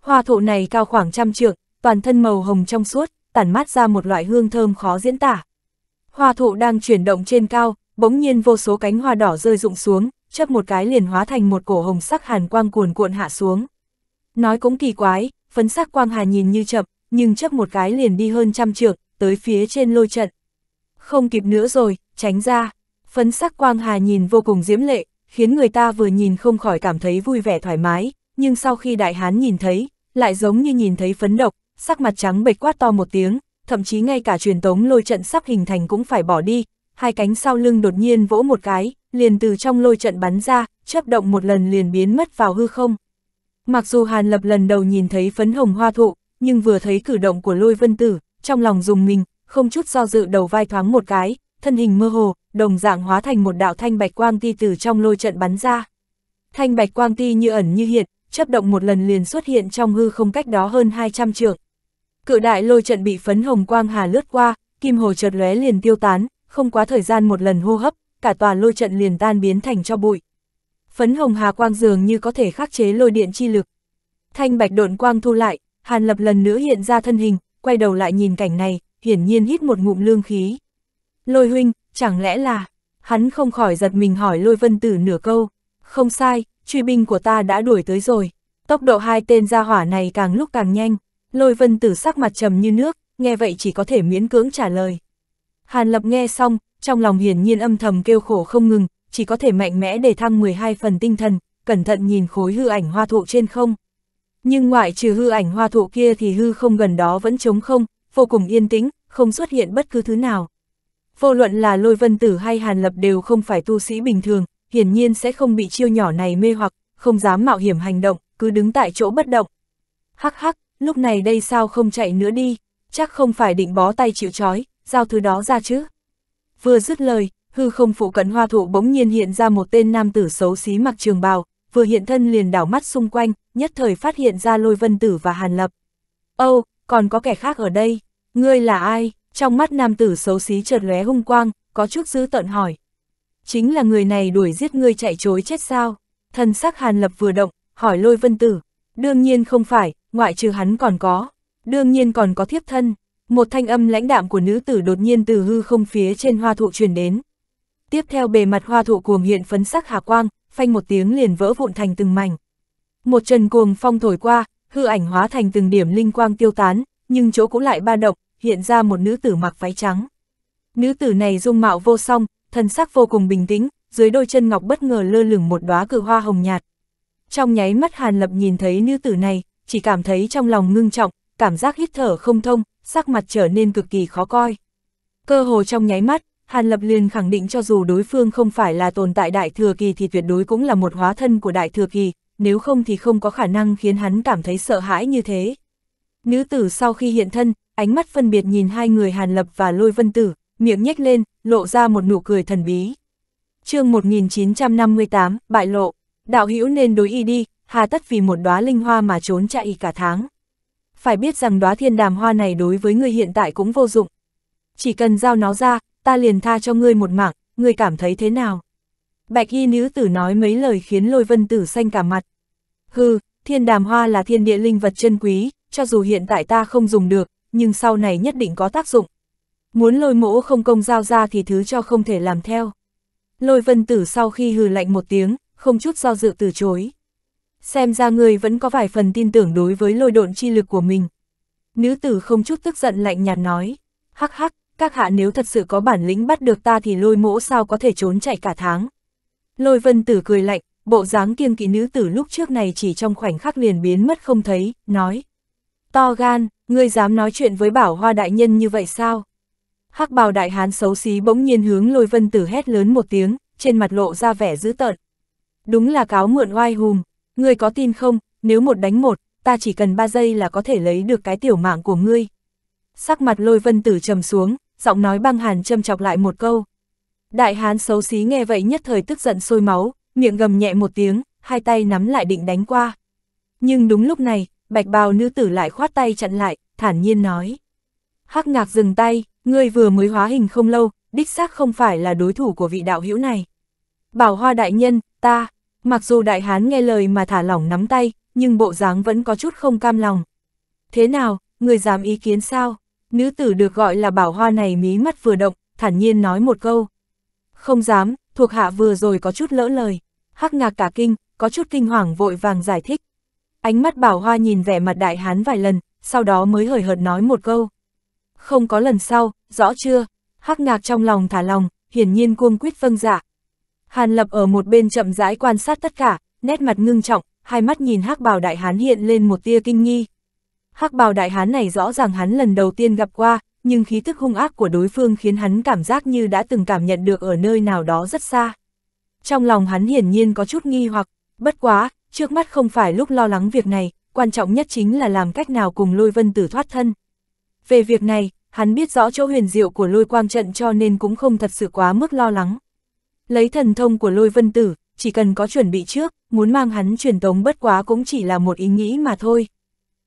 Hoa thụ này cao khoảng trăm trượng, toàn thân màu hồng trong suốt, tản mát ra một loại hương thơm khó diễn tả. Hoa thụ đang chuyển động trên cao, bỗng nhiên vô số cánh hoa đỏ rơi rụng xuống, chớp một cái liền hóa thành một cổ hồng sắc hàn quang cuồn cuộn hạ xuống. Nói cũng kỳ quái, phấn sắc quang hà nhìn như chậm, nhưng chớp một cái liền đi hơn trăm trượng, tới phía trên lôi trận. Không kịp nữa rồi, tránh ra. Phấn sắc quang hà nhìn vô cùng diễm lệ, khiến người ta vừa nhìn không khỏi cảm thấy vui vẻ thoải mái, nhưng sau khi đại hán nhìn thấy, lại giống như nhìn thấy phấn độc, sắc mặt trắng bệch quát to một tiếng, thậm chí ngay cả truyền tống lôi trận sắp hình thành cũng phải bỏ đi, hai cánh sau lưng đột nhiên vỗ một cái, liền từ trong lôi trận bắn ra, chớp động một lần liền biến mất vào hư không. Mặc dù Hàn Lập lần đầu nhìn thấy phấn hồng hoa thụ, nhưng vừa thấy cử động của lôi vân tử, trong lòng dùng mình, không chút do dự đầu vai thoáng một cái, thân hình mơ hồ, đồng dạng hóa thành một đạo thanh bạch quang ti từ trong lôi trận bắn ra. Thanh bạch quang ti như ẩn như hiện, chấp động một lần liền xuất hiện trong hư không cách đó hơn 200 trượng. Cự đại lôi trận bị phấn hồng quang hà lướt qua, kim hồ chợt lóe liền tiêu tán, không quá thời gian một lần hô hấp, cả tòa lôi trận liền tan biến thành cho bụi. Phấn hồng hà quang dường như có thể khắc chế lôi điện chi lực. Thanh bạch độn quang thu lại, Hàn Lập lần nữa hiện ra thân hình, quay đầu lại nhìn cảnh này, hiển nhiên hít một ngụm lương khí. Lôi huynh, chẳng lẽ là... Hắn không khỏi giật mình hỏi lôi vân tử nửa câu không sai, truy binh của ta đã đuổi tới rồi. Tốc độ hai tên gia hỏa này càng lúc càng nhanh, lôi vân tử sắc mặt trầm như nước, nghe vậy chỉ có thể miễn cưỡng trả lời. Hàn lập nghe xong, trong lòng hiển nhiên âm thầm kêu khổ không ngừng, chỉ có thể mạnh mẽ để thăng 12 phần tinh thần, cẩn thận nhìn khối hư ảnh hoa thụ trên không. Nhưng ngoại trừ hư ảnh hoa thụ kia thì hư không gần đó vẫn trống không, vô cùng yên tĩnh, không xuất hiện bất cứ thứ nào. Vô luận là lôi vân tử hay hàn lập đều không phải tu sĩ bình thường, hiển nhiên sẽ không bị chiêu nhỏ này mê hoặc, không dám mạo hiểm hành động, cứ đứng tại chỗ bất động. Hắc hắc, lúc này đây sao không chạy nữa đi, chắc không phải định bó tay chịu trói, giao thứ đó ra chứ. Vừa dứt lời, hư không phụ cận hoa thụ bỗng nhiên hiện ra một tên nam tử xấu xí mặc trường bào, vừa hiện thân liền đảo mắt xung quanh, nhất thời phát hiện ra lôi vân tử và hàn lập. ô, oh, còn có kẻ khác ở đây, ngươi là ai? Trong mắt nam tử xấu xí chợt lóe hung quang, có chút dữ tợn hỏi, chính là người này đuổi giết ngươi chạy trối chết sao? Thần sắc Hàn Lập vừa động, hỏi lôi vân tử. Đương nhiên không phải, ngoại trừ hắn còn có. Đương nhiên còn có thiếp thân. Một thanh âm lãnh đạm của nữ tử đột nhiên từ hư không phía trên hoa thụ truyền đến. Tiếp theo bề mặt hoa thụ cuồng hiện phấn sắc hà quang, phanh một tiếng liền vỡ vụn thành từng mảnh. Một trần cuồng phong thổi qua, hư ảnh hóa thành từng điểm linh quang tiêu tán, nhưng chỗ cũng lại ba động, hiện ra một nữ tử mặc váy trắng. Nữ tử này dung mạo vô song, thân sắc vô cùng bình tĩnh, dưới đôi chân ngọc bất ngờ lơ lửng một đóa cử hoa hồng nhạt. Trong nháy mắt Hàn Lập nhìn thấy nữ tử này, chỉ cảm thấy trong lòng ngưng trọng, cảm giác hít thở không thông, sắc mặt trở nên cực kỳ khó coi. Cơ hồ trong nháy mắt, Hàn Lập liền khẳng định cho dù đối phương không phải là tồn tại đại thừa kỳ thì tuyệt đối cũng là một hóa thân của đại thừa kỳ, nếu không thì không có khả năng khiến hắn cảm thấy sợ hãi như thế. Nữ tử sau khi hiện thân, ánh mắt phân biệt nhìn hai người Hàn Lập và Lôi Vân Tử, miệng nhếch lên, lộ ra một nụ cười thần bí. chương 1958, bại lộ, đạo hữu nên đối y đi, hà tất vì một đóa linh hoa mà trốn chạy y cả tháng. Phải biết rằng đóa thiên đàm hoa này đối với người hiện tại cũng vô dụng. Chỉ cần giao nó ra, ta liền tha cho ngươi một mạng, ngươi cảm thấy thế nào? Bạch y nữ tử nói mấy lời khiến lôi vân tử xanh cả mặt. Hừ, thiên đàm hoa là thiên địa linh vật chân quý, cho dù hiện tại ta không dùng được, nhưng sau này nhất định có tác dụng. Muốn lôi mỗ không công giao ra thì thứ cho không thể làm theo. Lôi vân tử sau khi hừ lạnh một tiếng, không chút do dự từ chối. Xem ra người vẫn có vài phần tin tưởng đối với lôi độn chi lực của mình. Nữ tử không chút tức giận lạnh nhạt nói, hắc hắc, các hạ nếu thật sự có bản lĩnh bắt được ta thì lôi mỗ sao có thể trốn chạy cả tháng. Lôi vân tử cười lạnh, bộ dáng kiêng kỵ nữ tử lúc trước này chỉ trong khoảnh khắc liền biến mất không thấy, nói. To gan, ngươi dám nói chuyện với bảo hoa đại nhân như vậy sao? hắc bào đại hán xấu xí bỗng nhiên hướng lôi vân tử hét lớn một tiếng, trên mặt lộ ra vẻ dữ tợn. Đúng là cáo mượn oai hùm, ngươi có tin không, nếu một đánh một, ta chỉ cần ba giây là có thể lấy được cái tiểu mạng của ngươi. Sắc mặt lôi vân tử trầm xuống, giọng nói băng hàn châm chọc lại một câu. Đại hán xấu xí nghe vậy nhất thời tức giận sôi máu, miệng gầm nhẹ một tiếng, hai tay nắm lại định đánh qua. Nhưng đúng lúc này, bạch bào nữ tử lại khoát tay chặn lại, thản nhiên nói. Hắc ngạc dừng tay, Ngươi vừa mới hóa hình không lâu, đích xác không phải là đối thủ của vị đạo hữu này. Bảo hoa đại nhân, ta, mặc dù đại hán nghe lời mà thả lỏng nắm tay, nhưng bộ dáng vẫn có chút không cam lòng. Thế nào, người dám ý kiến sao? Nữ tử được gọi là bảo hoa này mí mắt vừa động, thản nhiên nói một câu. Không dám, thuộc hạ vừa rồi có chút lỡ lời. Hắc ngạc cả kinh, có chút kinh hoàng vội vàng giải thích. Ánh mắt bảo hoa nhìn vẻ mặt đại hán vài lần, sau đó mới hời hợt nói một câu không có lần sau, rõ chưa? Hắc ngạc trong lòng thả lòng, hiển nhiên cuông quyết vâng dạ. Hàn lập ở một bên chậm rãi quan sát tất cả, nét mặt ngưng trọng, hai mắt nhìn hắc bào đại hán hiện lên một tia kinh nghi. Hắc bào đại hán này rõ ràng hắn lần đầu tiên gặp qua, nhưng khí thức hung ác của đối phương khiến hắn cảm giác như đã từng cảm nhận được ở nơi nào đó rất xa. Trong lòng hắn hiển nhiên có chút nghi hoặc, bất quá, trước mắt không phải lúc lo lắng việc này, quan trọng nhất chính là làm cách nào cùng lôi vân tử thoát thân. Về việc này, hắn biết rõ chỗ huyền diệu của lôi quang trận cho nên cũng không thật sự quá mức lo lắng. Lấy thần thông của lôi vân tử, chỉ cần có chuẩn bị trước, muốn mang hắn truyền tống bất quá cũng chỉ là một ý nghĩ mà thôi.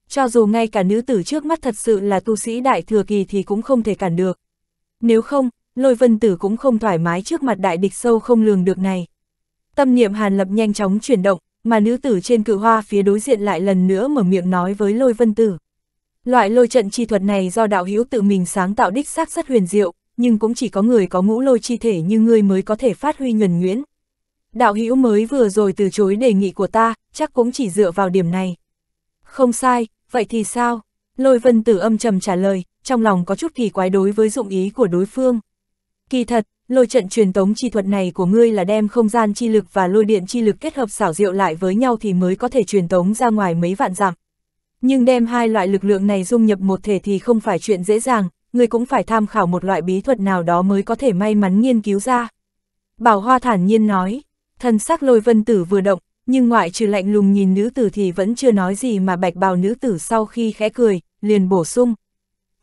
Cho dù ngay cả nữ tử trước mắt thật sự là tu sĩ đại thừa kỳ thì cũng không thể cản được. Nếu không, lôi vân tử cũng không thoải mái trước mặt đại địch sâu không lường được này. Tâm niệm hàn lập nhanh chóng chuyển động, mà nữ tử trên cự hoa phía đối diện lại lần nữa mở miệng nói với lôi vân tử. Loại lôi trận chi thuật này do đạo hữu tự mình sáng tạo đích xác rất huyền diệu, nhưng cũng chỉ có người có ngũ lôi chi thể như ngươi mới có thể phát huy nhuần nguyễn. Đạo hữu mới vừa rồi từ chối đề nghị của ta, chắc cũng chỉ dựa vào điểm này. Không sai, vậy thì sao? Lôi vân tử âm trầm trả lời, trong lòng có chút kỳ quái đối với dụng ý của đối phương. Kỳ thật, lôi trận truyền tống chi thuật này của ngươi là đem không gian chi lực và lôi điện chi lực kết hợp xảo diệu lại với nhau thì mới có thể truyền tống ra ngoài mấy vạn dặm. Nhưng đem hai loại lực lượng này dung nhập một thể thì không phải chuyện dễ dàng, người cũng phải tham khảo một loại bí thuật nào đó mới có thể may mắn nghiên cứu ra. Bảo Hoa thản nhiên nói, thần sắc lôi vân tử vừa động, nhưng ngoại trừ lạnh lùng nhìn nữ tử thì vẫn chưa nói gì mà bạch bào nữ tử sau khi khẽ cười, liền bổ sung.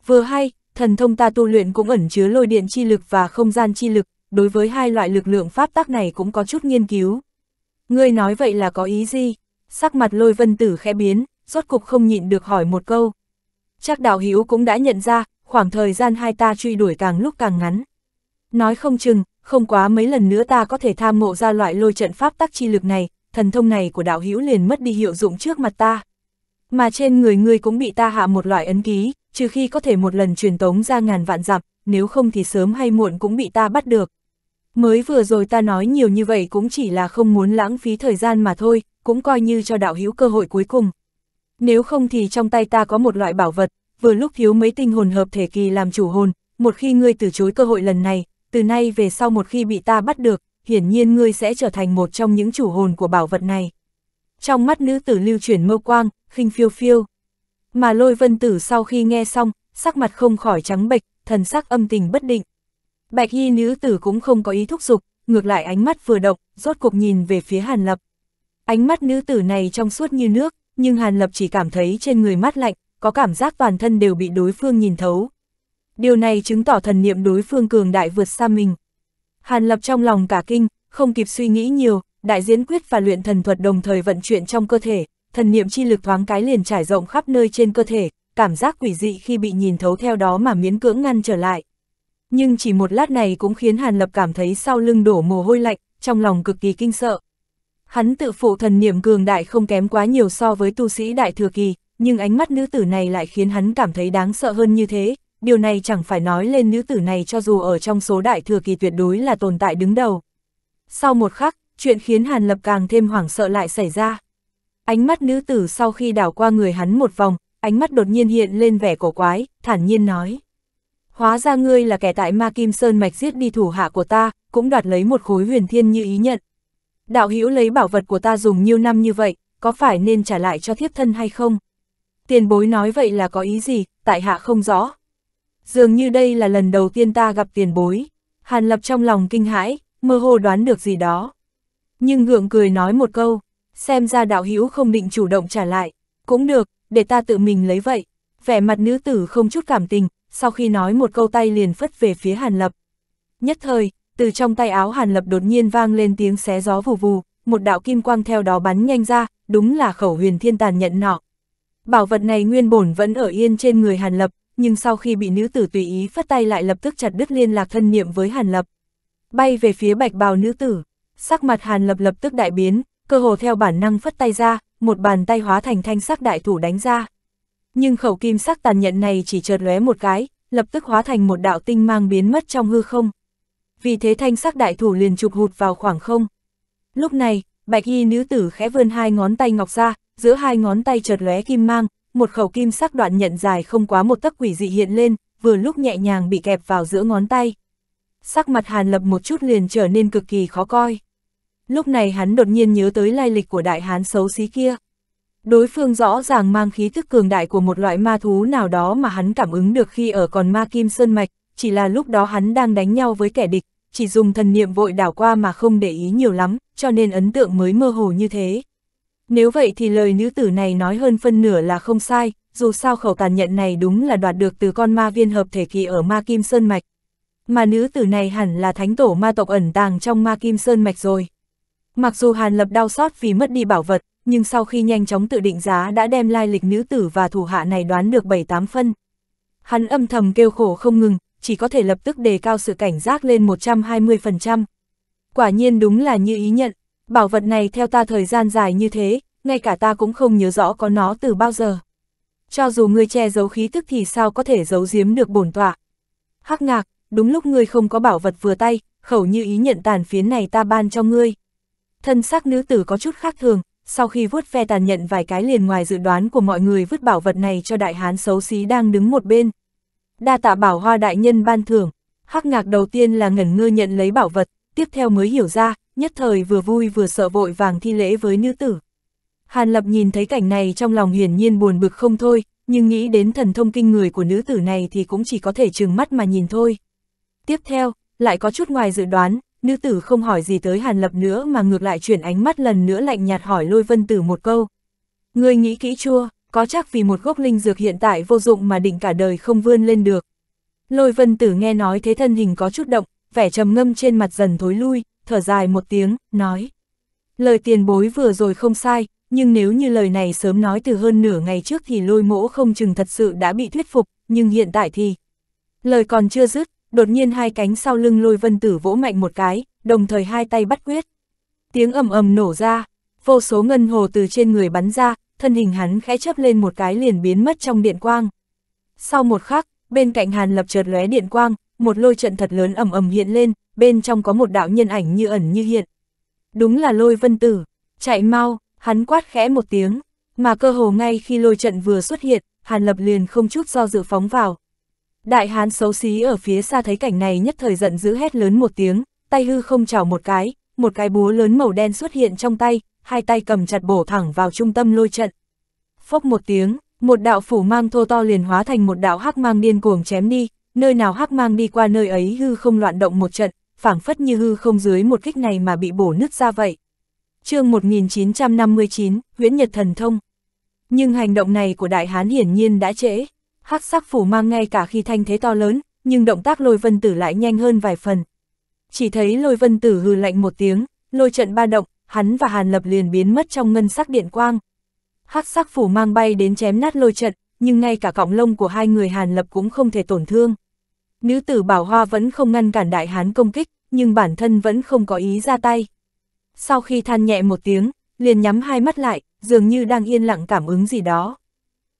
Vừa hay, thần thông ta tu luyện cũng ẩn chứa lôi điện chi lực và không gian chi lực, đối với hai loại lực lượng pháp tắc này cũng có chút nghiên cứu. Ngươi nói vậy là có ý gì? Sắc mặt lôi vân tử khẽ biến, rốt cục không nhịn được hỏi một câu. Chắc đạo Hiếu cũng đã nhận ra, khoảng thời gian hai ta truy đuổi càng lúc càng ngắn. Nói không chừng, không quá mấy lần nữa ta có thể tham mộ ra loại lôi trận pháp tắc chi lực này, thần thông này của đạo Hiếu liền mất đi hiệu dụng trước mặt ta. Mà trên người ngươi cũng bị ta hạ một loại ấn ký, trừ khi có thể một lần truyền tống ra ngàn vạn dặm, nếu không thì sớm hay muộn cũng bị ta bắt được. Mới vừa rồi ta nói nhiều như vậy cũng chỉ là không muốn lãng phí thời gian mà thôi, cũng coi như cho đạo hữu cơ hội cuối cùng. Nếu không thì trong tay ta có một loại bảo vật, vừa lúc thiếu mấy tinh hồn hợp thể kỳ làm chủ hồn, một khi ngươi từ chối cơ hội lần này, từ nay về sau một khi bị ta bắt được, hiển nhiên ngươi sẽ trở thành một trong những chủ hồn của bảo vật này. Trong mắt nữ tử lưu chuyển mâu quang, khinh phiêu phiêu. Mà lôi vân tử sau khi nghe xong, sắc mặt không khỏi trắng bệch, thần sắc âm tình bất định. Bạch y nữ tử cũng không có ý thúc giục, ngược lại ánh mắt vừa động, rốt cuộc nhìn về phía Hàn Lập. Ánh mắt nữ tử này trong suốt như nước, nhưng Hàn Lập chỉ cảm thấy trên người mát lạnh, có cảm giác toàn thân đều bị đối phương nhìn thấu. Điều này chứng tỏ thần niệm đối phương cường đại vượt xa mình. Hàn Lập trong lòng cả kinh, không kịp suy nghĩ nhiều, đại diễn quyết và luyện thần thuật đồng thời vận chuyển trong cơ thể, thần niệm chi lực thoáng cái liền trải rộng khắp nơi trên cơ thể, cảm giác quỷ dị khi bị nhìn thấu theo đó mà miễn cưỡng ngăn trở lại. Nhưng chỉ một lát này cũng khiến Hàn Lập cảm thấy sau lưng đổ mồ hôi lạnh, trong lòng cực kỳ kinh sợ. Hắn tự phụ thần niệm cường đại không kém quá nhiều so với tu sĩ đại thừa kỳ, nhưng ánh mắt nữ tử này lại khiến hắn cảm thấy đáng sợ hơn như thế, điều này chẳng phải nói lên nữ tử này cho dù ở trong số đại thừa kỳ tuyệt đối là tồn tại đứng đầu. Sau một khắc, chuyện khiến Hàn Lập càng thêm hoảng sợ lại xảy ra. Ánh mắt nữ tử sau khi đảo qua người hắn một vòng, ánh mắt đột nhiên hiện lên vẻ cổ quái, thản nhiên nói. Hóa ra ngươi là kẻ tại Ma Kim Sơn Mạch giết đi thủ hạ của ta, cũng đoạt lấy một khối huyền thiên như ý nhận đạo hữu lấy bảo vật của ta dùng nhiều năm như vậy, có phải nên trả lại cho thiếp thân hay không? Tiền bối nói vậy là có ý gì, tại hạ không rõ. Dường như đây là lần đầu tiên ta gặp tiền bối. Hàn lập trong lòng kinh hãi, mơ hồ đoán được gì đó. Nhưng gượng cười nói một câu, xem ra đạo hữu không định chủ động trả lại. Cũng được, để ta tự mình lấy vậy. Vẻ mặt nữ tử không chút cảm tình, sau khi nói một câu tay liền phất về phía Hàn Lập. Nhất thời, từ trong tay áo Hàn Lập đột nhiên vang lên tiếng xé gió vù vù, một đạo kim quang theo đó bắn nhanh ra, đúng là khẩu huyền thiên tàn nhận nọ. Bảo vật này nguyên bổn vẫn ở yên trên người Hàn Lập, nhưng sau khi bị nữ tử tùy ý phất tay lại lập tức chặt đứt liên lạc thân niệm với Hàn Lập. Bay về phía bạch bào nữ tử, sắc mặt Hàn Lập lập tức đại biến, cơ hồ theo bản năng phất tay ra, một bàn tay hóa thành thanh sắc đại thủ đánh ra. Nhưng khẩu kim sắc tàn nhận này chỉ chợt lóe một cái, lập tức hóa thành một đạo tinh mang biến mất trong hư không vì thế thanh sắc đại thủ liền chụp hụt vào khoảng không. Lúc này, bạch y nữ tử khẽ vươn hai ngón tay ngọc ra, giữa hai ngón tay chợt lóe kim mang, một khẩu kim sắc đoạn nhận dài không quá một tấc quỷ dị hiện lên, vừa lúc nhẹ nhàng bị kẹp vào giữa ngón tay. Sắc mặt Hàn Lập một chút liền trở nên cực kỳ khó coi. Lúc này hắn đột nhiên nhớ tới lai lịch của đại hán xấu xí kia. Đối phương rõ ràng mang khí thức cường đại của một loại ma thú nào đó mà hắn cảm ứng được khi ở còn ma kim sơn mạch, chỉ là lúc đó hắn đang đánh nhau với kẻ địch, chỉ dùng thần niệm vội đảo qua mà không để ý nhiều lắm, cho nên ấn tượng mới mơ hồ như thế. Nếu vậy thì lời nữ tử này nói hơn phân nửa là không sai, dù sao khẩu tàn nhận này đúng là đoạt được từ con ma viên hợp thể kỳ ở Ma Kim Sơn Mạch. Mà nữ tử này hẳn là thánh tổ ma tộc ẩn tàng trong Ma Kim Sơn Mạch rồi. Mặc dù Hàn Lập đau xót vì mất đi bảo vật, nhưng sau khi nhanh chóng tự định giá đã đem lai lịch nữ tử và thủ hạ này đoán được 7-8 phân. Hắn âm thầm kêu khổ không ngừng, chỉ có thể lập tức đề cao sự cảnh giác lên 120%. Quả nhiên đúng là như ý nhận, bảo vật này theo ta thời gian dài như thế, ngay cả ta cũng không nhớ rõ có nó từ bao giờ. Cho dù ngươi che giấu khí tức thì sao có thể giấu giếm được bổn tọa. Hắc ngạc, đúng lúc ngươi không có bảo vật vừa tay, khẩu như ý nhận tàn phiến này ta ban cho ngươi. Thân sắc nữ tử có chút khác thường, sau khi vuốt ve tàn nhận vài cái liền ngoài dự đoán của mọi người vứt bảo vật này cho đại hán xấu xí đang đứng một bên, đa tạ bảo hoa đại nhân ban thưởng, hắc ngạc đầu tiên là ngẩn ngơ nhận lấy bảo vật, tiếp theo mới hiểu ra, nhất thời vừa vui vừa sợ vội vàng thi lễ với nữ tử. Hàn Lập nhìn thấy cảnh này trong lòng hiển nhiên buồn bực không thôi, nhưng nghĩ đến thần thông kinh người của nữ tử này thì cũng chỉ có thể trừng mắt mà nhìn thôi. Tiếp theo, lại có chút ngoài dự đoán, nữ tử không hỏi gì tới Hàn Lập nữa mà ngược lại chuyển ánh mắt lần nữa lạnh nhạt hỏi Lôi Vân Tử một câu. Ngươi nghĩ kỹ chưa? có chắc vì một gốc linh dược hiện tại vô dụng mà định cả đời không vươn lên được. Lôi vân tử nghe nói thế thân hình có chút động, vẻ trầm ngâm trên mặt dần thối lui, thở dài một tiếng, nói. Lời tiền bối vừa rồi không sai, nhưng nếu như lời này sớm nói từ hơn nửa ngày trước thì lôi mỗ không chừng thật sự đã bị thuyết phục, nhưng hiện tại thì... Lời còn chưa dứt, đột nhiên hai cánh sau lưng lôi vân tử vỗ mạnh một cái, đồng thời hai tay bắt quyết. Tiếng ầm ầm nổ ra, vô số ngân hồ từ trên người bắn ra, thân hình hắn khẽ chấp lên một cái liền biến mất trong điện quang. Sau một khắc, bên cạnh Hàn Lập chợt lóe điện quang, một lôi trận thật lớn ầm ầm hiện lên, bên trong có một đạo nhân ảnh như ẩn như hiện. Đúng là lôi vân tử, chạy mau, hắn quát khẽ một tiếng, mà cơ hồ ngay khi lôi trận vừa xuất hiện, Hàn Lập liền không chút do dự phóng vào. Đại hán xấu xí ở phía xa thấy cảnh này nhất thời giận dữ hét lớn một tiếng, tay hư không chảo một cái, một cái búa lớn màu đen xuất hiện trong tay, hai tay cầm chặt bổ thẳng vào trung tâm lôi trận. Phốc một tiếng, một đạo phủ mang thô to liền hóa thành một đạo hắc mang điên cuồng chém đi, nơi nào hắc mang đi qua nơi ấy hư không loạn động một trận, phảng phất như hư không dưới một kích này mà bị bổ nứt ra vậy. chương 1959, huyễn Nhật Thần Thông. Nhưng hành động này của Đại Hán hiển nhiên đã trễ, hắc sắc phủ mang ngay cả khi thanh thế to lớn, nhưng động tác lôi vân tử lại nhanh hơn vài phần. Chỉ thấy lôi vân tử hư lạnh một tiếng, lôi trận ba động, hắn và Hàn Lập liền biến mất trong ngân sắc điện quang. Hắc sắc phủ mang bay đến chém nát lôi trận, nhưng ngay cả cọng lông của hai người Hàn Lập cũng không thể tổn thương. Nữ tử Bảo Hoa vẫn không ngăn cản đại hán công kích, nhưng bản thân vẫn không có ý ra tay. Sau khi than nhẹ một tiếng, liền nhắm hai mắt lại, dường như đang yên lặng cảm ứng gì đó.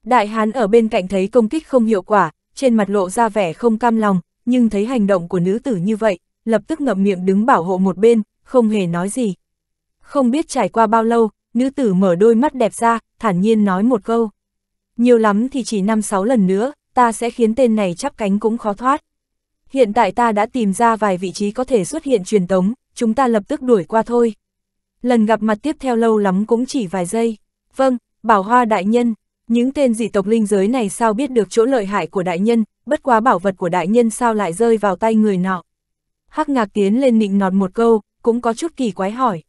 Đại hán ở bên cạnh thấy công kích không hiệu quả, trên mặt lộ ra vẻ không cam lòng, nhưng thấy hành động của nữ tử như vậy, lập tức ngậm miệng đứng bảo hộ một bên, không hề nói gì. Không biết trải qua bao lâu, nữ tử mở đôi mắt đẹp ra, thản nhiên nói một câu. Nhiều lắm thì chỉ 5-6 lần nữa, ta sẽ khiến tên này chắp cánh cũng khó thoát. Hiện tại ta đã tìm ra vài vị trí có thể xuất hiện truyền tống, chúng ta lập tức đuổi qua thôi. Lần gặp mặt tiếp theo lâu lắm cũng chỉ vài giây. Vâng, bảo hoa đại nhân, những tên dị tộc linh giới này sao biết được chỗ lợi hại của đại nhân, bất quá bảo vật của đại nhân sao lại rơi vào tay người nọ. Hắc ngạc tiến lên nịnh nọt một câu, cũng có chút kỳ quái hỏi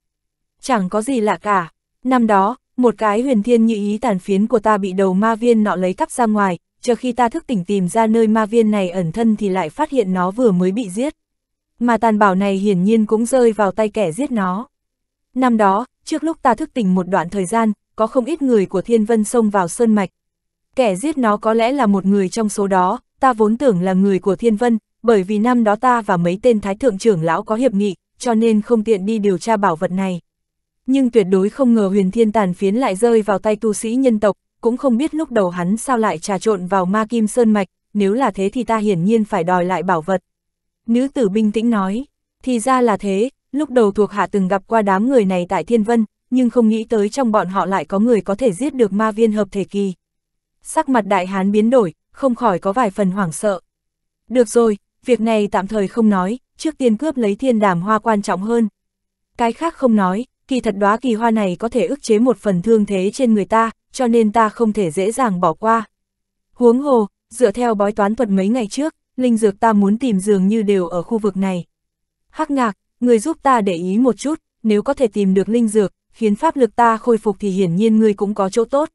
chẳng có gì lạ cả. Năm đó, một cái huyền thiên như ý tàn phiến của ta bị đầu ma viên nọ lấy cắp ra ngoài, chờ khi ta thức tỉnh tìm ra nơi ma viên này ẩn thân thì lại phát hiện nó vừa mới bị giết. Mà tàn bảo này hiển nhiên cũng rơi vào tay kẻ giết nó. Năm đó, trước lúc ta thức tỉnh một đoạn thời gian, có không ít người của thiên vân xông vào sơn mạch. Kẻ giết nó có lẽ là một người trong số đó, ta vốn tưởng là người của thiên vân, bởi vì năm đó ta và mấy tên thái thượng trưởng lão có hiệp nghị, cho nên không tiện đi điều tra bảo vật này nhưng tuyệt đối không ngờ huyền thiên tàn phiến lại rơi vào tay tu sĩ nhân tộc, cũng không biết lúc đầu hắn sao lại trà trộn vào ma kim sơn mạch, nếu là thế thì ta hiển nhiên phải đòi lại bảo vật. Nữ tử bình tĩnh nói, thì ra là thế, lúc đầu thuộc hạ từng gặp qua đám người này tại Thiên Vân, nhưng không nghĩ tới trong bọn họ lại có người có thể giết được ma viên hợp thể kỳ. Sắc mặt đại hán biến đổi, không khỏi có vài phần hoảng sợ. Được rồi, việc này tạm thời không nói, trước tiên cướp lấy thiên đàm hoa quan trọng hơn. Cái khác không nói, kỳ thật đóa kỳ hoa này có thể ức chế một phần thương thế trên người ta, cho nên ta không thể dễ dàng bỏ qua. Huống hồ, dựa theo bói toán thuật mấy ngày trước, linh dược ta muốn tìm dường như đều ở khu vực này. Hắc ngạc, người giúp ta để ý một chút, nếu có thể tìm được linh dược, khiến pháp lực ta khôi phục thì hiển nhiên ngươi cũng có chỗ tốt.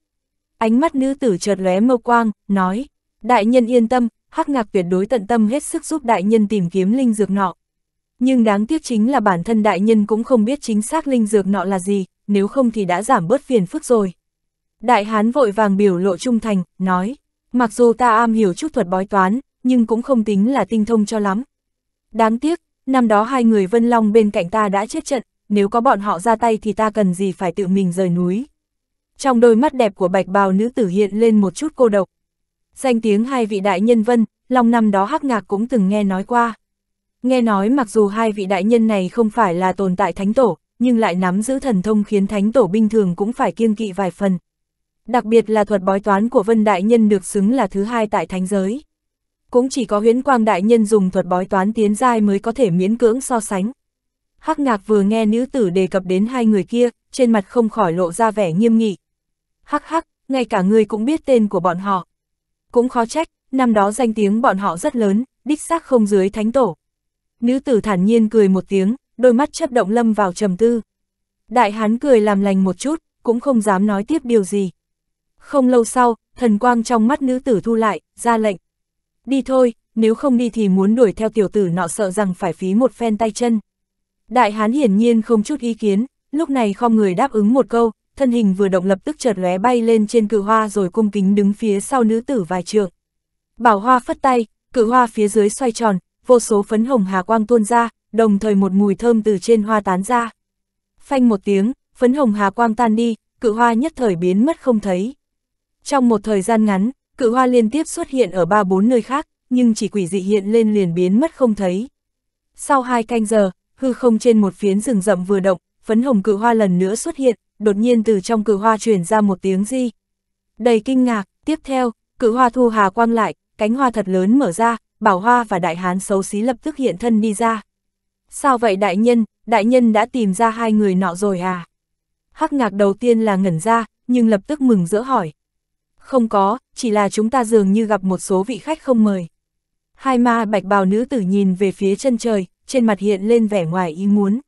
Ánh mắt nữ tử chợt lóe mâu quang, nói, đại nhân yên tâm, hắc ngạc tuyệt đối tận tâm hết sức giúp đại nhân tìm kiếm linh dược nọ. Nhưng đáng tiếc chính là bản thân đại nhân cũng không biết chính xác linh dược nọ là gì, nếu không thì đã giảm bớt phiền phức rồi. Đại hán vội vàng biểu lộ trung thành, nói, mặc dù ta am hiểu chút thuật bói toán, nhưng cũng không tính là tinh thông cho lắm. Đáng tiếc, năm đó hai người Vân Long bên cạnh ta đã chết trận, nếu có bọn họ ra tay thì ta cần gì phải tự mình rời núi. Trong đôi mắt đẹp của bạch bào nữ tử hiện lên một chút cô độc. Danh tiếng hai vị đại nhân Vân, Long năm đó hắc ngạc cũng từng nghe nói qua. Nghe nói mặc dù hai vị đại nhân này không phải là tồn tại thánh tổ, nhưng lại nắm giữ thần thông khiến thánh tổ bình thường cũng phải kiêng kỵ vài phần. Đặc biệt là thuật bói toán của Vân Đại Nhân được xứng là thứ hai tại thánh giới. Cũng chỉ có huyễn quang đại nhân dùng thuật bói toán tiến giai mới có thể miễn cưỡng so sánh. Hắc ngạc vừa nghe nữ tử đề cập đến hai người kia, trên mặt không khỏi lộ ra vẻ nghiêm nghị. Hắc hắc, ngay cả người cũng biết tên của bọn họ. Cũng khó trách, năm đó danh tiếng bọn họ rất lớn, đích xác không dưới thánh tổ. Nữ tử thản nhiên cười một tiếng, đôi mắt chấp động lâm vào trầm tư. Đại hán cười làm lành một chút, cũng không dám nói tiếp điều gì. Không lâu sau, thần quang trong mắt nữ tử thu lại, ra lệnh. Đi thôi, nếu không đi thì muốn đuổi theo tiểu tử nọ sợ rằng phải phí một phen tay chân. Đại hán hiển nhiên không chút ý kiến, lúc này không người đáp ứng một câu, thân hình vừa động lập tức chợt lóe bay lên trên cự hoa rồi cung kính đứng phía sau nữ tử vài trượng. Bảo hoa phất tay, cự hoa phía dưới xoay tròn, vô số phấn hồng hà quang tuôn ra, đồng thời một mùi thơm từ trên hoa tán ra. Phanh một tiếng, phấn hồng hà quang tan đi, cự hoa nhất thời biến mất không thấy. Trong một thời gian ngắn, cự hoa liên tiếp xuất hiện ở ba bốn nơi khác, nhưng chỉ quỷ dị hiện lên liền biến mất không thấy. Sau hai canh giờ, hư không trên một phiến rừng rậm vừa động, phấn hồng cự hoa lần nữa xuất hiện, đột nhiên từ trong cự hoa truyền ra một tiếng gì, Đầy kinh ngạc, tiếp theo, cự hoa thu hà quang lại, cánh hoa thật lớn mở ra, Bảo Hoa và Đại Hán xấu xí lập tức hiện thân đi ra. Sao vậy đại nhân, đại nhân đã tìm ra hai người nọ rồi à? Hắc ngạc đầu tiên là ngẩn ra, nhưng lập tức mừng rỡ hỏi. Không có, chỉ là chúng ta dường như gặp một số vị khách không mời. Hai ma bạch bào nữ tử nhìn về phía chân trời, trên mặt hiện lên vẻ ngoài ý muốn.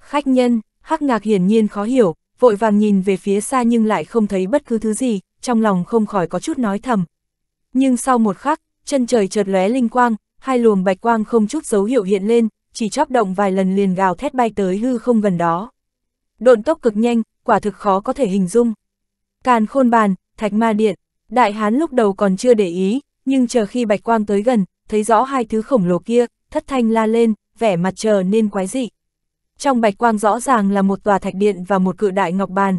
Khách nhân, hắc ngạc hiển nhiên khó hiểu, vội vàng nhìn về phía xa nhưng lại không thấy bất cứ thứ gì, trong lòng không khỏi có chút nói thầm. Nhưng sau một khắc, chân trời chợt lóe linh quang, hai luồng bạch quang không chút dấu hiệu hiện lên, chỉ chóp động vài lần liền gào thét bay tới hư không gần đó. Độn tốc cực nhanh, quả thực khó có thể hình dung. Càn khôn bàn, thạch ma điện, đại hán lúc đầu còn chưa để ý, nhưng chờ khi bạch quang tới gần, thấy rõ hai thứ khổng lồ kia, thất thanh la lên, vẻ mặt chờ nên quái dị. Trong bạch quang rõ ràng là một tòa thạch điện và một cự đại ngọc bàn.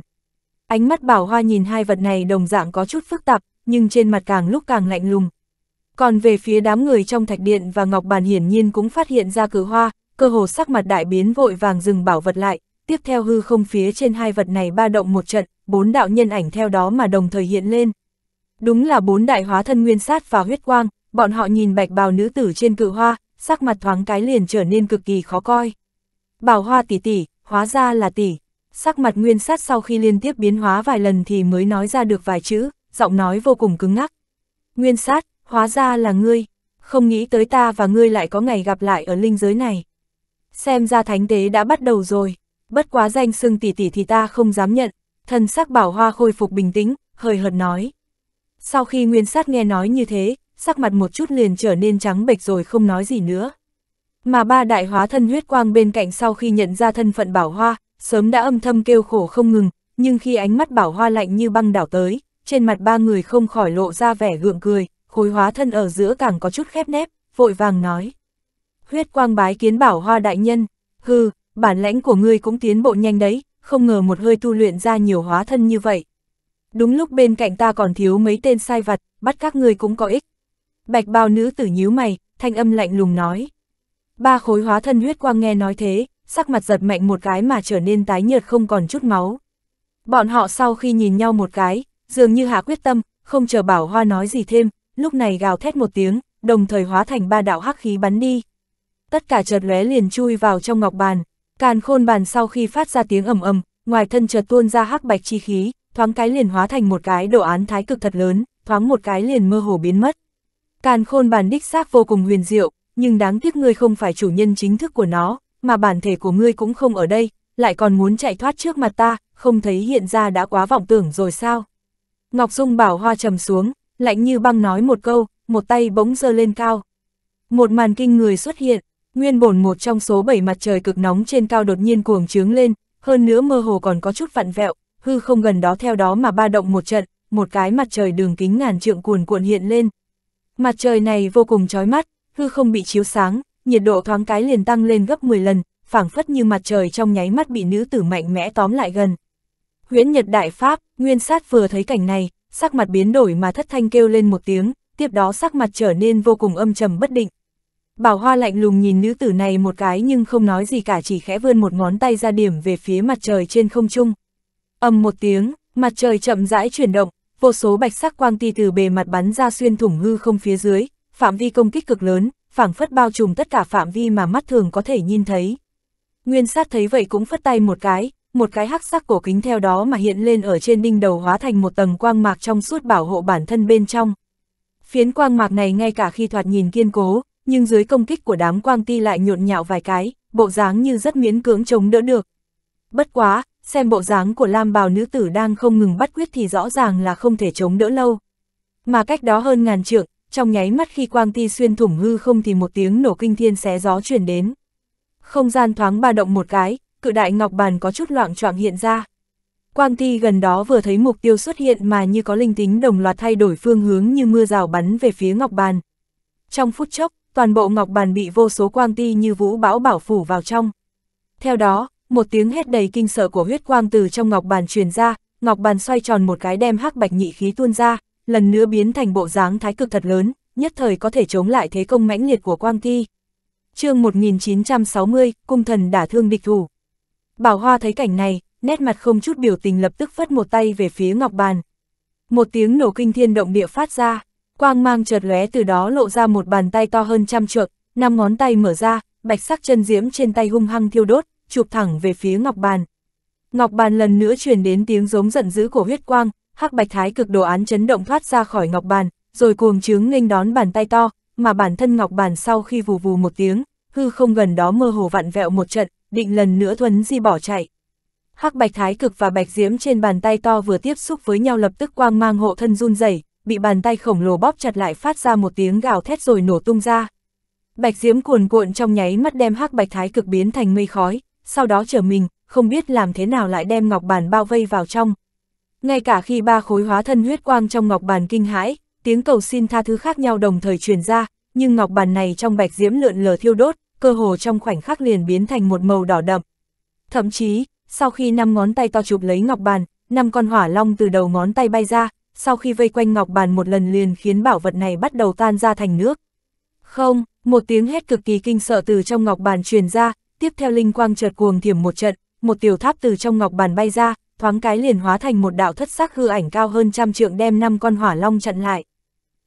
Ánh mắt bảo hoa nhìn hai vật này đồng dạng có chút phức tạp, nhưng trên mặt càng lúc càng lạnh lùng, còn về phía đám người trong thạch điện và Ngọc Bàn hiển nhiên cũng phát hiện ra cử hoa, cơ hồ sắc mặt đại biến vội vàng dừng bảo vật lại, tiếp theo hư không phía trên hai vật này ba động một trận, bốn đạo nhân ảnh theo đó mà đồng thời hiện lên. Đúng là bốn đại hóa thân nguyên sát và huyết quang, bọn họ nhìn bạch bào nữ tử trên cự hoa, sắc mặt thoáng cái liền trở nên cực kỳ khó coi. Bảo hoa tỷ tỷ, hóa ra là tỷ. Sắc mặt nguyên sát sau khi liên tiếp biến hóa vài lần thì mới nói ra được vài chữ, giọng nói vô cùng cứng ngắc. Nguyên sát, hóa ra là ngươi, không nghĩ tới ta và ngươi lại có ngày gặp lại ở linh giới này. Xem ra thánh tế đã bắt đầu rồi, bất quá danh xưng tỷ tỷ thì ta không dám nhận, thần sắc bảo hoa khôi phục bình tĩnh, hời hợt nói. Sau khi nguyên sát nghe nói như thế, sắc mặt một chút liền trở nên trắng bệch rồi không nói gì nữa. Mà ba đại hóa thân huyết quang bên cạnh sau khi nhận ra thân phận bảo hoa, sớm đã âm thâm kêu khổ không ngừng, nhưng khi ánh mắt bảo hoa lạnh như băng đảo tới, trên mặt ba người không khỏi lộ ra vẻ gượng cười, khối hóa thân ở giữa càng có chút khép nép, vội vàng nói. Huyết quang bái kiến bảo hoa đại nhân, hư, bản lãnh của ngươi cũng tiến bộ nhanh đấy, không ngờ một hơi tu luyện ra nhiều hóa thân như vậy. Đúng lúc bên cạnh ta còn thiếu mấy tên sai vật, bắt các ngươi cũng có ích. Bạch bao nữ tử nhíu mày, thanh âm lạnh lùng nói. Ba khối hóa thân huyết quang nghe nói thế, sắc mặt giật mạnh một cái mà trở nên tái nhợt không còn chút máu. Bọn họ sau khi nhìn nhau một cái, dường như hạ quyết tâm, không chờ bảo hoa nói gì thêm, lúc này gào thét một tiếng, đồng thời hóa thành ba đạo hắc khí bắn đi. Tất cả chợt lóe liền chui vào trong ngọc bàn, càn khôn bàn sau khi phát ra tiếng ầm ầm, ngoài thân chợt tuôn ra hắc bạch chi khí, thoáng cái liền hóa thành một cái đồ án thái cực thật lớn, thoáng một cái liền mơ hồ biến mất. Càn khôn bàn đích xác vô cùng huyền diệu, nhưng đáng tiếc ngươi không phải chủ nhân chính thức của nó, mà bản thể của ngươi cũng không ở đây, lại còn muốn chạy thoát trước mặt ta, không thấy hiện ra đã quá vọng tưởng rồi sao. Ngọc Dung bảo hoa trầm xuống, lạnh như băng nói một câu, một tay bỗng dơ lên cao. Một màn kinh người xuất hiện, nguyên bổn một trong số bảy mặt trời cực nóng trên cao đột nhiên cuồng trướng lên, hơn nữa mơ hồ còn có chút vặn vẹo, hư không gần đó theo đó mà ba động một trận, một cái mặt trời đường kính ngàn trượng cuồn cuộn hiện lên. Mặt trời này vô cùng chói mắt, hư không bị chiếu sáng, nhiệt độ thoáng cái liền tăng lên gấp 10 lần, phảng phất như mặt trời trong nháy mắt bị nữ tử mạnh mẽ tóm lại gần. Huyễn Nhật Đại Pháp, Nguyên Sát vừa thấy cảnh này, sắc mặt biến đổi mà thất thanh kêu lên một tiếng, tiếp đó sắc mặt trở nên vô cùng âm trầm bất định. Bảo Hoa lạnh lùng nhìn nữ tử này một cái nhưng không nói gì cả chỉ khẽ vươn một ngón tay ra điểm về phía mặt trời trên không trung. ầm một tiếng, mặt trời chậm rãi chuyển động, vô số bạch sắc quang ti từ bề mặt bắn ra xuyên thủng hư không phía dưới, phạm vi công kích cực lớn, phảng phất bao trùm tất cả phạm vi mà mắt thường có thể nhìn thấy. Nguyên sát thấy vậy cũng phất tay một cái, một cái hắc sắc cổ kính theo đó mà hiện lên ở trên đinh đầu hóa thành một tầng quang mạc trong suốt bảo hộ bản thân bên trong. Phiến quang mạc này ngay cả khi thoạt nhìn kiên cố, nhưng dưới công kích của đám quang ti lại nhộn nhạo vài cái, bộ dáng như rất miễn cưỡng chống đỡ được. Bất quá, xem bộ dáng của lam bào nữ tử đang không ngừng bắt quyết thì rõ ràng là không thể chống đỡ lâu. Mà cách đó hơn ngàn trượng, trong nháy mắt khi quang ti xuyên thủng hư không thì một tiếng nổ kinh thiên xé gió chuyển đến. Không gian thoáng ba động một cái, cự đại ngọc bàn có chút loạn choạng hiện ra. Quang Ti gần đó vừa thấy mục tiêu xuất hiện mà như có linh tính đồng loạt thay đổi phương hướng như mưa rào bắn về phía ngọc bàn. Trong phút chốc, toàn bộ ngọc bàn bị vô số quang ti như vũ bão bảo phủ vào trong. Theo đó, một tiếng hét đầy kinh sợ của huyết quang từ trong ngọc bàn truyền ra, ngọc bàn xoay tròn một cái đem hắc bạch nhị khí tuôn ra, lần nữa biến thành bộ dáng thái cực thật lớn, nhất thời có thể chống lại thế công mãnh liệt của quang ti. Chương 1960, cung thần đả thương địch thủ. Bảo Hoa thấy cảnh này, nét mặt không chút biểu tình lập tức phất một tay về phía ngọc bàn. Một tiếng nổ kinh thiên động địa phát ra, quang mang chợt lóe từ đó lộ ra một bàn tay to hơn trăm trượng, năm ngón tay mở ra, bạch sắc chân diễm trên tay hung hăng thiêu đốt, chụp thẳng về phía ngọc bàn. Ngọc bàn lần nữa truyền đến tiếng giống giận dữ của huyết quang, hắc bạch thái cực đồ án chấn động thoát ra khỏi ngọc bàn, rồi cuồng trướng nghênh đón bàn tay to, mà bản thân ngọc bàn sau khi vù vù một tiếng, hư không gần đó mơ hồ vặn vẹo một trận, định lần nữa thuấn di bỏ chạy. Hắc bạch thái cực và bạch diễm trên bàn tay to vừa tiếp xúc với nhau lập tức quang mang hộ thân run rẩy, bị bàn tay khổng lồ bóp chặt lại phát ra một tiếng gào thét rồi nổ tung ra. Bạch diễm cuồn cuộn trong nháy mắt đem hắc bạch thái cực biến thành mây khói, sau đó trở mình, không biết làm thế nào lại đem ngọc bàn bao vây vào trong. Ngay cả khi ba khối hóa thân huyết quang trong ngọc bàn kinh hãi, tiếng cầu xin tha thứ khác nhau đồng thời truyền ra, nhưng ngọc bàn này trong bạch diễm lượn lờ thiêu đốt, cơ hồ trong khoảnh khắc liền biến thành một màu đỏ đậm. Thậm chí, sau khi năm ngón tay to chụp lấy ngọc bàn, năm con hỏa long từ đầu ngón tay bay ra, sau khi vây quanh ngọc bàn một lần liền khiến bảo vật này bắt đầu tan ra thành nước. Không, một tiếng hét cực kỳ kinh sợ từ trong ngọc bàn truyền ra, tiếp theo linh quang chợt cuồng thiểm một trận, một tiểu tháp từ trong ngọc bàn bay ra, thoáng cái liền hóa thành một đạo thất sắc hư ảnh cao hơn trăm trượng đem năm con hỏa long chặn lại.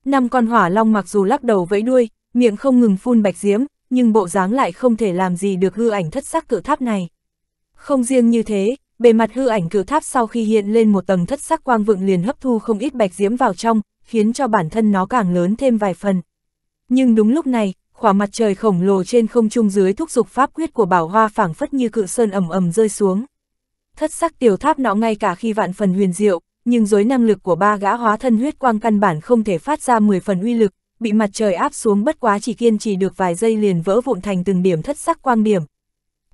Năm con hỏa long mặc dù lắc đầu vẫy đuôi, miệng không ngừng phun bạch diễm, nhưng bộ dáng lại không thể làm gì được hư ảnh thất sắc cự tháp này. Không riêng như thế, bề mặt hư ảnh cự tháp sau khi hiện lên một tầng thất sắc quang vượng liền hấp thu không ít bạch diễm vào trong, khiến cho bản thân nó càng lớn thêm vài phần. Nhưng đúng lúc này, khỏa mặt trời khổng lồ trên không trung dưới thúc dục pháp quyết của bảo hoa phảng phất như cự sơn ầm ầm rơi xuống. Thất sắc tiểu tháp nọ ngay cả khi vạn phần huyền diệu, nhưng dối năng lực của ba gã hóa thân huyết quang căn bản không thể phát ra 10 phần uy lực, bị mặt trời áp xuống bất quá chỉ kiên trì được vài giây liền vỡ vụn thành từng điểm thất sắc quang điểm.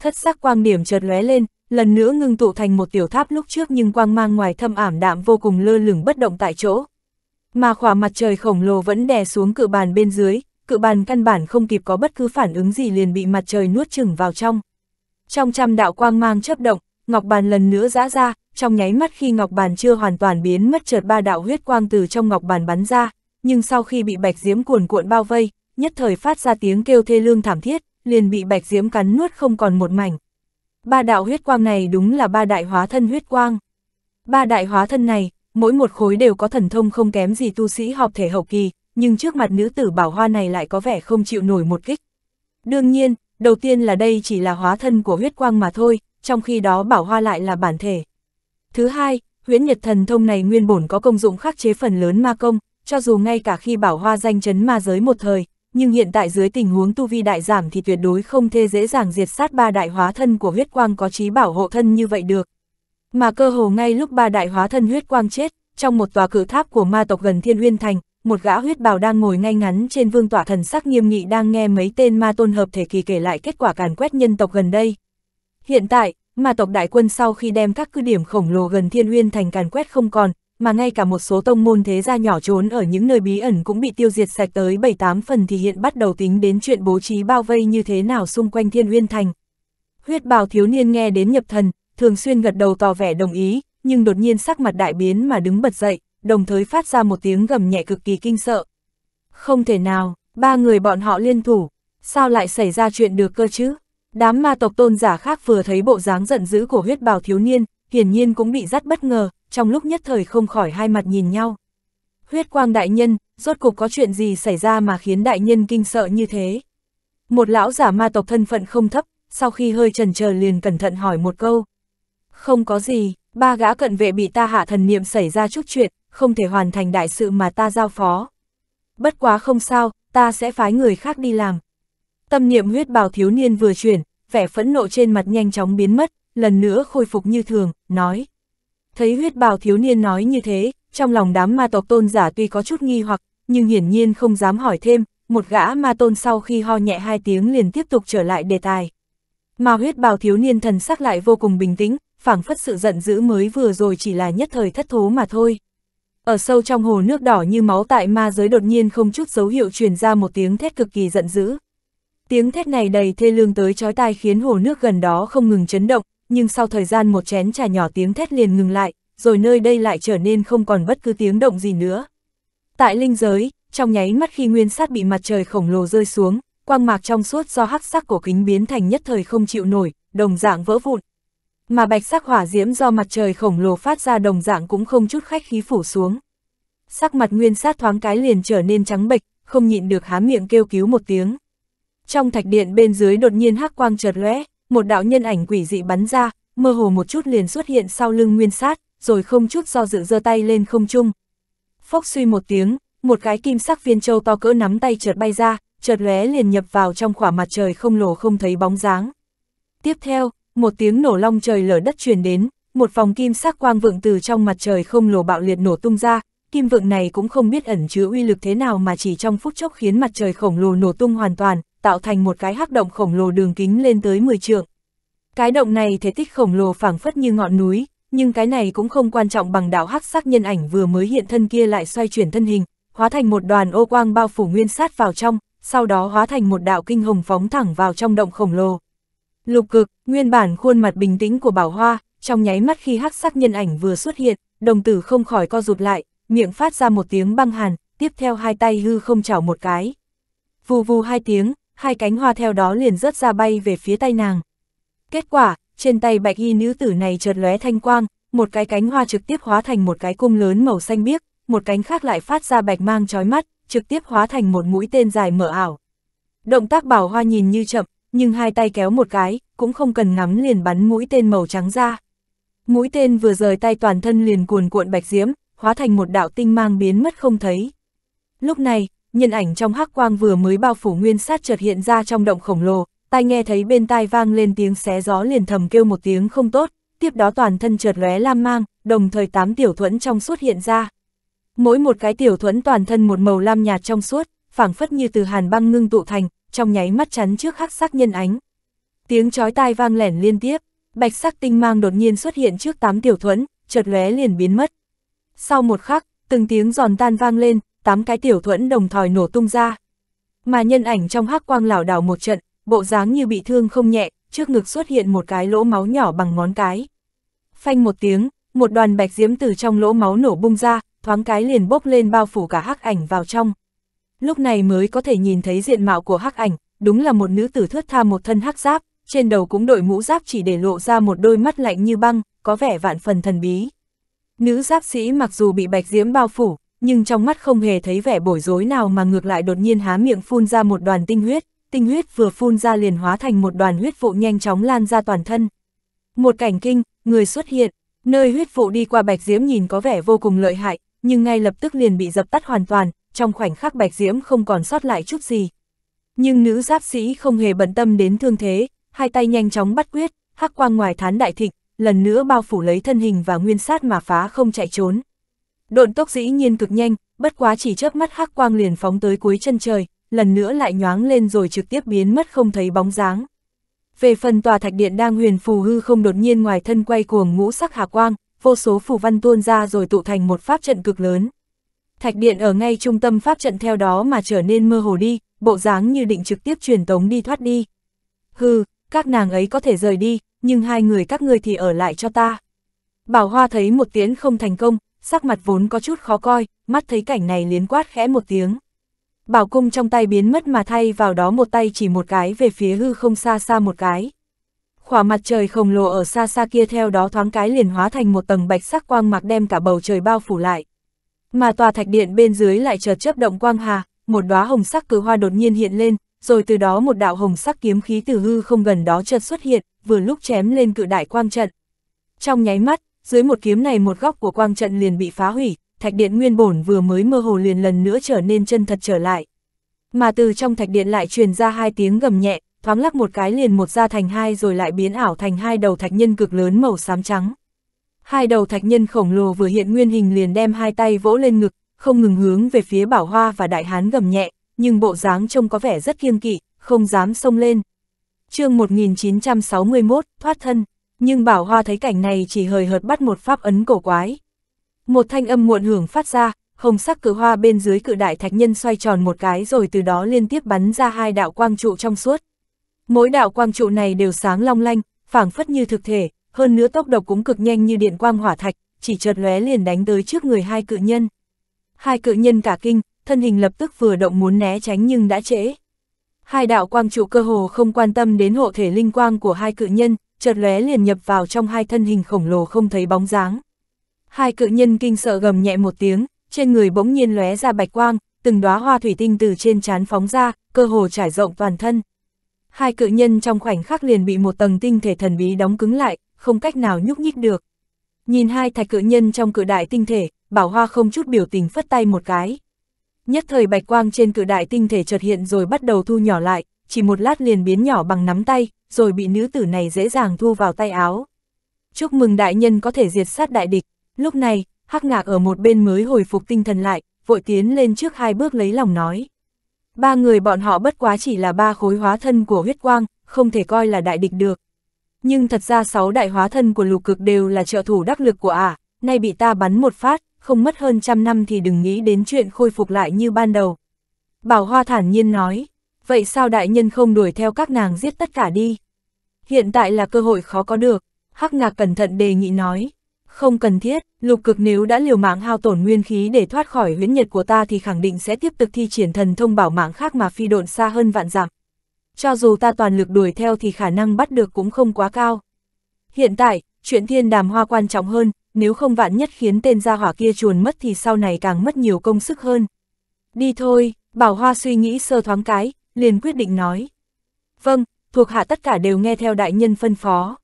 Thất sắc quang điểm chợt lóe lên, lần nữa ngưng tụ thành một tiểu tháp lúc trước nhưng quang mang ngoài thâm ảm đạm vô cùng lơ lửng bất động tại chỗ. Mà khỏa mặt trời khổng lồ vẫn đè xuống cự bàn bên dưới, cự bàn căn bản không kịp có bất cứ phản ứng gì liền bị mặt trời nuốt chửng vào trong. Trong trăm đạo quang mang chớp động, ngọc bàn lần nữa giã ra, trong nháy mắt khi ngọc bàn chưa hoàn toàn biến mất chợt ba đạo huyết quang từ trong ngọc bàn bắn ra, nhưng sau khi bị bạch diếm cuồn cuộn bao vây, nhất thời phát ra tiếng kêu thê lương thảm thiết, liền bị bạch diếm cắn nuốt không còn một mảnh. Ba đạo huyết quang này đúng là ba đại hóa thân huyết quang. Ba đại hóa thân này, mỗi một khối đều có thần thông không kém gì tu sĩ họp thể hậu kỳ, nhưng trước mặt nữ tử bảo hoa này lại có vẻ không chịu nổi một kích. Đương nhiên, đầu tiên là đây chỉ là hóa thân của huyết quang mà thôi, trong khi đó bảo hoa lại là bản thể. Thứ hai, huyễn nhật thần thông này nguyên bổn có công dụng khắc chế phần lớn ma công, cho dù ngay cả khi bảo hoa danh chấn ma giới một thời, nhưng hiện tại dưới tình huống tu vi đại giảm thì tuyệt đối không thể dễ dàng diệt sát ba đại hóa thân của huyết quang có trí bảo hộ thân như vậy được. Mà cơ hồ ngay lúc ba đại hóa thân huyết quang chết, trong một tòa cử tháp của ma tộc gần Thiên Uyên Thành, một gã huyết bào đang ngồi ngay ngắn trên vương tỏa thần sắc nghiêm nghị đang nghe mấy tên ma tôn hợp thể kỳ kể lại kết quả càn quét nhân tộc gần đây. Hiện tại, ma tộc đại quân sau khi đem các cứ điểm khổng lồ gần Thiên Uyên Thành càn quét không còn, mà ngay cả một số tông môn thế gia nhỏ trốn ở những nơi bí ẩn cũng bị tiêu diệt sạch tới 7-8 phần thì hiện bắt đầu tính đến chuyện bố trí bao vây như thế nào xung quanh thiên uyên thành. Huyết bào thiếu niên nghe đến nhập thần, thường xuyên gật đầu tỏ vẻ đồng ý, nhưng đột nhiên sắc mặt đại biến mà đứng bật dậy, đồng thời phát ra một tiếng gầm nhẹ cực kỳ kinh sợ. Không thể nào, ba người bọn họ liên thủ, sao lại xảy ra chuyện được cơ chứ? Đám ma tộc tôn giả khác vừa thấy bộ dáng giận dữ của huyết bào thiếu niên, hiển nhiên cũng bị dắt bất ngờ, trong lúc nhất thời không khỏi hai mặt nhìn nhau. Huyết quang đại nhân, rốt cục có chuyện gì xảy ra mà khiến đại nhân kinh sợ như thế? Một lão giả ma tộc thân phận không thấp, sau khi hơi trần chờ liền cẩn thận hỏi một câu. Không có gì, ba gã cận vệ bị ta hạ thần niệm xảy ra chút chuyện, không thể hoàn thành đại sự mà ta giao phó. Bất quá không sao, ta sẽ phái người khác đi làm. Tâm niệm huyết bào thiếu niên vừa chuyển, vẻ phẫn nộ trên mặt nhanh chóng biến mất, lần nữa khôi phục như thường, nói. Thấy huyết bào thiếu niên nói như thế, trong lòng đám ma tộc tôn giả tuy có chút nghi hoặc, nhưng hiển nhiên không dám hỏi thêm, một gã ma tôn sau khi ho nhẹ hai tiếng liền tiếp tục trở lại đề tài. Mà huyết bào thiếu niên thần sắc lại vô cùng bình tĩnh, phảng phất sự giận dữ mới vừa rồi chỉ là nhất thời thất thố mà thôi. Ở sâu trong hồ nước đỏ như máu tại ma giới đột nhiên không chút dấu hiệu truyền ra một tiếng thét cực kỳ giận dữ. Tiếng thét này đầy thê lương tới chói tai khiến hồ nước gần đó không ngừng chấn động, nhưng sau thời gian một chén trà nhỏ tiếng thét liền ngừng lại, rồi nơi đây lại trở nên không còn bất cứ tiếng động gì nữa. Tại linh giới, trong nháy mắt khi nguyên sát bị mặt trời khổng lồ rơi xuống, quang mạc trong suốt do hắc sắc cổ kính biến thành nhất thời không chịu nổi, đồng dạng vỡ vụn. Mà bạch sắc hỏa diễm do mặt trời khổng lồ phát ra đồng dạng cũng không chút khách khí phủ xuống. Sắc mặt nguyên sát thoáng cái liền trở nên trắng bệch, không nhịn được há miệng kêu cứu một tiếng. Trong thạch điện bên dưới đột nhiên hắc quang chợt lóe, một đạo nhân ảnh quỷ dị bắn ra, mơ hồ một chút liền xuất hiện sau lưng nguyên sát, rồi không chút do dự giơ tay lên không trung. Phốc suy một tiếng, một cái kim sắc viên châu to cỡ nắm tay chợt bay ra, chợt lóe liền nhập vào trong khỏa mặt trời không lồ không thấy bóng dáng. Tiếp theo, một tiếng nổ long trời lở đất truyền đến, một vòng kim sắc quang vượng từ trong mặt trời không lồ bạo liệt nổ tung ra, kim vượng này cũng không biết ẩn chứa uy lực thế nào mà chỉ trong phút chốc khiến mặt trời khổng lồ nổ tung hoàn toàn, tạo thành một cái hắc động khổng lồ đường kính lên tới 10 trượng. Cái động này thể tích khổng lồ phảng phất như ngọn núi, nhưng cái này cũng không quan trọng bằng đạo hắc sắc nhân ảnh vừa mới hiện thân kia lại xoay chuyển thân hình, hóa thành một đoàn ô quang bao phủ nguyên sát vào trong, sau đó hóa thành một đạo kinh hồng phóng thẳng vào trong động khổng lồ. Lục cực, nguyên bản khuôn mặt bình tĩnh của Bảo Hoa, trong nháy mắt khi hắc sắc nhân ảnh vừa xuất hiện, đồng tử không khỏi co rụt lại, miệng phát ra một tiếng băng hàn, tiếp theo hai tay hư không chảo một cái. Vù vù hai tiếng, hai cánh hoa theo đó liền rớt ra bay về phía tay nàng. Kết quả, trên tay bạch y nữ tử này chợt lóe thanh quang, một cái cánh hoa trực tiếp hóa thành một cái cung lớn màu xanh biếc, một cánh khác lại phát ra bạch mang chói mắt, trực tiếp hóa thành một mũi tên dài mở ảo. Động tác bảo hoa nhìn như chậm, nhưng hai tay kéo một cái, cũng không cần ngắm liền bắn mũi tên màu trắng ra. Mũi tên vừa rời tay toàn thân liền cuồn cuộn bạch diễm, hóa thành một đạo tinh mang biến mất không thấy. Lúc này, nhân ảnh trong hắc quang vừa mới bao phủ nguyên sát chợt hiện ra trong động khổng lồ, tai nghe thấy bên tai vang lên tiếng xé gió liền thầm kêu một tiếng không tốt, tiếp đó toàn thân chợt lóe lam mang, đồng thời tám tiểu thuẫn trong suốt hiện ra. Mỗi một cái tiểu thuẫn toàn thân một màu lam nhạt trong suốt, phảng phất như từ hàn băng ngưng tụ thành, trong nháy mắt chắn trước hắc sắc nhân ánh. Tiếng chói tai vang lẻn liên tiếp, bạch sắc tinh mang đột nhiên xuất hiện trước tám tiểu thuẫn, chợt lóe liền biến mất. Sau một khắc, từng tiếng giòn tan vang lên, tám cái tiểu thuẫn đồng thời nổ tung ra. Mà nhân ảnh trong hắc quang lảo đảo một trận, bộ dáng như bị thương không nhẹ, trước ngực xuất hiện một cái lỗ máu nhỏ bằng ngón cái. Phanh một tiếng, một đoàn bạch diễm từ trong lỗ máu nổ bung ra, thoáng cái liền bốc lên bao phủ cả hắc ảnh vào trong. Lúc này mới có thể nhìn thấy diện mạo của hắc ảnh, đúng là một nữ tử thướt tha một thân hắc giáp, trên đầu cũng đội mũ giáp chỉ để lộ ra một đôi mắt lạnh như băng, có vẻ vạn phần thần bí. Nữ giáp sĩ mặc dù bị bạch diễm bao phủ, nhưng trong mắt không hề thấy vẻ bối rối nào mà ngược lại đột nhiên há miệng phun ra một đoàn tinh huyết, tinh huyết vừa phun ra liền hóa thành một đoàn huyết vụ nhanh chóng lan ra toàn thân. Một cảnh kinh, người xuất hiện, nơi huyết vụ đi qua Bạch Diễm nhìn có vẻ vô cùng lợi hại, nhưng ngay lập tức liền bị dập tắt hoàn toàn, trong khoảnh khắc Bạch Diễm không còn sót lại chút gì. Nhưng nữ giáp sĩ không hề bận tâm đến thương thế, hai tay nhanh chóng bắt quyết, hắc quang ngoài thán đại thịnh, lần nữa bao phủ lấy thân hình và nguyên sát mà phá không chạy trốn. Độn tốc dĩ nhiên cực nhanh, bất quá chỉ chớp mắt hắc quang liền phóng tới cuối chân trời, lần nữa lại nhoáng lên rồi trực tiếp biến mất không thấy bóng dáng. Về phần tòa thạch điện đang huyền phù hư không đột nhiên ngoài thân quay cuồng ngũ sắc hà quang, vô số phù văn tuôn ra rồi tụ thành một pháp trận cực lớn. Thạch điện ở ngay trung tâm pháp trận theo đó mà trở nên mơ hồ đi, bộ dáng như định trực tiếp truyền tống đi thoát đi. Hừ, các nàng ấy có thể rời đi, nhưng hai người các ngươi thì ở lại cho ta. Bảo Hoa thấy một tiếng không thành công, sắc mặt vốn có chút khó coi, mắt thấy cảnh này liến quát khẽ một tiếng. Bảo cung trong tay biến mất mà thay vào đó một tay chỉ một cái về phía hư không xa xa một cái. Khỏa mặt trời khổng lồ ở xa xa kia theo đó thoáng cái liền hóa thành một tầng bạch sắc quang mặc đem cả bầu trời bao phủ lại. Mà tòa thạch điện bên dưới lại chợt chớp động quang hà, một đóa hồng sắc cử hoa đột nhiên hiện lên, rồi từ đó một đạo hồng sắc kiếm khí từ hư không gần đó chợt xuất hiện, vừa lúc chém lên cự đại quang trận. Trong nháy mắt, dưới một kiếm này một góc của quang trận liền bị phá hủy, thạch điện nguyên bổn vừa mới mơ hồ liền lần nữa trở nên chân thật trở lại. Mà từ trong thạch điện lại truyền ra hai tiếng gầm nhẹ, thoáng lắc một cái liền một ra thành hai rồi lại biến ảo thành hai đầu thạch nhân cực lớn màu xám trắng. Hai đầu thạch nhân khổng lồ vừa hiện nguyên hình liền đem hai tay vỗ lên ngực, không ngừng hướng về phía Bảo Hoa và Đại Hán gầm nhẹ, nhưng bộ dáng trông có vẻ rất kiêng kỵ, không dám xông lên. Chương 1961: Thoát thân nhưng bảo hoa thấy cảnh này chỉ hời hợt bắt một pháp ấn cổ quái. Một thanh âm muộn hưởng phát ra, hồng sắc cử hoa bên dưới cự đại thạch nhân xoay tròn một cái rồi từ đó liên tiếp bắn ra hai đạo quang trụ trong suốt. Mỗi đạo quang trụ này đều sáng long lanh, phảng phất như thực thể, hơn nữa tốc độ cũng cực nhanh như điện quang hỏa thạch, chỉ chợt lóe liền đánh tới trước người hai cự nhân. Hai cự nhân cả kinh, thân hình lập tức vừa động muốn né tránh nhưng đã trễ. Hai đạo quang trụ cơ hồ không quan tâm đến hộ thể linh quang của hai cự nhân, chợt lóe liền nhập vào trong hai thân hình khổng lồ không thấy bóng dáng. Hai cự nhân kinh sợ gầm nhẹ một tiếng, trên người bỗng nhiên lóe ra bạch quang, từng đóa hoa thủy tinh từ trên trán phóng ra, cơ hồ trải rộng toàn thân. Hai cự nhân trong khoảnh khắc liền bị một tầng tinh thể thần bí đóng cứng lại, không cách nào nhúc nhích được. Nhìn hai thạch cự nhân trong cự đại tinh thể, Bảo Hoa không chút biểu tình phất tay một cái. Nhất thời bạch quang trên cự đại tinh thể chợt hiện rồi bắt đầu thu nhỏ lại, chỉ một lát liền biến nhỏ bằng nắm tay, rồi bị nữ tử này dễ dàng thu vào tay áo. Chúc mừng đại nhân có thể diệt sát đại địch, lúc này, hắc ngạc ở một bên mới hồi phục tinh thần lại, vội tiến lên trước hai bước lấy lòng nói. Ba người bọn họ bất quá chỉ là ba khối hóa thân của huyết quang, không thể coi là đại địch được. Nhưng thật ra sáu đại hóa thân của lục cực đều là trợ thủ đắc lực của ả, à, nay bị ta bắn một phát, không mất hơn trăm năm thì đừng nghĩ đến chuyện khôi phục lại như ban đầu. Bảo Hoa thản nhiên nói, vậy sao đại nhân không đuổi theo các nàng giết tất cả đi? Hiện tại là cơ hội khó có được, Hắc Ngạc cẩn thận đề nghị nói. Không cần thiết, lục cực nếu đã liều mạng hao tổn nguyên khí để thoát khỏi huyễn nhật của ta thì khẳng định sẽ tiếp tục thi triển thần thông bảo mạng khác mà phi độn xa hơn vạn dặm. Cho dù ta toàn lực đuổi theo thì khả năng bắt được cũng không quá cao. Hiện tại, chuyện thiên đàm hoa quan trọng hơn, nếu không vạn nhất khiến tên gia hỏa kia chuồn mất thì sau này càng mất nhiều công sức hơn. Đi thôi, bảo hoa suy nghĩ sơ thoáng cái, liền quyết định nói. Vâng, thuộc hạ tất cả đều nghe theo đại nhân phân phó.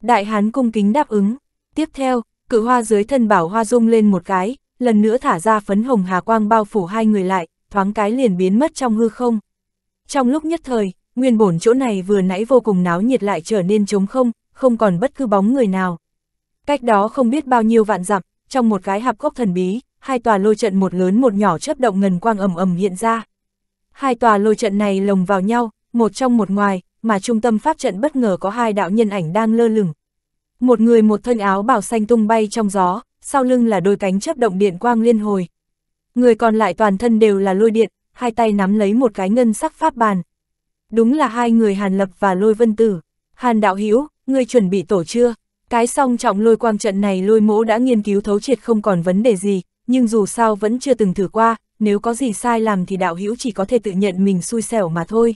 Đại hán cung kính đáp ứng. Tiếp theo, cự hoa dưới thân bảo hoa rung lên một cái, lần nữa thả ra phấn hồng hà quang bao phủ hai người lại, thoáng cái liền biến mất trong hư không. Trong lúc nhất thời, nguyên bổn chỗ này vừa nãy vô cùng náo nhiệt lại trở nên trống không, không còn bất cứ bóng người nào. Cách đó không biết bao nhiêu vạn dặm, trong một cái hạp cốc thần bí, hai tòa lôi trận một lớn một nhỏ chớp động ngần quang ầm ầm hiện ra. Hai tòa lôi trận này lồng vào nhau, một trong một ngoài, mà trung tâm pháp trận bất ngờ có hai đạo nhân ảnh đang lơ lửng. Một người một thân áo bào xanh tung bay trong gió, sau lưng là đôi cánh chấp động điện quang liên hồi. Người còn lại toàn thân đều là lôi điện, hai tay nắm lấy một cái ngân sắc pháp bàn. Đúng là hai người Hàn Lập và Lôi Vân Tử. Hàn Đạo Hữu ngươi chuẩn bị tổ chưa? Cái song trọng lôi quang trận này lôi mỗ đã nghiên cứu thấu triệt không còn vấn đề gì, nhưng dù sao vẫn chưa từng thử qua, nếu có gì sai làm thì đạo hữu chỉ có thể tự nhận mình xui xẻo mà thôi.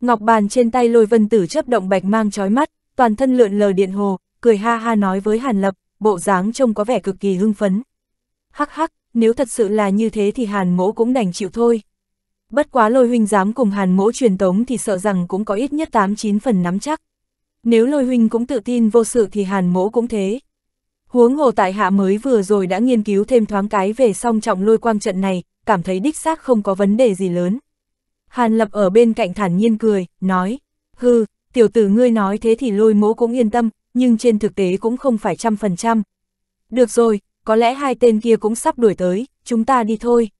Ngọc bàn trên tay lôi vân tử chấp động bạch mang trói mắt, toàn thân lượn lờ điện hồ, cười ha ha nói với Hàn Lập, bộ dáng trông có vẻ cực kỳ hưng phấn. Hắc hắc, nếu thật sự là như thế thì Hàn mỗ cũng đành chịu thôi. Bất quá lôi huynh dám cùng Hàn mỗ truyền tống thì sợ rằng cũng có ít nhất 89 phần nắm chắc. Nếu lôi huynh cũng tự tin vô sự thì Hàn mỗ cũng thế. Huống hồ tại hạ mới vừa rồi đã nghiên cứu thêm thoáng cái về song trọng lôi quang trận này, cảm thấy đích xác không có vấn đề gì lớn. Hàn Lập ở bên cạnh thản nhiên cười, nói, hư, tiểu tử ngươi nói thế thì lôi mỗ cũng yên tâm, nhưng trên thực tế cũng không phải trăm phần trăm. Được rồi, có lẽ hai tên kia cũng sắp đuổi tới, chúng ta đi thôi.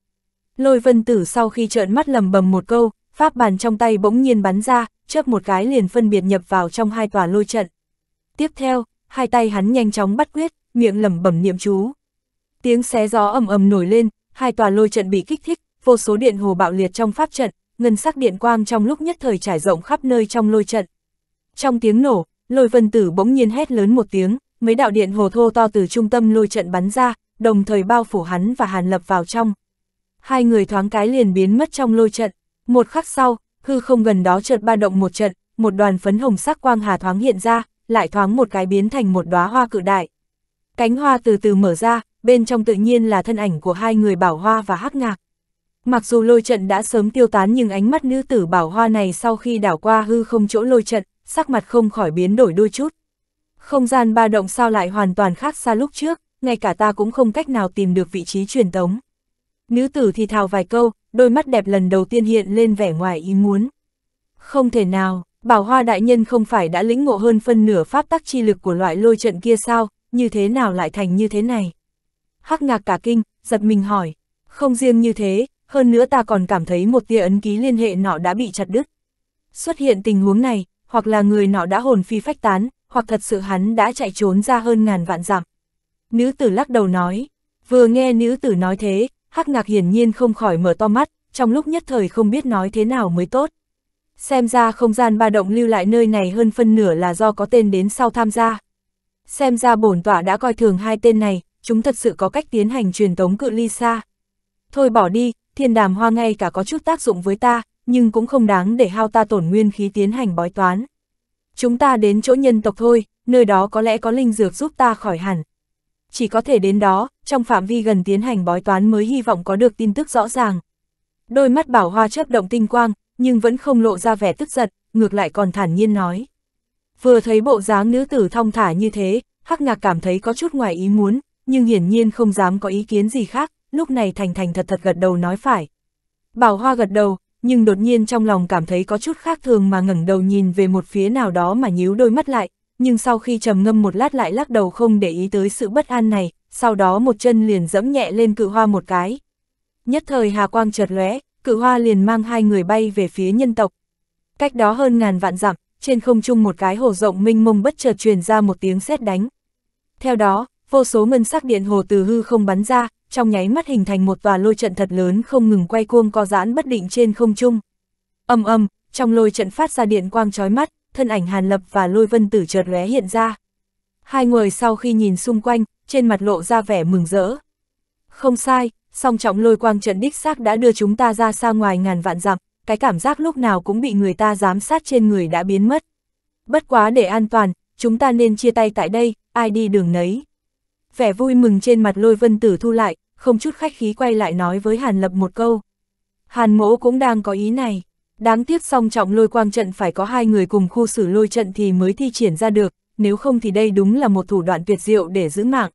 Lôi vân tử sau khi trợn mắt lầm bầm một câu, pháp bàn trong tay bỗng nhiên bắn ra, chớp một cái liền phân biệt nhập vào trong hai tòa lôi trận. Tiếp theo, hai tay hắn nhanh chóng bắt quyết, miệng lẩm bẩm niệm chú. Tiếng xé gió ầm ầm nổi lên, hai tòa lôi trận bị kích thích, vô số điện hồ bạo liệt trong pháp trận, ngân sắc điện quang trong lúc nhất thời trải rộng khắp nơi trong lôi trận. Trong tiếng nổ, lôi vân tử bỗng nhiên hét lớn một tiếng, mấy đạo điện hồ thô to từ trung tâm lôi trận bắn ra, đồng thời bao phủ hắn và hàn lập vào trong. Hai người thoáng cái liền biến mất trong lôi trận, một khắc sau, hư không gần đó chợt ba động một trận, một đoàn phấn hồng sắc quang hà thoáng hiện ra, lại thoáng một cái biến thành một đóa hoa cự đại. Cánh hoa từ từ mở ra, bên trong tự nhiên là thân ảnh của hai người bảo hoa và hắc ngạc. Mặc dù lôi trận đã sớm tiêu tán nhưng ánh mắt nữ tử bảo hoa này sau khi đảo qua hư không chỗ lôi trận, sắc mặt không khỏi biến đổi đôi chút. Không gian ba động sao lại hoàn toàn khác xa lúc trước, ngay cả ta cũng không cách nào tìm được vị trí truyền tống. Nữ tử thì thào vài câu, đôi mắt đẹp lần đầu tiên hiện lên vẻ ngoài ý muốn. Không thể nào, bảo hoa đại nhân không phải đã lĩnh ngộ hơn phân nửa pháp tắc chi lực của loại lôi trận kia sao, như thế nào lại thành như thế này? Hắc ngạc cả kinh, giật mình hỏi, không riêng như thế, hơn nữa ta còn cảm thấy một tia ấn ký liên hệ nọ đã bị chặt đứt. Xuất hiện tình huống này, hoặc là người nọ đã hồn phi phách tán, hoặc thật sự hắn đã chạy trốn ra hơn ngàn vạn dặm. Nữ tử lắc đầu nói, vừa nghe nữ tử nói thế, hắc ngạc hiển nhiên không khỏi mở to mắt, trong lúc nhất thời không biết nói thế nào mới tốt. Xem ra không gian ba động lưu lại nơi này hơn phân nửa là do có tên đến sau tham gia xem ra bổn tọa đã coi thường hai tên này, chúng thật sự có cách tiến hành truyền tống cự ly xa. Thôi bỏ đi, thiên đàm hoa ngay cả có chút tác dụng với ta, nhưng cũng không đáng để hao ta tổn nguyên khí tiến hành bói toán. Chúng ta đến chỗ nhân tộc thôi, nơi đó có lẽ có linh dược giúp ta khỏi hẳn. Chỉ có thể đến đó, trong phạm vi gần tiến hành bói toán mới hy vọng có được tin tức rõ ràng. Đôi mắt bảo hoa chấp động tinh quang, nhưng vẫn không lộ ra vẻ tức giận, ngược lại còn thản nhiên nói. Vừa thấy bộ dáng nữ tử thong thả như thế, Hắc Ngạc cảm thấy có chút ngoài ý muốn, nhưng hiển nhiên không dám có ý kiến gì khác, lúc này thành thành thật thật gật đầu nói phải. Bảo Hoa gật đầu, nhưng đột nhiên trong lòng cảm thấy có chút khác thường mà ngẩng đầu nhìn về một phía nào đó mà nhíu đôi mắt lại, nhưng sau khi trầm ngâm một lát lại lắc đầu không để ý tới sự bất an này, sau đó một chân liền dẫm nhẹ lên cự hoa một cái. Nhất thời hà quang chợt lóe, cự hoa liền mang hai người bay về phía nhân tộc. Cách đó hơn ngàn vạn dặm, trên không trung một cái hồ rộng minh mông bất chợt truyền ra một tiếng sét đánh. Theo đó, vô số ngân sắc điện hồ từ hư không bắn ra, trong nháy mắt hình thành một tòa lôi trận thật lớn không ngừng quay cuông co giãn bất định trên không trung. âm âm trong lôi trận phát ra điện quang chói mắt, thân ảnh Hàn Lập và Lôi Vân Tử chợt lóe hiện ra. Hai người sau khi nhìn xung quanh, trên mặt lộ ra vẻ mừng rỡ. Không sai, song trọng lôi quang trận đích xác đã đưa chúng ta ra xa ngoài ngàn vạn dặm, cái cảm giác lúc nào cũng bị người ta giám sát trên người đã biến mất. Bất quá để an toàn, chúng ta nên chia tay tại đây, ai đi đường nấy. Vẻ vui mừng trên mặt lôi vân tử thu lại, không chút khách khí quay lại nói với Hàn Lập một câu. Hàn mỗ cũng đang có ý này. Đáng tiếc song trọng lôi quang trận phải có hai người cùng khu xử lôi trận thì mới thi triển ra được, nếu không thì đây đúng là một thủ đoạn tuyệt diệu để giữ mạng.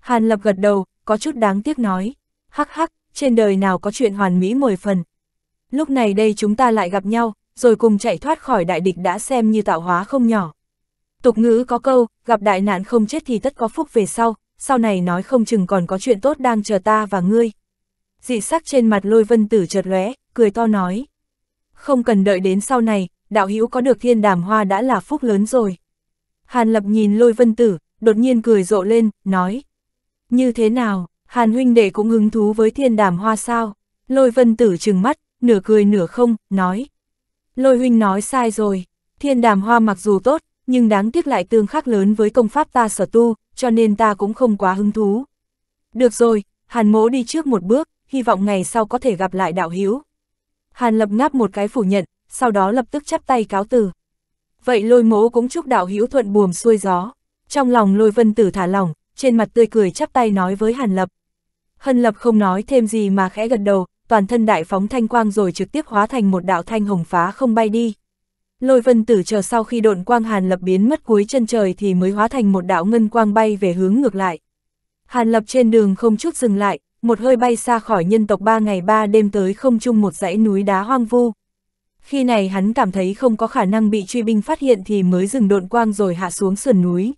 Hàn Lập gật đầu, có chút đáng tiếc nói. Hắc hắc, trên đời nào có chuyện hoàn mỹ mười phần, lúc này đây chúng ta lại gặp nhau, rồi cùng chạy thoát khỏi đại địch đã xem như tạo hóa không nhỏ. Tục ngữ có câu, gặp đại nạn không chết thì tất có phúc về sau, sau này nói không chừng còn có chuyện tốt đang chờ ta và ngươi. Dị sắc trên mặt lôi vân tử chợt lóe, cười to nói. Không cần đợi đến sau này, đạo hữu có được thiên đàm hoa đã là phúc lớn rồi. Hàn lập nhìn lôi vân tử, đột nhiên cười rộ lên, nói. Như thế nào, Hàn huynh đệ cũng hứng thú với thiên đàm hoa sao? Lôi vân tử trừng mắt, nửa cười nửa không, nói. Lôi huynh nói sai rồi, thiên đàm hoa mặc dù tốt, nhưng đáng tiếc lại tương khắc lớn với công pháp ta sở tu, cho nên ta cũng không quá hứng thú. Được rồi, hàn mỗ đi trước một bước, hy vọng ngày sau có thể gặp lại đạo hiếu. Hàn lập ngáp một cái phủ nhận, sau đó lập tức chắp tay cáo từ. Vậy lôi mỗ cũng chúc đạo hiếu thuận buồm xuôi gió. Trong lòng lôi vân tử thả lỏng, trên mặt tươi cười chắp tay nói với Hàn Lập. hân Lập không nói thêm gì mà khẽ gật đầu, toàn thân đại phóng thanh quang rồi trực tiếp hóa thành một đạo thanh hồng phá không bay đi. Lôi vân tử chờ sau khi độn quang Hàn Lập biến mất cuối chân trời thì mới hóa thành một đạo ngân quang bay về hướng ngược lại. Hàn Lập trên đường không chút dừng lại, một hơi bay xa khỏi nhân tộc ba ngày ba đêm tới không chung một dãy núi đá hoang vu. Khi này hắn cảm thấy không có khả năng bị truy binh phát hiện thì mới dừng độn quang rồi hạ xuống sườn núi.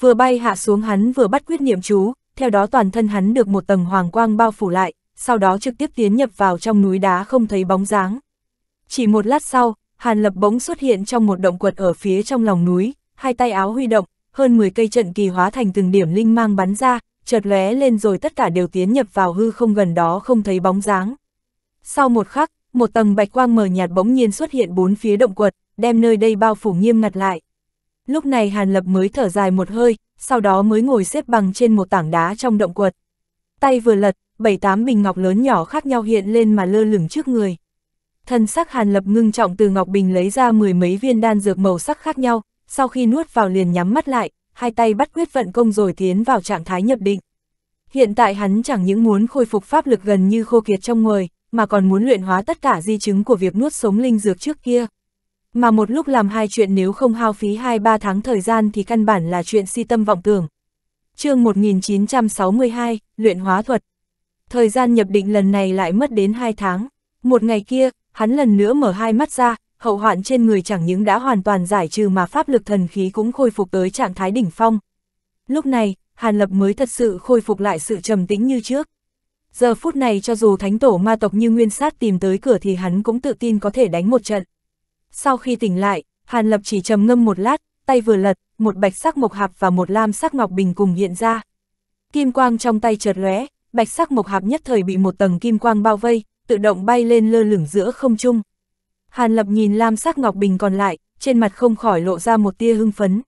Vừa bay hạ xuống hắn vừa bắt quyết niệm chú, theo đó toàn thân hắn được một tầng hoàng quang bao phủ lại, sau đó trực tiếp tiến nhập vào trong núi đá không thấy bóng dáng. Chỉ một lát sau, Hàn Lập bỗng xuất hiện trong một động quật ở phía trong lòng núi, hai tay áo huy động, hơn 10 cây trận kỳ hóa thành từng điểm linh mang bắn ra, chợt lóe lên rồi tất cả đều tiến nhập vào hư không gần đó không thấy bóng dáng. Sau một khắc, một tầng bạch quang mờ nhạt bỗng nhiên xuất hiện bốn phía động quật, đem nơi đây bao phủ nghiêm ngặt lại. Lúc này Hàn Lập mới thở dài một hơi, sau đó mới ngồi xếp bằng trên một tảng đá trong động quật. Tay vừa lật, bảy tám bình ngọc lớn nhỏ khác nhau hiện lên mà lơ lửng trước người. Thân sắc Hàn Lập ngưng trọng từ ngọc bình lấy ra mười mấy viên đan dược màu sắc khác nhau, sau khi nuốt vào liền nhắm mắt lại, hai tay bắt quyết vận công rồi tiến vào trạng thái nhập định. Hiện tại hắn chẳng những muốn khôi phục pháp lực gần như khô kiệt trong người, mà còn muốn luyện hóa tất cả di chứng của việc nuốt sống linh dược trước kia. Mà một lúc làm hai chuyện nếu không hao phí hai ba tháng thời gian thì căn bản là chuyện si tâm vọng tưởng. chương 1962, Luyện hóa thuật Thời gian nhập định lần này lại mất đến 2 tháng. Một ngày kia, hắn lần nữa mở hai mắt ra, hậu hoạn trên người chẳng những đã hoàn toàn giải trừ mà pháp lực thần khí cũng khôi phục tới trạng thái đỉnh phong. Lúc này, Hàn Lập mới thật sự khôi phục lại sự trầm tĩnh như trước. Giờ phút này cho dù thánh tổ ma tộc như nguyên sát tìm tới cửa thì hắn cũng tự tin có thể đánh một trận. Sau khi tỉnh lại, Hàn Lập chỉ trầm ngâm một lát, tay vừa lật, một bạch sắc mộc hạp và một lam sắc ngọc bình cùng hiện ra. Kim quang trong tay chợt lóe, bạch sắc mộc hạp nhất thời bị một tầng kim quang bao vây, tự động bay lên lơ lửng giữa không trung. Hàn Lập nhìn lam sắc ngọc bình còn lại, trên mặt không khỏi lộ ra một tia hưng phấn.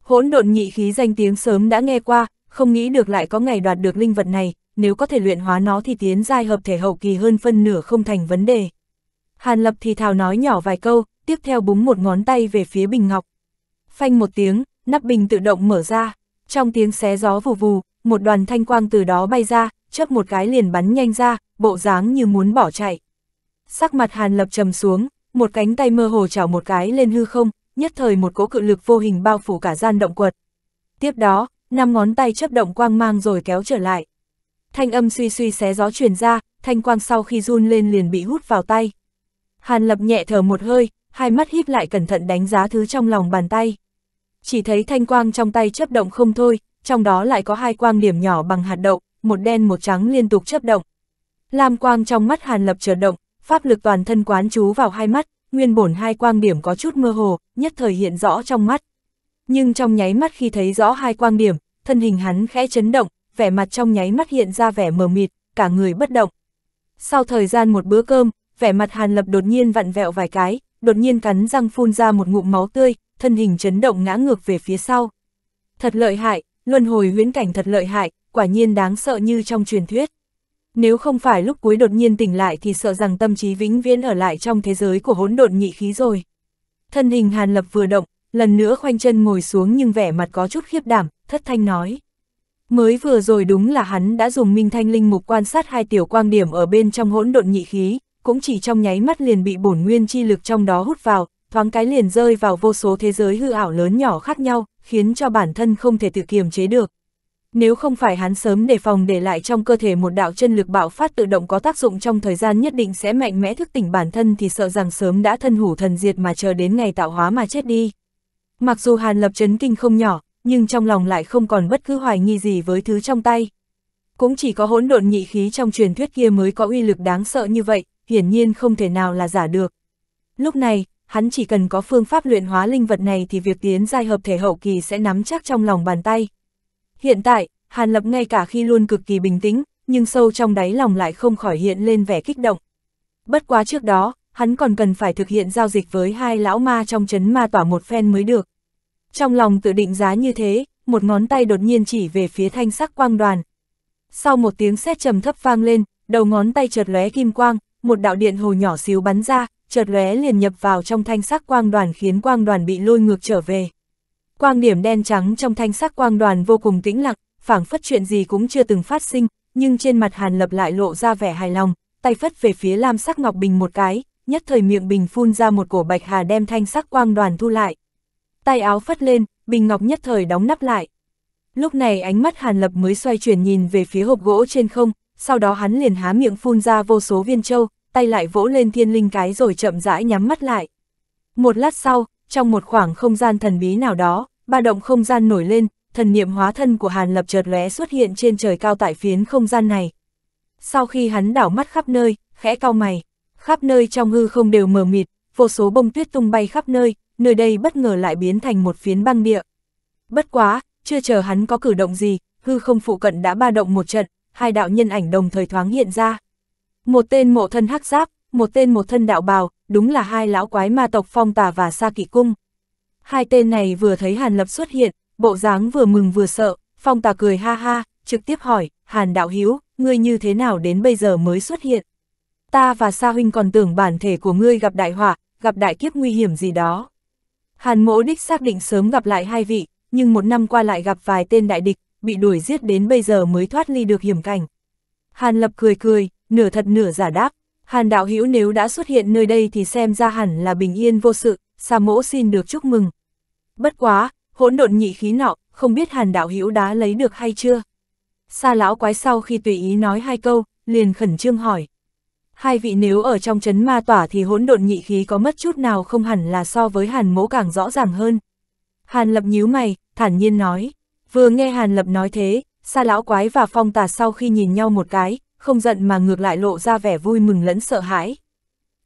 Hỗn độn nhị khí danh tiếng sớm đã nghe qua, không nghĩ được lại có ngày đoạt được linh vật này, nếu có thể luyện hóa nó thì tiến giai hợp thể hậu kỳ hơn phân nửa không thành vấn đề. Hàn Lập thì thào nói nhỏ vài câu, tiếp theo búng một ngón tay về phía bình ngọc. Phanh một tiếng, nắp bình tự động mở ra, trong tiếng xé gió vù vù, một đoàn thanh quang từ đó bay ra, chớp một cái liền bắn nhanh ra, bộ dáng như muốn bỏ chạy. Sắc mặt Hàn Lập trầm xuống, một cánh tay mơ hồ chảo một cái lên hư không, nhất thời một cỗ cự lực vô hình bao phủ cả gian động quật. Tiếp đó, năm ngón tay chớp động quang mang rồi kéo trở lại. Thanh âm suy suy xé gió truyền ra, thanh quang sau khi run lên liền bị hút vào tay. Hàn Lập nhẹ thở một hơi, hai mắt híp lại cẩn thận đánh giá thứ trong lòng bàn tay. Chỉ thấy thanh quang trong tay chớp động không thôi, trong đó lại có hai quang điểm nhỏ bằng hạt đậu, một đen một trắng liên tục chớp động. Lam quang trong mắt Hàn Lập chợt động, pháp lực toàn thân quán chú vào hai mắt, nguyên bổn hai quang điểm có chút mơ hồ, nhất thời hiện rõ trong mắt. Nhưng trong nháy mắt khi thấy rõ hai quang điểm, thân hình hắn khẽ chấn động, vẻ mặt trong nháy mắt hiện ra vẻ mờ mịt, cả người bất động. Sau thời gian một bữa cơm, vẻ mặt Hàn Lập đột nhiên vặn vẹo vài cái, đột nhiên cắn răng phun ra một ngụm máu tươi, thân hình chấn động ngã ngược về phía sau. Thật lợi hại, luân hồi huyễn cảnh thật lợi hại, quả nhiên đáng sợ như trong truyền thuyết. Nếu không phải lúc cuối đột nhiên tỉnh lại thì sợ rằng tâm trí vĩnh viễn ở lại trong thế giới của hỗn độn nhị khí rồi. Thân hình Hàn Lập vừa động, lần nữa khoanh chân ngồi xuống nhưng vẻ mặt có chút khiếp đảm, thất thanh nói. Mới vừa rồi đúng là hắn đã dùng minh thanh linh mục quan sát hai tiểu quang điểm ở bên trong hỗn độn nhị khí, cũng chỉ trong nháy mắt liền bị bổn nguyên chi lực trong đó hút vào, thoáng cái liền rơi vào vô số thế giới hư ảo lớn nhỏ khác nhau, khiến cho bản thân không thể tự kiềm chế được. Nếu không phải hắn sớm đề phòng để lại trong cơ thể một đạo chân lực bạo phát tự động có tác dụng trong thời gian nhất định sẽ mạnh mẽ thức tỉnh bản thân thì sợ rằng sớm đã thân hủ thần diệt mà chờ đến ngày tạo hóa mà chết đi. Mặc dù Hàn Lập chấn kinh không nhỏ, nhưng trong lòng lại không còn bất cứ hoài nghi gì với thứ trong tay. Cũng chỉ có hỗn độn nhị khí trong truyền thuyết kia mới có uy lực đáng sợ như vậy, hiển nhiên không thể nào là giả được. Lúc này, hắn chỉ cần có phương pháp luyện hóa linh vật này thì việc tiến giai hợp thể hậu kỳ sẽ nắm chắc trong lòng bàn tay. Hiện tại, Hàn Lập ngay cả khi luôn cực kỳ bình tĩnh, nhưng sâu trong đáy lòng lại không khỏi hiện lên vẻ kích động. Bất quá trước đó, hắn còn cần phải thực hiện giao dịch với hai lão ma trong chấn ma tỏa một phen mới được. Trong lòng tự định giá như thế, một ngón tay đột nhiên chỉ về phía thanh sắc quang đoàn. Sau một tiếng sét trầm thấp vang lên, đầu ngón tay chợt lóe kim quang, một đạo điện hồ nhỏ xíu bắn ra, chợt lóe liền nhập vào trong thanh sắc quang đoàn khiến quang đoàn bị lôi ngược trở về. Quang điểm đen trắng trong thanh sắc quang đoàn vô cùng tĩnh lặng, phảng phất chuyện gì cũng chưa từng phát sinh, nhưng trên mặt Hàn Lập lại lộ ra vẻ hài lòng, tay phất về phía lam sắc ngọc bình một cái, nhất thời miệng bình phun ra một cổ bạch hà đem thanh sắc quang đoàn thu lại. Tay áo phất lên, bình ngọc nhất thời đóng nắp lại. Lúc này ánh mắt Hàn Lập mới xoay chuyển nhìn về phía hộp gỗ trên không, sau đó hắn liền há miệng phun ra vô số viên châu, tay lại vỗ lên thiên linh cái rồi chậm rãi nhắm mắt lại. Một lát sau, trong một khoảng không gian thần bí nào đó, ba động không gian nổi lên, thần niệm hóa thân của Hàn Lập chợt lóe xuất hiện trên trời cao tại phiến không gian này. Sau khi hắn đảo mắt khắp nơi, khẽ cau mày, khắp nơi trong hư không đều mờ mịt, vô số bông tuyết tung bay khắp nơi, nơi đây bất ngờ lại biến thành một phiến băng địa. Bất quá, chưa chờ hắn có cử động gì, hư không phụ cận đã ba động một trận, hai đạo nhân ảnh đồng thời thoáng hiện ra. Một tên mộ thân hắc giáp, một tên một thân đạo bào, đúng là hai lão quái ma tộc phong tà và sa kỷ cung. Hai tên này vừa thấy Hàn Lập xuất hiện, bộ dáng vừa mừng vừa sợ, phong tà cười ha ha, trực tiếp hỏi, Hàn đạo hiếu, ngươi như thế nào đến bây giờ mới xuất hiện? Ta và Sa Huynh còn tưởng bản thể của ngươi gặp đại họa, gặp đại kiếp nguy hiểm gì đó. Hàn mỗ đích xác định sớm gặp lại hai vị, nhưng một năm qua lại gặp vài tên đại địch, bị đuổi giết đến bây giờ mới thoát ly được hiểm cảnh. Hàn lập cười cười, nửa thật nửa giả đáp, Hàn đạo hữu nếu đã xuất hiện nơi đây thì xem ra hẳn là bình yên vô sự, Sa Mỗ xin được chúc mừng. Bất quá, hỗn độn nhị khí nọ, không biết Hàn đạo hữu đã lấy được hay chưa. Sa lão quái sau khi tùy ý nói hai câu, liền khẩn trương hỏi. Hai vị nếu ở trong chấn ma tỏa thì hỗn độn nhị khí có mất chút nào không hẳn là so với Hàn Mỗ càng rõ ràng hơn. Hàn Lập nhíu mày, thản nhiên nói. Vừa nghe Hàn Lập nói thế, Sa lão quái và phong tà sau khi nhìn nhau một cái, không giận mà ngược lại lộ ra vẻ vui mừng lẫn sợ hãi.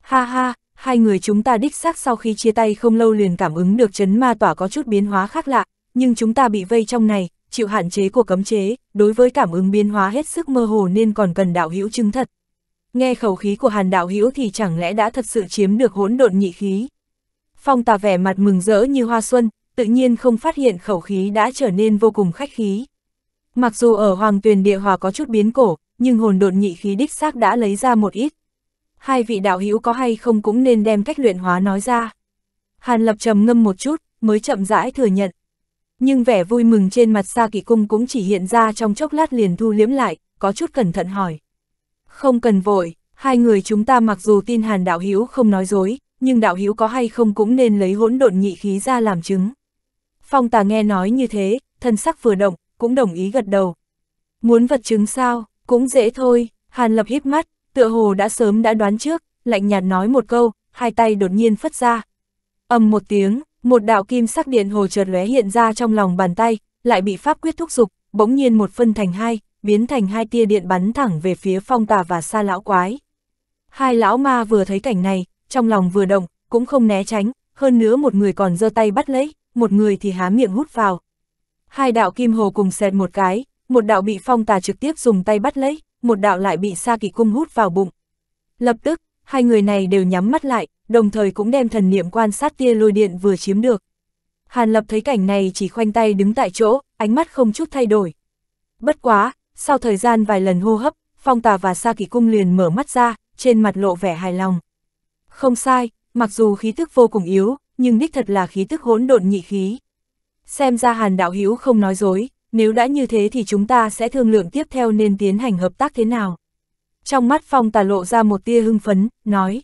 Ha ha, hai người chúng ta đích xác sau khi chia tay không lâu liền cảm ứng được chấn ma tỏa có chút biến hóa khác lạ, nhưng chúng ta bị vây trong này, chịu hạn chế của cấm chế, đối với cảm ứng biến hóa hết sức mơ hồ nên còn cần đạo hữu chứng thật. Nghe khẩu khí của hàn đạo hữu thì chẳng lẽ đã thật sự chiếm được hỗn độn nhị khí. Phong tà vẻ mặt mừng rỡ như hoa xuân, tự nhiên không phát hiện khẩu khí đã trở nên vô cùng khách khí. Mặc dù ở hoàng tuyền địa hòa có chút biến cổ, nhưng hồn độn nhị khí đích xác đã lấy ra một ít. Hai vị đạo hữu có hay không cũng nên đem cách luyện hóa nói ra. Hàn Lập trầm ngâm một chút, mới chậm rãi thừa nhận. Nhưng vẻ vui mừng trên mặt xa Kỳ Cung cũng chỉ hiện ra trong chốc lát liền thu liếm lại, có chút cẩn thận hỏi. Không cần vội, hai người chúng ta mặc dù tin Hàn đạo hữu không nói dối, nhưng đạo hữu có hay không cũng nên lấy hỗn độn nhị khí ra làm chứng. Phong Tà nghe nói như thế, thân sắc vừa động, cũng đồng ý gật đầu. Muốn vật chứng sao? Cũng dễ thôi, Hàn Lập híp mắt, tựa hồ đã sớm đã đoán trước, lạnh nhạt nói một câu, hai tay đột nhiên phất ra. ầm một tiếng, một đạo kim sắc điện hồ chợt lóe hiện ra trong lòng bàn tay, lại bị pháp quyết thúc dục, bỗng nhiên một phân thành hai, biến thành hai tia điện bắn thẳng về phía phong tà và xa lão quái. Hai lão ma vừa thấy cảnh này, trong lòng vừa động, cũng không né tránh, hơn nữa một người còn giơ tay bắt lấy, một người thì há miệng hút vào. Hai đạo kim hồ cùng xẹt một cái, một đạo bị phong tà trực tiếp dùng tay bắt lấy, một đạo lại bị sa kỳ cung hút vào bụng. Lập tức, hai người này đều nhắm mắt lại, đồng thời cũng đem thần niệm quan sát tia lôi điện vừa chiếm được. Hàn Lập thấy cảnh này chỉ khoanh tay đứng tại chỗ, ánh mắt không chút thay đổi. Bất quá, sau thời gian vài lần hô hấp, phong tà và sa kỳ cung liền mở mắt ra, trên mặt lộ vẻ hài lòng. Không sai, mặc dù khí tức vô cùng yếu, nhưng đích thật là khí tức hỗn độn nhị khí. Xem ra Hàn Đạo Hữu không nói dối, nếu đã như thế thì chúng ta sẽ thương lượng tiếp theo nên tiến hành hợp tác thế nào. Trong mắt Phong Tà lộ ra một tia hưng phấn, nói.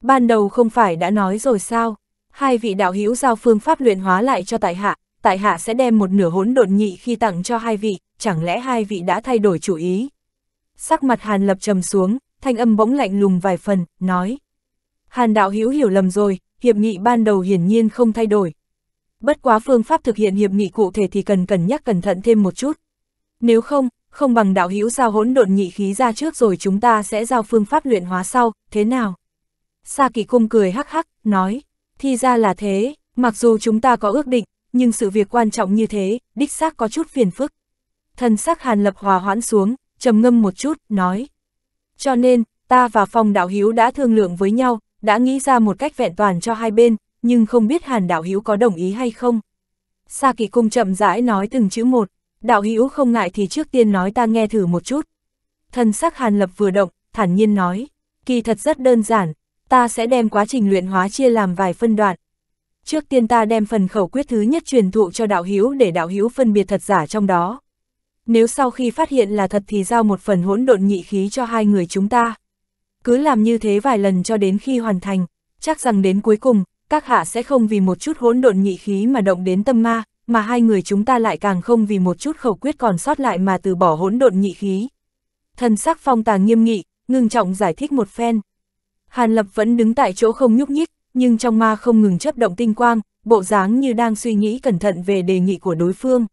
Ban đầu không phải đã nói rồi sao, hai vị đạo hữu giao phương pháp luyện hóa lại cho tại hạ, tại hạ sẽ đem một nửa hỗn độn nhị khi tặng cho hai vị, chẳng lẽ hai vị đã thay đổi chủ ý? Sắc mặt Hàn Lập trầm xuống, thanh âm bỗng lạnh lùng vài phần, nói. Hàn đạo hữu hiểu lầm rồi, hiệp nghị ban đầu hiển nhiên không thay đổi, bất quá phương pháp thực hiện hiệp nghị cụ thể thì cần cân nhắc cẩn thận thêm một chút. Nếu không, không bằng đạo hữu giao hỗn độn nhị khí ra trước rồi chúng ta sẽ giao phương pháp luyện hóa sau, thế nào? Sa kỳ cung cười hắc hắc, nói, thì ra là thế, mặc dù chúng ta có ước định, nhưng sự việc quan trọng như thế, đích xác có chút phiền phức. Thần sắc hàn lập hòa hoãn xuống, trầm ngâm một chút, nói. Cho nên, ta và phòng đạo hiếu đã thương lượng với nhau, đã nghĩ ra một cách vẹn toàn cho hai bên, nhưng không biết Hàn Đạo Hữu có đồng ý hay không. Sa Kỳ Cung chậm rãi nói từng chữ một, Đạo Hữu không ngại thì trước tiên nói ta nghe thử một chút. Thần sắc Hàn Lập vừa động, thản nhiên nói, kỳ thật rất đơn giản, ta sẽ đem quá trình luyện hóa chia làm vài phân đoạn. Trước tiên ta đem phần khẩu quyết thứ nhất truyền thụ cho đạo hữu để đạo hữu phân biệt thật giả trong đó. Nếu sau khi phát hiện là thật thì giao một phần hỗn độn nhị khí cho hai người chúng ta. Cứ làm như thế vài lần cho đến khi hoàn thành, chắc rằng đến cuối cùng, các hạ sẽ không vì một chút hỗn độn nhị khí mà động đến tâm ma, mà hai người chúng ta lại càng không vì một chút khẩu quyết còn sót lại mà từ bỏ hỗn độn nhị khí. Thần sắc phong tàng nghiêm nghị, ngưng trọng giải thích một phen. Hàn Lập vẫn đứng tại chỗ không nhúc nhích, nhưng trong ma không ngừng chấp động tinh quang, bộ dáng như đang suy nghĩ cẩn thận về đề nghị của đối phương.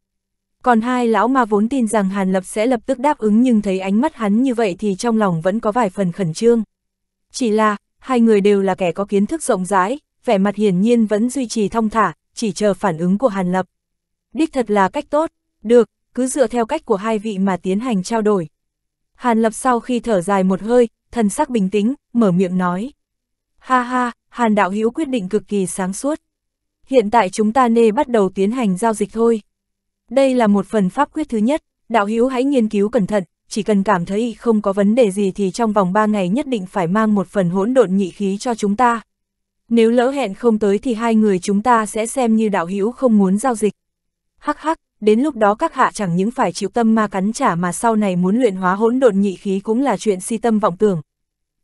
Còn hai lão ma vốn tin rằng Hàn Lập sẽ lập tức đáp ứng nhưng thấy ánh mắt hắn như vậy thì trong lòng vẫn có vài phần khẩn trương. Chỉ là, hai người đều là kẻ có kiến thức rộng rãi, vẻ mặt hiển nhiên vẫn duy trì thông thả, chỉ chờ phản ứng của Hàn Lập. Đích thật là cách tốt, được, cứ dựa theo cách của hai vị mà tiến hành trao đổi. Hàn Lập sau khi thở dài một hơi, thần sắc bình tĩnh, mở miệng nói. Ha ha, Hàn Đạo Hữu quyết định cực kỳ sáng suốt. Hiện tại chúng ta nê bắt đầu tiến hành giao dịch thôi. Đây là một phần pháp quyết thứ nhất, Đạo Hữu hãy nghiên cứu cẩn thận, chỉ cần cảm thấy không có vấn đề gì thì trong vòng 3 ngày nhất định phải mang một phần hỗn độn nhị khí cho chúng ta. Nếu lỡ hẹn không tới thì hai người chúng ta sẽ xem như đạo hữu không muốn giao dịch. Hắc hắc, đến lúc đó các hạ chẳng những phải chịu tâm ma cắn trả mà sau này muốn luyện hóa hỗn độn nhị khí cũng là chuyện si tâm vọng tưởng.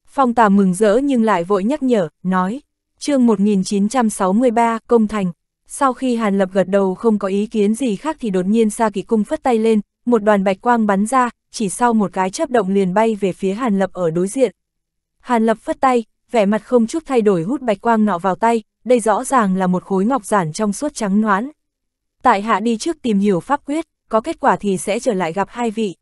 Phong tà mừng rỡ nhưng lại vội nhắc nhở, nói, chương 1963, công thành. Sau khi Hàn Lập gật đầu không có ý kiến gì khác thì đột nhiên Sa Kỳ Cung phất tay lên, một đoàn bạch quang bắn ra, chỉ sau một cái chớp động liền bay về phía Hàn Lập ở đối diện. Hàn Lập phất tay, vẻ mặt không chút thay đổi hút bạch quang nọ vào tay, đây rõ ràng là một khối ngọc giản trong suốt trắng noán. Tại hạ đi trước tìm hiểu pháp quyết, có kết quả thì sẽ trở lại gặp hai vị.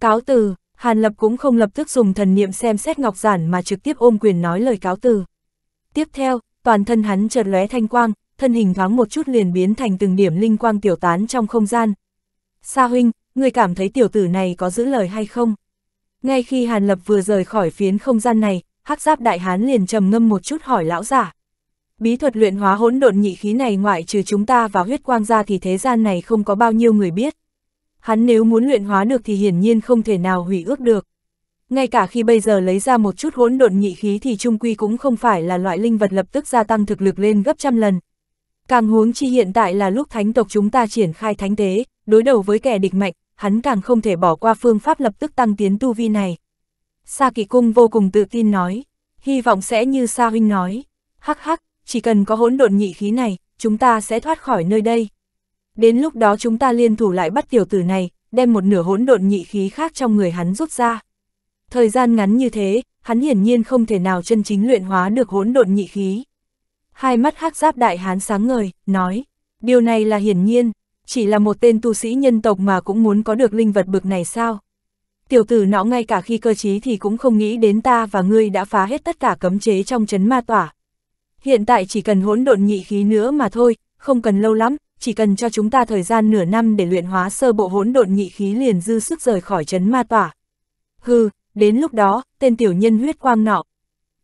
Cáo từ, Hàn Lập cũng không lập tức dùng thần niệm xem xét ngọc giản mà trực tiếp ôm quyền nói lời cáo từ. Tiếp theo, toàn thân hắn chợt lóe thanh quang, thân hình thoáng một chút liền biến thành từng điểm linh quang tiểu tán trong không gian. Sa huynh, người cảm thấy tiểu tử này có giữ lời hay không? Ngay khi Hàn Lập vừa rời khỏi phiến không gian này, hắc giáp đại hán liền trầm ngâm một chút hỏi lão giả. Bí thuật luyện hóa hỗn độn nhị khí này ngoại trừ chúng ta và huyết quang ra thì thế gian này không có bao nhiêu người biết. Hắn nếu muốn luyện hóa được thì hiển nhiên không thể nào hủy ước được. Ngay cả khi bây giờ lấy ra một chút hỗn độn nhị khí thì trung quy cũng không phải là loại linh vật lập tức gia tăng thực lực lên gấp trăm lần. Càng huống chi hiện tại là lúc thánh tộc chúng ta triển khai thánh tế, đối đầu với kẻ địch mạnh, hắn càng không thể bỏ qua phương pháp lập tức tăng tiến tu vi này. Sa Kỳ Cung vô cùng tự tin nói, hy vọng sẽ như Sa Huynh nói, hắc hắc, chỉ cần có hỗn độn nhị khí này, chúng ta sẽ thoát khỏi nơi đây. Đến lúc đó chúng ta liên thủ lại bắt tiểu tử này, đem một nửa hỗn độn nhị khí khác trong người hắn rút ra. Thời gian ngắn như thế, hắn hiển nhiên không thể nào chân chính luyện hóa được hỗn độn nhị khí. Hai mắt hắc giáp đại hán sáng ngời, nói, điều này là hiển nhiên, chỉ là một tên tu sĩ nhân tộc mà cũng muốn có được linh vật bực này sao? tiểu tử nó ngay cả khi cơ trí thì cũng không nghĩ đến ta và ngươi đã phá hết tất cả cấm chế trong chấn ma tỏa. Hiện tại chỉ cần hỗn độn nhị khí nữa mà thôi, không cần lâu lắm, chỉ cần cho chúng ta thời gian nửa năm để luyện hóa sơ bộ hỗn độn nhị khí liền dư sức rời khỏi chấn ma tỏa. Hừ, đến lúc đó, tên tiểu nhân huyết quang nọ.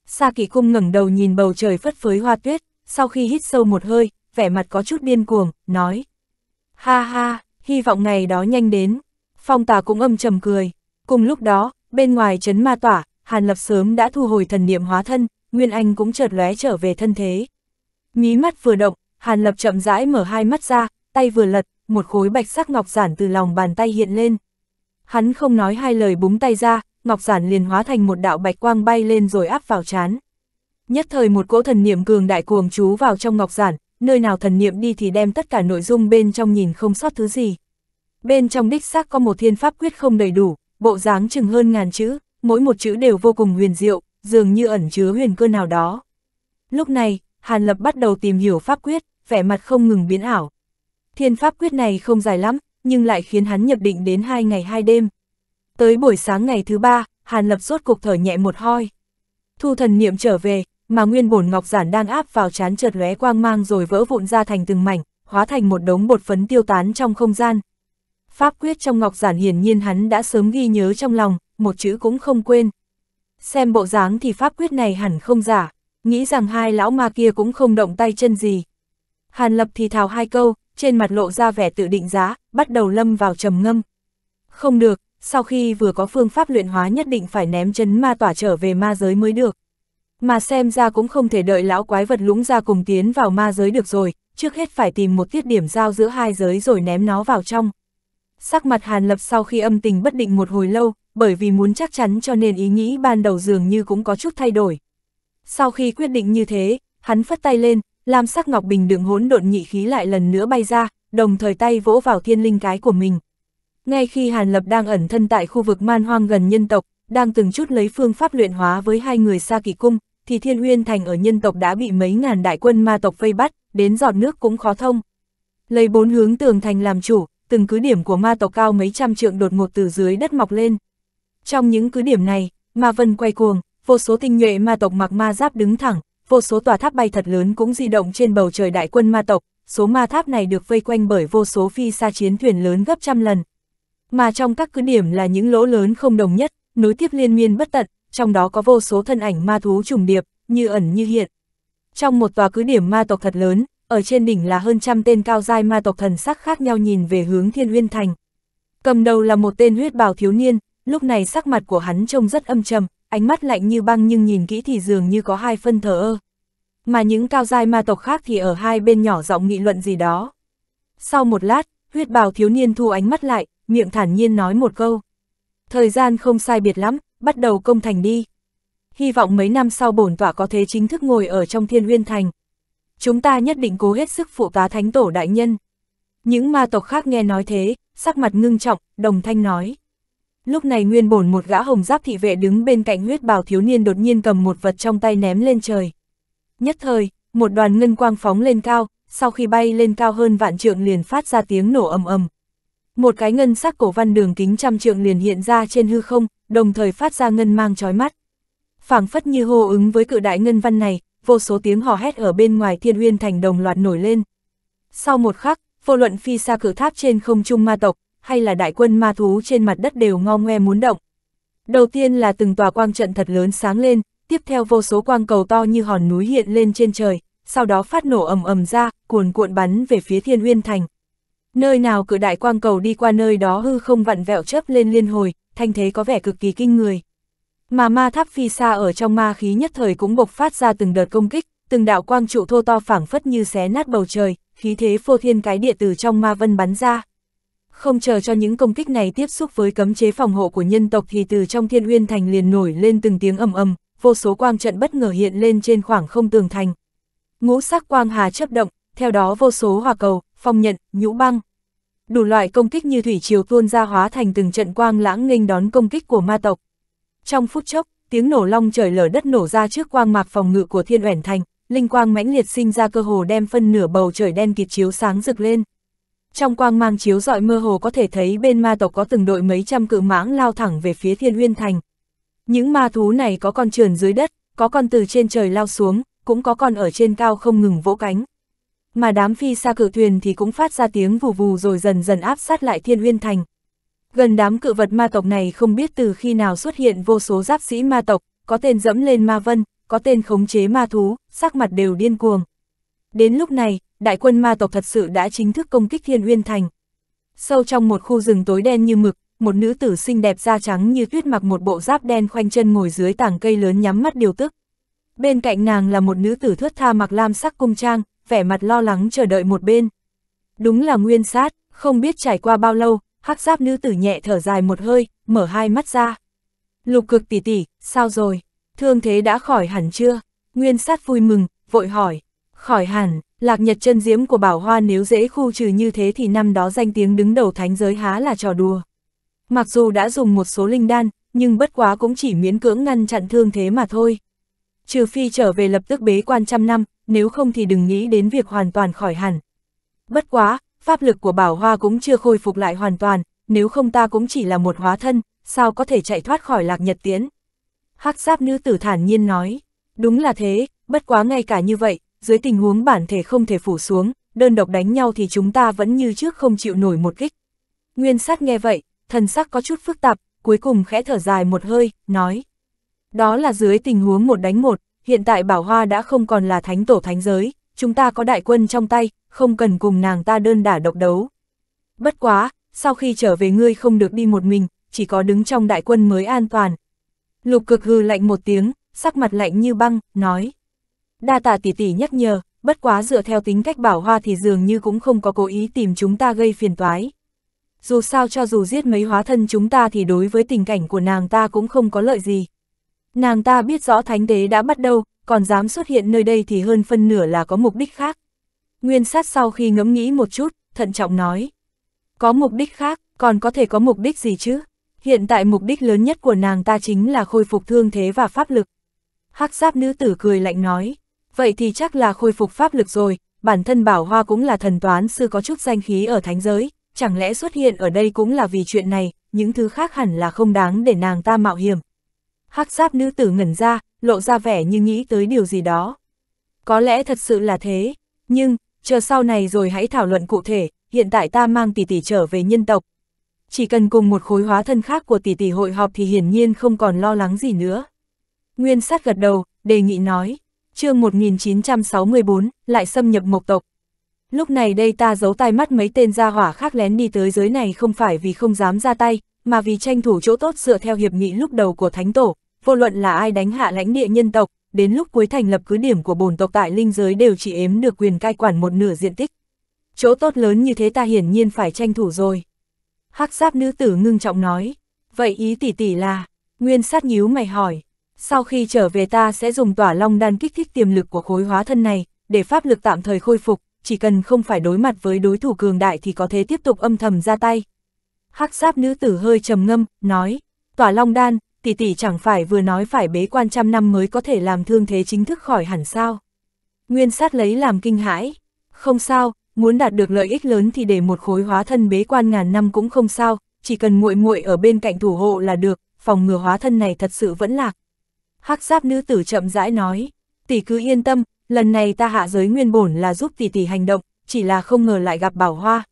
Sa kỳ cung ngẩng đầu nhìn bầu trời phất phới hoa tuyết, sau khi hít sâu một hơi, vẻ mặt có chút điên cuồng, nói. Ha ha, hy vọng ngày đó nhanh đến. Phong tà cũng âm trầm cười. Cùng lúc đó, bên ngoài chấn ma tỏa, Hàn Lập sớm đã thu hồi thần niệm hóa thân, Nguyên Anh cũng chợt lóe trở về thân thế. Mí mắt vừa động, Hàn Lập chậm rãi mở hai mắt ra, tay vừa lật, một khối bạch sắc ngọc giản từ lòng bàn tay hiện lên. Hắn không nói hai lời búng tay ra, ngọc giản liền hóa thành một đạo bạch quang bay lên rồi áp vào chán. Nhất thời một cỗ thần niệm cường đại cuồng chú vào trong ngọc giản, nơi nào thần niệm đi thì đem tất cả nội dung bên trong nhìn không sót thứ gì. Bên trong đích xác có một thiên pháp quyết không đầy đủ, bộ dáng chừng hơn ngàn chữ, mỗi một chữ đều vô cùng huyền diệu, dường như ẩn chứa huyền cơ nào đó. Lúc này, Hàn Lập bắt đầu tìm hiểu pháp quyết, vẻ mặt không ngừng biến ảo. Thiên pháp quyết này không dài lắm, nhưng lại khiến hắn nhập định đến hai ngày hai đêm. Tới buổi sáng ngày thứ ba, Hàn Lập rốt cục thở nhẹ một hoi. Thu thần niệm trở về, mà nguyên bổn ngọc giản đang áp vào chán chợt lóe quang mang rồi vỡ vụn ra thành từng mảnh, hóa thành một đống bột phấn tiêu tán trong không gian, Pháp quyết trong ngọc giản hiển nhiên hắn đã sớm ghi nhớ trong lòng, một chữ cũng không quên. Xem bộ dáng thì pháp quyết này hẳn không giả, nghĩ rằng hai lão ma kia cũng không động tay chân gì. Hàn lập thì thào hai câu, trên mặt lộ ra vẻ tự định giá, bắt đầu lâm vào trầm ngâm. Không được, sau khi vừa có phương pháp luyện hóa nhất định phải ném chấn ma tỏa trở về ma giới mới được. Mà xem ra cũng không thể đợi lão quái vật lũng ra cùng tiến vào ma giới được rồi, trước hết phải tìm một tiết điểm giao giữa hai giới rồi ném nó vào trong sắc mặt Hàn Lập sau khi âm tình bất định một hồi lâu, bởi vì muốn chắc chắn cho nên ý nghĩ ban đầu dường như cũng có chút thay đổi. Sau khi quyết định như thế, hắn phất tay lên, làm sắc ngọc bình đường hỗn độn nhị khí lại lần nữa bay ra, đồng thời tay vỗ vào thiên linh cái của mình. Ngay khi Hàn Lập đang ẩn thân tại khu vực man hoang gần nhân tộc, đang từng chút lấy phương pháp luyện hóa với hai người xa kỳ cung, thì Thiên Huyên Thành ở nhân tộc đã bị mấy ngàn đại quân ma tộc vây bắt, đến giọt nước cũng khó thông. Lấy bốn hướng tường thành làm chủ, từng cứ điểm của ma tộc cao mấy trăm trượng đột ngột từ dưới đất mọc lên. Trong những cứ điểm này, ma vân quay cuồng, vô số tinh nhuệ ma tộc mặc ma giáp đứng thẳng, vô số tòa tháp bay thật lớn cũng di động trên bầu trời đại quân ma tộc, số ma tháp này được vây quanh bởi vô số phi xa chiến thuyền lớn gấp trăm lần. Mà trong các cứ điểm là những lỗ lớn không đồng nhất, nối tiếp liên miên bất tận, trong đó có vô số thân ảnh ma thú trùng điệp, như ẩn như hiện. Trong một tòa cứ điểm ma tộc thật lớn, ở trên đỉnh là hơn trăm tên cao giai ma tộc thần sắc khác nhau nhìn về hướng Thiên Uyên Thành. Cầm đầu là một tên huyết bào thiếu niên, lúc này sắc mặt của hắn trông rất âm trầm, ánh mắt lạnh như băng nhưng nhìn kỹ thì dường như có hai phân thờ ơ. Mà những cao giai ma tộc khác thì ở hai bên nhỏ giọng nghị luận gì đó. Sau một lát, huyết bào thiếu niên thu ánh mắt lại, miệng thản nhiên nói một câu. Thời gian không sai biệt lắm, bắt đầu công thành đi. Hy vọng mấy năm sau bổn tọa có thể chính thức ngồi ở trong thiên huyên thành chúng ta nhất định cố hết sức phụ tá thánh tổ đại nhân. Những ma tộc khác nghe nói thế, sắc mặt ngưng trọng, đồng thanh nói. Lúc này nguyên bổn một gã hồng giáp thị vệ đứng bên cạnh huyết bào thiếu niên đột nhiên cầm một vật trong tay ném lên trời. Nhất thời, một đoàn ngân quang phóng lên cao, sau khi bay lên cao hơn vạn trượng liền phát ra tiếng nổ ầm ầm. Một cái ngân sắc cổ văn đường kính trăm trượng liền hiện ra trên hư không, đồng thời phát ra ngân mang chói mắt. phảng phất như hô ứng với cự đại ngân văn này, vô số tiếng hò hét ở bên ngoài thiên uyên thành đồng loạt nổi lên. Sau một khắc, vô luận phi xa cử tháp trên không trung ma tộc, hay là đại quân ma thú trên mặt đất đều ngo ngoe muốn động. Đầu tiên là từng tòa quang trận thật lớn sáng lên, tiếp theo vô số quang cầu to như hòn núi hiện lên trên trời, sau đó phát nổ ầm ầm ra, cuồn cuộn bắn về phía thiên uyên thành. Nơi nào cử đại quang cầu đi qua nơi đó hư không vặn vẹo chớp lên liên hồi, thanh thế có vẻ cực kỳ kinh người. Mà ma tháp phi xa ở trong ma khí nhất thời cũng bộc phát ra từng đợt công kích, từng đạo quang trụ thô to phảng phất như xé nát bầu trời, khí thế phô thiên cái địa từ trong ma vân bắn ra. Không chờ cho những công kích này tiếp xúc với cấm chế phòng hộ của nhân tộc thì từ trong thiên uyên thành liền nổi lên từng tiếng ầm ầm, vô số quang trận bất ngờ hiện lên trên khoảng không tường thành. Ngũ sắc quang hà chấp động, theo đó vô số hòa cầu, phong nhận, nhũ băng. Đủ loại công kích như thủy triều tuôn ra hóa thành từng trận quang lãng nghênh đón công kích của ma tộc. Trong phút chốc, tiếng nổ long trời lở đất nổ ra trước quang mạc phòng ngự của thiên uẩn thành, linh quang mãnh liệt sinh ra cơ hồ đem phân nửa bầu trời đen kịt chiếu sáng rực lên. Trong quang mang chiếu dọi mơ hồ có thể thấy bên ma tộc có từng đội mấy trăm cự mãng lao thẳng về phía thiên uyên thành. Những ma thú này có con trườn dưới đất, có con từ trên trời lao xuống, cũng có con ở trên cao không ngừng vỗ cánh. Mà đám phi xa cự thuyền thì cũng phát ra tiếng vù vù rồi dần dần áp sát lại thiên uyên thành. Gần đám cự vật ma tộc này không biết từ khi nào xuất hiện vô số giáp sĩ ma tộc, có tên dẫm lên ma vân, có tên khống chế ma thú, sắc mặt đều điên cuồng. Đến lúc này, đại quân ma tộc thật sự đã chính thức công kích Thiên Uyên Thành. Sâu trong một khu rừng tối đen như mực, một nữ tử xinh đẹp da trắng như tuyết mặc một bộ giáp đen khoanh chân ngồi dưới tảng cây lớn nhắm mắt điều tức. Bên cạnh nàng là một nữ tử thướt tha mặc lam sắc cung trang, vẻ mặt lo lắng chờ đợi một bên. Đúng là nguyên sát, không biết trải qua bao lâu, hắc giáp nữ tử nhẹ thở dài một hơi, mở hai mắt ra. Lục cực tỷ tỷ, sao rồi? Thương thế đã khỏi hẳn chưa? Nguyên sát vui mừng, vội hỏi. Khỏi hẳn, lạc nhật chân diễm của bảo hoa nếu dễ khu trừ như thế thì năm đó danh tiếng đứng đầu thánh giới há là trò đùa. Mặc dù đã dùng một số linh đan, nhưng bất quá cũng chỉ miễn cưỡng ngăn chặn thương thế mà thôi. Trừ phi trở về lập tức bế quan trăm năm, nếu không thì đừng nghĩ đến việc hoàn toàn khỏi hẳn. Bất quá, pháp lực của bảo hoa cũng chưa khôi phục lại hoàn toàn, nếu không ta cũng chỉ là một hóa thân, sao có thể chạy thoát khỏi lạc nhật tiễn. hắc giáp nữ tử thản nhiên nói, đúng là thế, bất quá ngay cả như vậy, dưới tình huống bản thể không thể phủ xuống, đơn độc đánh nhau thì chúng ta vẫn như trước không chịu nổi một kích. Nguyên sát nghe vậy, thần sắc có chút phức tạp, cuối cùng khẽ thở dài một hơi, nói. Đó là dưới tình huống một đánh một, hiện tại Bảo Hoa đã không còn là thánh tổ thánh giới, chúng ta có đại quân trong tay, không cần cùng nàng ta đơn đả độc đấu. Bất quá, sau khi trở về ngươi không được đi một mình, chỉ có đứng trong đại quân mới an toàn. Lục cực hư lạnh một tiếng, sắc mặt lạnh như băng, nói. Đa tạ tỷ tỷ nhắc nhở, bất quá dựa theo tính cách bảo hoa thì dường như cũng không có cố ý tìm chúng ta gây phiền toái. Dù sao cho dù giết mấy hóa thân chúng ta thì đối với tình cảnh của nàng ta cũng không có lợi gì. Nàng ta biết rõ thánh đế đã bắt đầu, còn dám xuất hiện nơi đây thì hơn phân nửa là có mục đích khác. Nguyên sát sau khi ngẫm nghĩ một chút, thận trọng nói. Có mục đích khác, còn có thể có mục đích gì chứ? Hiện tại mục đích lớn nhất của nàng ta chính là khôi phục thương thế và pháp lực. hắc giáp nữ tử cười lạnh nói. Vậy thì chắc là khôi phục pháp lực rồi, bản thân bảo hoa cũng là thần toán sư có chút danh khí ở thánh giới, chẳng lẽ xuất hiện ở đây cũng là vì chuyện này, những thứ khác hẳn là không đáng để nàng ta mạo hiểm. hắc giáp nữ tử ngẩn ra, lộ ra vẻ như nghĩ tới điều gì đó. Có lẽ thật sự là thế, nhưng, chờ sau này rồi hãy thảo luận cụ thể, hiện tại ta mang tỷ tỷ trở về nhân tộc. Chỉ cần cùng một khối hóa thân khác của tỷ tỷ hội họp thì hiển nhiên không còn lo lắng gì nữa. Nguyên sát gật đầu, đề nghị nói, chương 1964, lại xâm nhập mộc tộc. Lúc này đây ta giấu tai mắt mấy tên gia hỏa khác lén đi tới giới này không phải vì không dám ra tay, mà vì tranh thủ chỗ tốt dựa theo hiệp nghị lúc đầu của Thánh Tổ, vô luận là ai đánh hạ lãnh địa nhân tộc, đến lúc cuối thành lập cứ điểm của bổn tộc tại linh giới đều chỉ ếm được quyền cai quản một nửa diện tích. Chỗ tốt lớn như thế ta hiển nhiên phải tranh thủ rồi. Hắc giáp nữ tử ngưng trọng nói, vậy ý tỷ tỷ là, nguyên sát nhíu mày hỏi, sau khi trở về ta sẽ dùng tỏa long đan kích thích tiềm lực của khối hóa thân này, để pháp lực tạm thời khôi phục, chỉ cần không phải đối mặt với đối thủ cường đại thì có thể tiếp tục âm thầm ra tay. Hắc giáp nữ tử hơi trầm ngâm, nói, tỏa long đan, tỷ tỷ chẳng phải vừa nói phải bế quan trăm năm mới có thể làm thương thế chính thức khỏi hẳn sao. Nguyên sát lấy làm kinh hãi, không sao, muốn đạt được lợi ích lớn thì để một khối hóa thân bế quan ngàn năm cũng không sao, chỉ cần muội muội ở bên cạnh thủ hộ là được, phòng ngừa hóa thân này thật sự vẫn lạc. Hắc giáp nữ tử chậm rãi nói, tỷ cứ yên tâm, lần này ta hạ giới nguyên bổn là giúp tỷ tỷ hành động, chỉ là không ngờ lại gặp bảo hoa.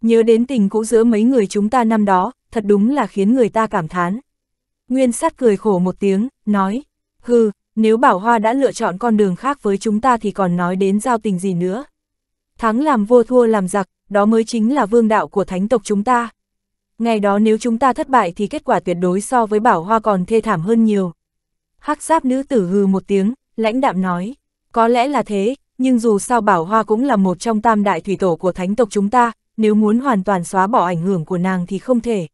Nhớ đến tình cũ giữa mấy người chúng ta năm đó, thật đúng là khiến người ta cảm thán. Nguyên sát cười khổ một tiếng, nói, hừ, nếu Bảo Hoa đã lựa chọn con đường khác với chúng ta thì còn nói đến giao tình gì nữa. Thắng làm vua thua làm giặc, đó mới chính là vương đạo của thánh tộc chúng ta. Ngày đó nếu chúng ta thất bại thì kết quả tuyệt đối so với Bảo Hoa còn thê thảm hơn nhiều. hắc giáp nữ tử hừ một tiếng, lãnh đạm nói, có lẽ là thế, nhưng dù sao Bảo Hoa cũng là một trong tam đại thủy tổ của thánh tộc chúng ta, nếu muốn hoàn toàn xóa bỏ ảnh hưởng của nàng thì không thể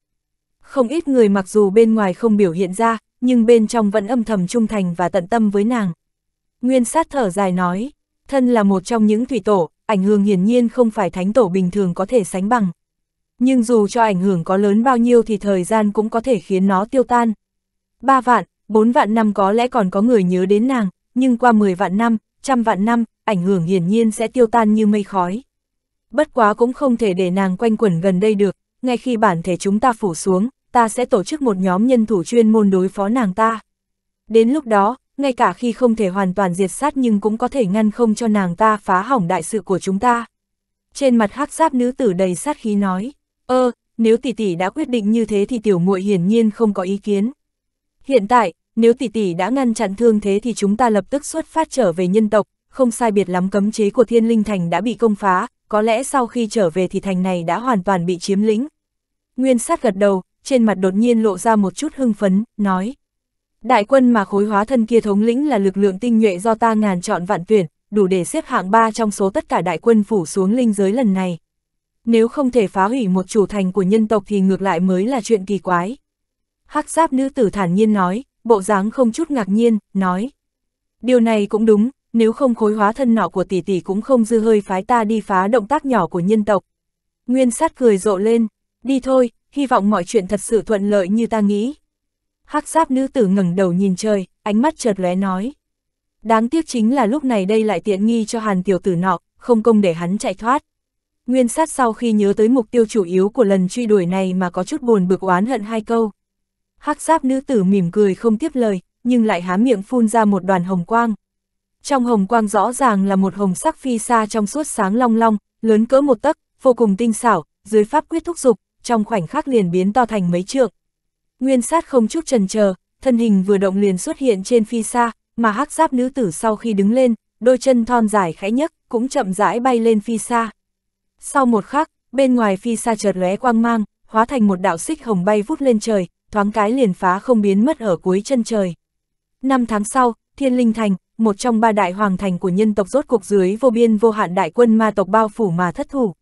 không ít người mặc dù bên ngoài không biểu hiện ra, nhưng bên trong vẫn âm thầm trung thành và tận tâm với nàng. Nguyên sát thở dài nói, thân là một trong những thủy tổ, ảnh hưởng hiển nhiên không phải thánh tổ bình thường có thể sánh bằng. Nhưng dù cho ảnh hưởng có lớn bao nhiêu thì thời gian cũng có thể khiến nó tiêu tan. Ba vạn, bốn vạn năm có lẽ còn có người nhớ đến nàng, nhưng qua mười vạn năm, trăm vạn năm, ảnh hưởng hiển nhiên sẽ tiêu tan như mây khói. Bất quá cũng không thể để nàng quanh quẩn gần đây được, ngay khi bản thể chúng ta phủ xuống, ta sẽ tổ chức một nhóm nhân thủ chuyên môn đối phó nàng ta. Đến lúc đó, ngay cả khi không thể hoàn toàn diệt sát nhưng cũng có thể ngăn không cho nàng ta phá hỏng đại sự của chúng ta. Trên mặt hắc giáp nữ tử đầy sát khí nói, ơ, nếu tỷ tỷ đã quyết định như thế thì tiểu muội hiển nhiên không có ý kiến. Hiện tại, nếu tỷ tỷ đã ngăn chặn thương thế thì chúng ta lập tức xuất phát trở về nhân tộc, không sai biệt lắm cấm chế của thiên linh thành đã bị công phá, có lẽ sau khi trở về thì thành này đã hoàn toàn bị chiếm lĩnh. Nguyên sát gật đầu, trên mặt đột nhiên lộ ra một chút hưng phấn, nói. Đại quân mà khối hóa thân kia thống lĩnh là lực lượng tinh nhuệ do ta ngàn chọn vạn tuyển, đủ để xếp hạng 3 trong số tất cả đại quân phủ xuống linh giới lần này. Nếu không thể phá hủy một chủ thành của nhân tộc thì ngược lại mới là chuyện kỳ quái. Hắc giáp nữ tử thản nhiên nói, bộ dáng không chút ngạc nhiên, nói. Điều này cũng đúng, nếu không khối hóa thân nọ của tỷ tỷ cũng không dư hơi phái ta đi phá động tác nhỏ của nhân tộc. Nguyên sát cười rộ lên, đi thôi, hy vọng mọi chuyện thật sự thuận lợi như ta nghĩ. Hắc giáp nữ tử ngẩng đầu nhìn trời, ánh mắt chợt lóe nói. Đáng tiếc chính là lúc này đây lại tiện nghi cho hàn tiểu tử nọ, không công để hắn chạy thoát. Nguyên sát sau khi nhớ tới mục tiêu chủ yếu của lần truy đuổi này mà có chút buồn bực oán hận hai câu. Hắc giáp nữ tử mỉm cười không tiếp lời, nhưng lại há miệng phun ra một đoàn hồng quang. Trong hồng quang rõ ràng là một hồng sắc phi xa trong suốt sáng long long, lớn cỡ một tấc, vô cùng tinh xảo, dưới pháp quyết thúc dục, trong khoảnh khắc liền biến to thành mấy trượng. Nguyên sát không chút trần chờ, thân hình vừa động liền xuất hiện trên phi xa, mà hắc giáp nữ tử sau khi đứng lên, đôi chân thon dài khẽ nhấc, cũng chậm rãi bay lên phi xa. Sau một khắc, bên ngoài phi xa chợt lóe quang mang, hóa thành một đạo xích hồng bay vút lên trời, thoáng cái liền phá không biến mất ở cuối chân trời. Năm tháng sau, Thiên Linh Thành, một trong ba đại hoàng thành của nhân tộc rốt cuộc dưới vô biên vô hạn đại quân ma tộc bao phủ mà thất thủ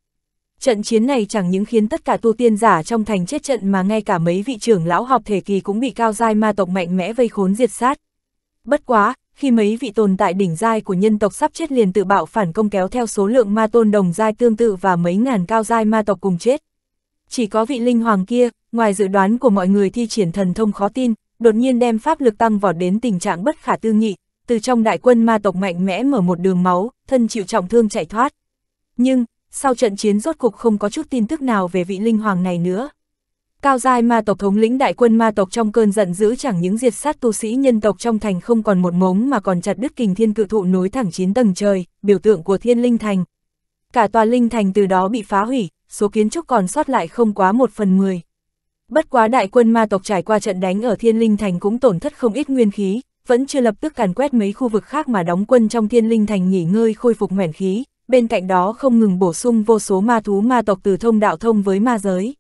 trận chiến này chẳng những khiến tất cả tu tiên giả trong thành chết trận mà ngay cả mấy vị trưởng lão học thể kỳ cũng bị cao giai ma tộc mạnh mẽ vây khốn diệt sát. Bất quá, khi mấy vị tồn tại đỉnh giai của nhân tộc sắp chết liền tự bạo phản công kéo theo số lượng ma tôn đồng giai tương tự và mấy ngàn cao giai ma tộc cùng chết. Chỉ có vị linh hoàng kia, ngoài dự đoán của mọi người thi triển thần thông khó tin, đột nhiên đem pháp lực tăng vọt đến tình trạng bất khả tư nghị, từ trong đại quân ma tộc mạnh mẽ mở một đường máu, thân chịu trọng thương chạy thoát. Nhưng, sau trận chiến rốt cục không có chút tin tức nào về vị linh hoàng này nữa. Cao giai ma tộc thống lĩnh đại quân ma tộc trong cơn giận dữ chẳng những diệt sát tu sĩ nhân tộc trong thành không còn một ngống mà còn chặt đứt kình thiên cự thụ nối thẳng chín tầng trời, biểu tượng của thiên linh thành. Cả tòa linh thành từ đó bị phá hủy, số kiến trúc còn sót lại không quá một phần mười. Bất quá đại quân ma tộc trải qua trận đánh ở thiên linh thành cũng tổn thất không ít nguyên khí, vẫn chưa lập tức càn quét mấy khu vực khác mà đóng quân trong thiên linh thành nghỉ ngơi khôi phục nguyện khí, bên cạnh đó không ngừng bổ sung vô số ma thú ma tộc từ thông đạo thông với ma giới.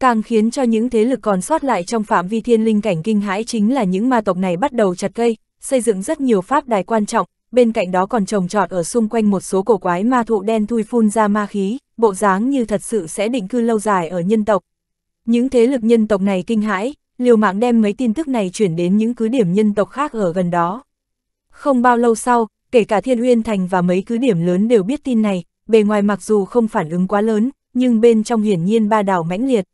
Càng khiến cho những thế lực còn sót lại trong phạm vi thiên linh cảnh kinh hãi chính là những ma tộc này bắt đầu chặt cây, xây dựng rất nhiều pháp đài quan trọng, bên cạnh đó còn trồng trọt ở xung quanh một số cổ quái ma thụ đen thui phun ra ma khí, bộ dáng như thật sự sẽ định cư lâu dài ở nhân tộc. Những thế lực nhân tộc này kinh hãi, liều mạng đem mấy tin tức này chuyển đến những cứ điểm nhân tộc khác ở gần đó. Không bao lâu sau, kể cả Thiên Uyên Thành và mấy cứ điểm lớn đều biết tin này, bề ngoài mặc dù không phản ứng quá lớn, nhưng bên trong hiển nhiên ba đảo mãnh liệt,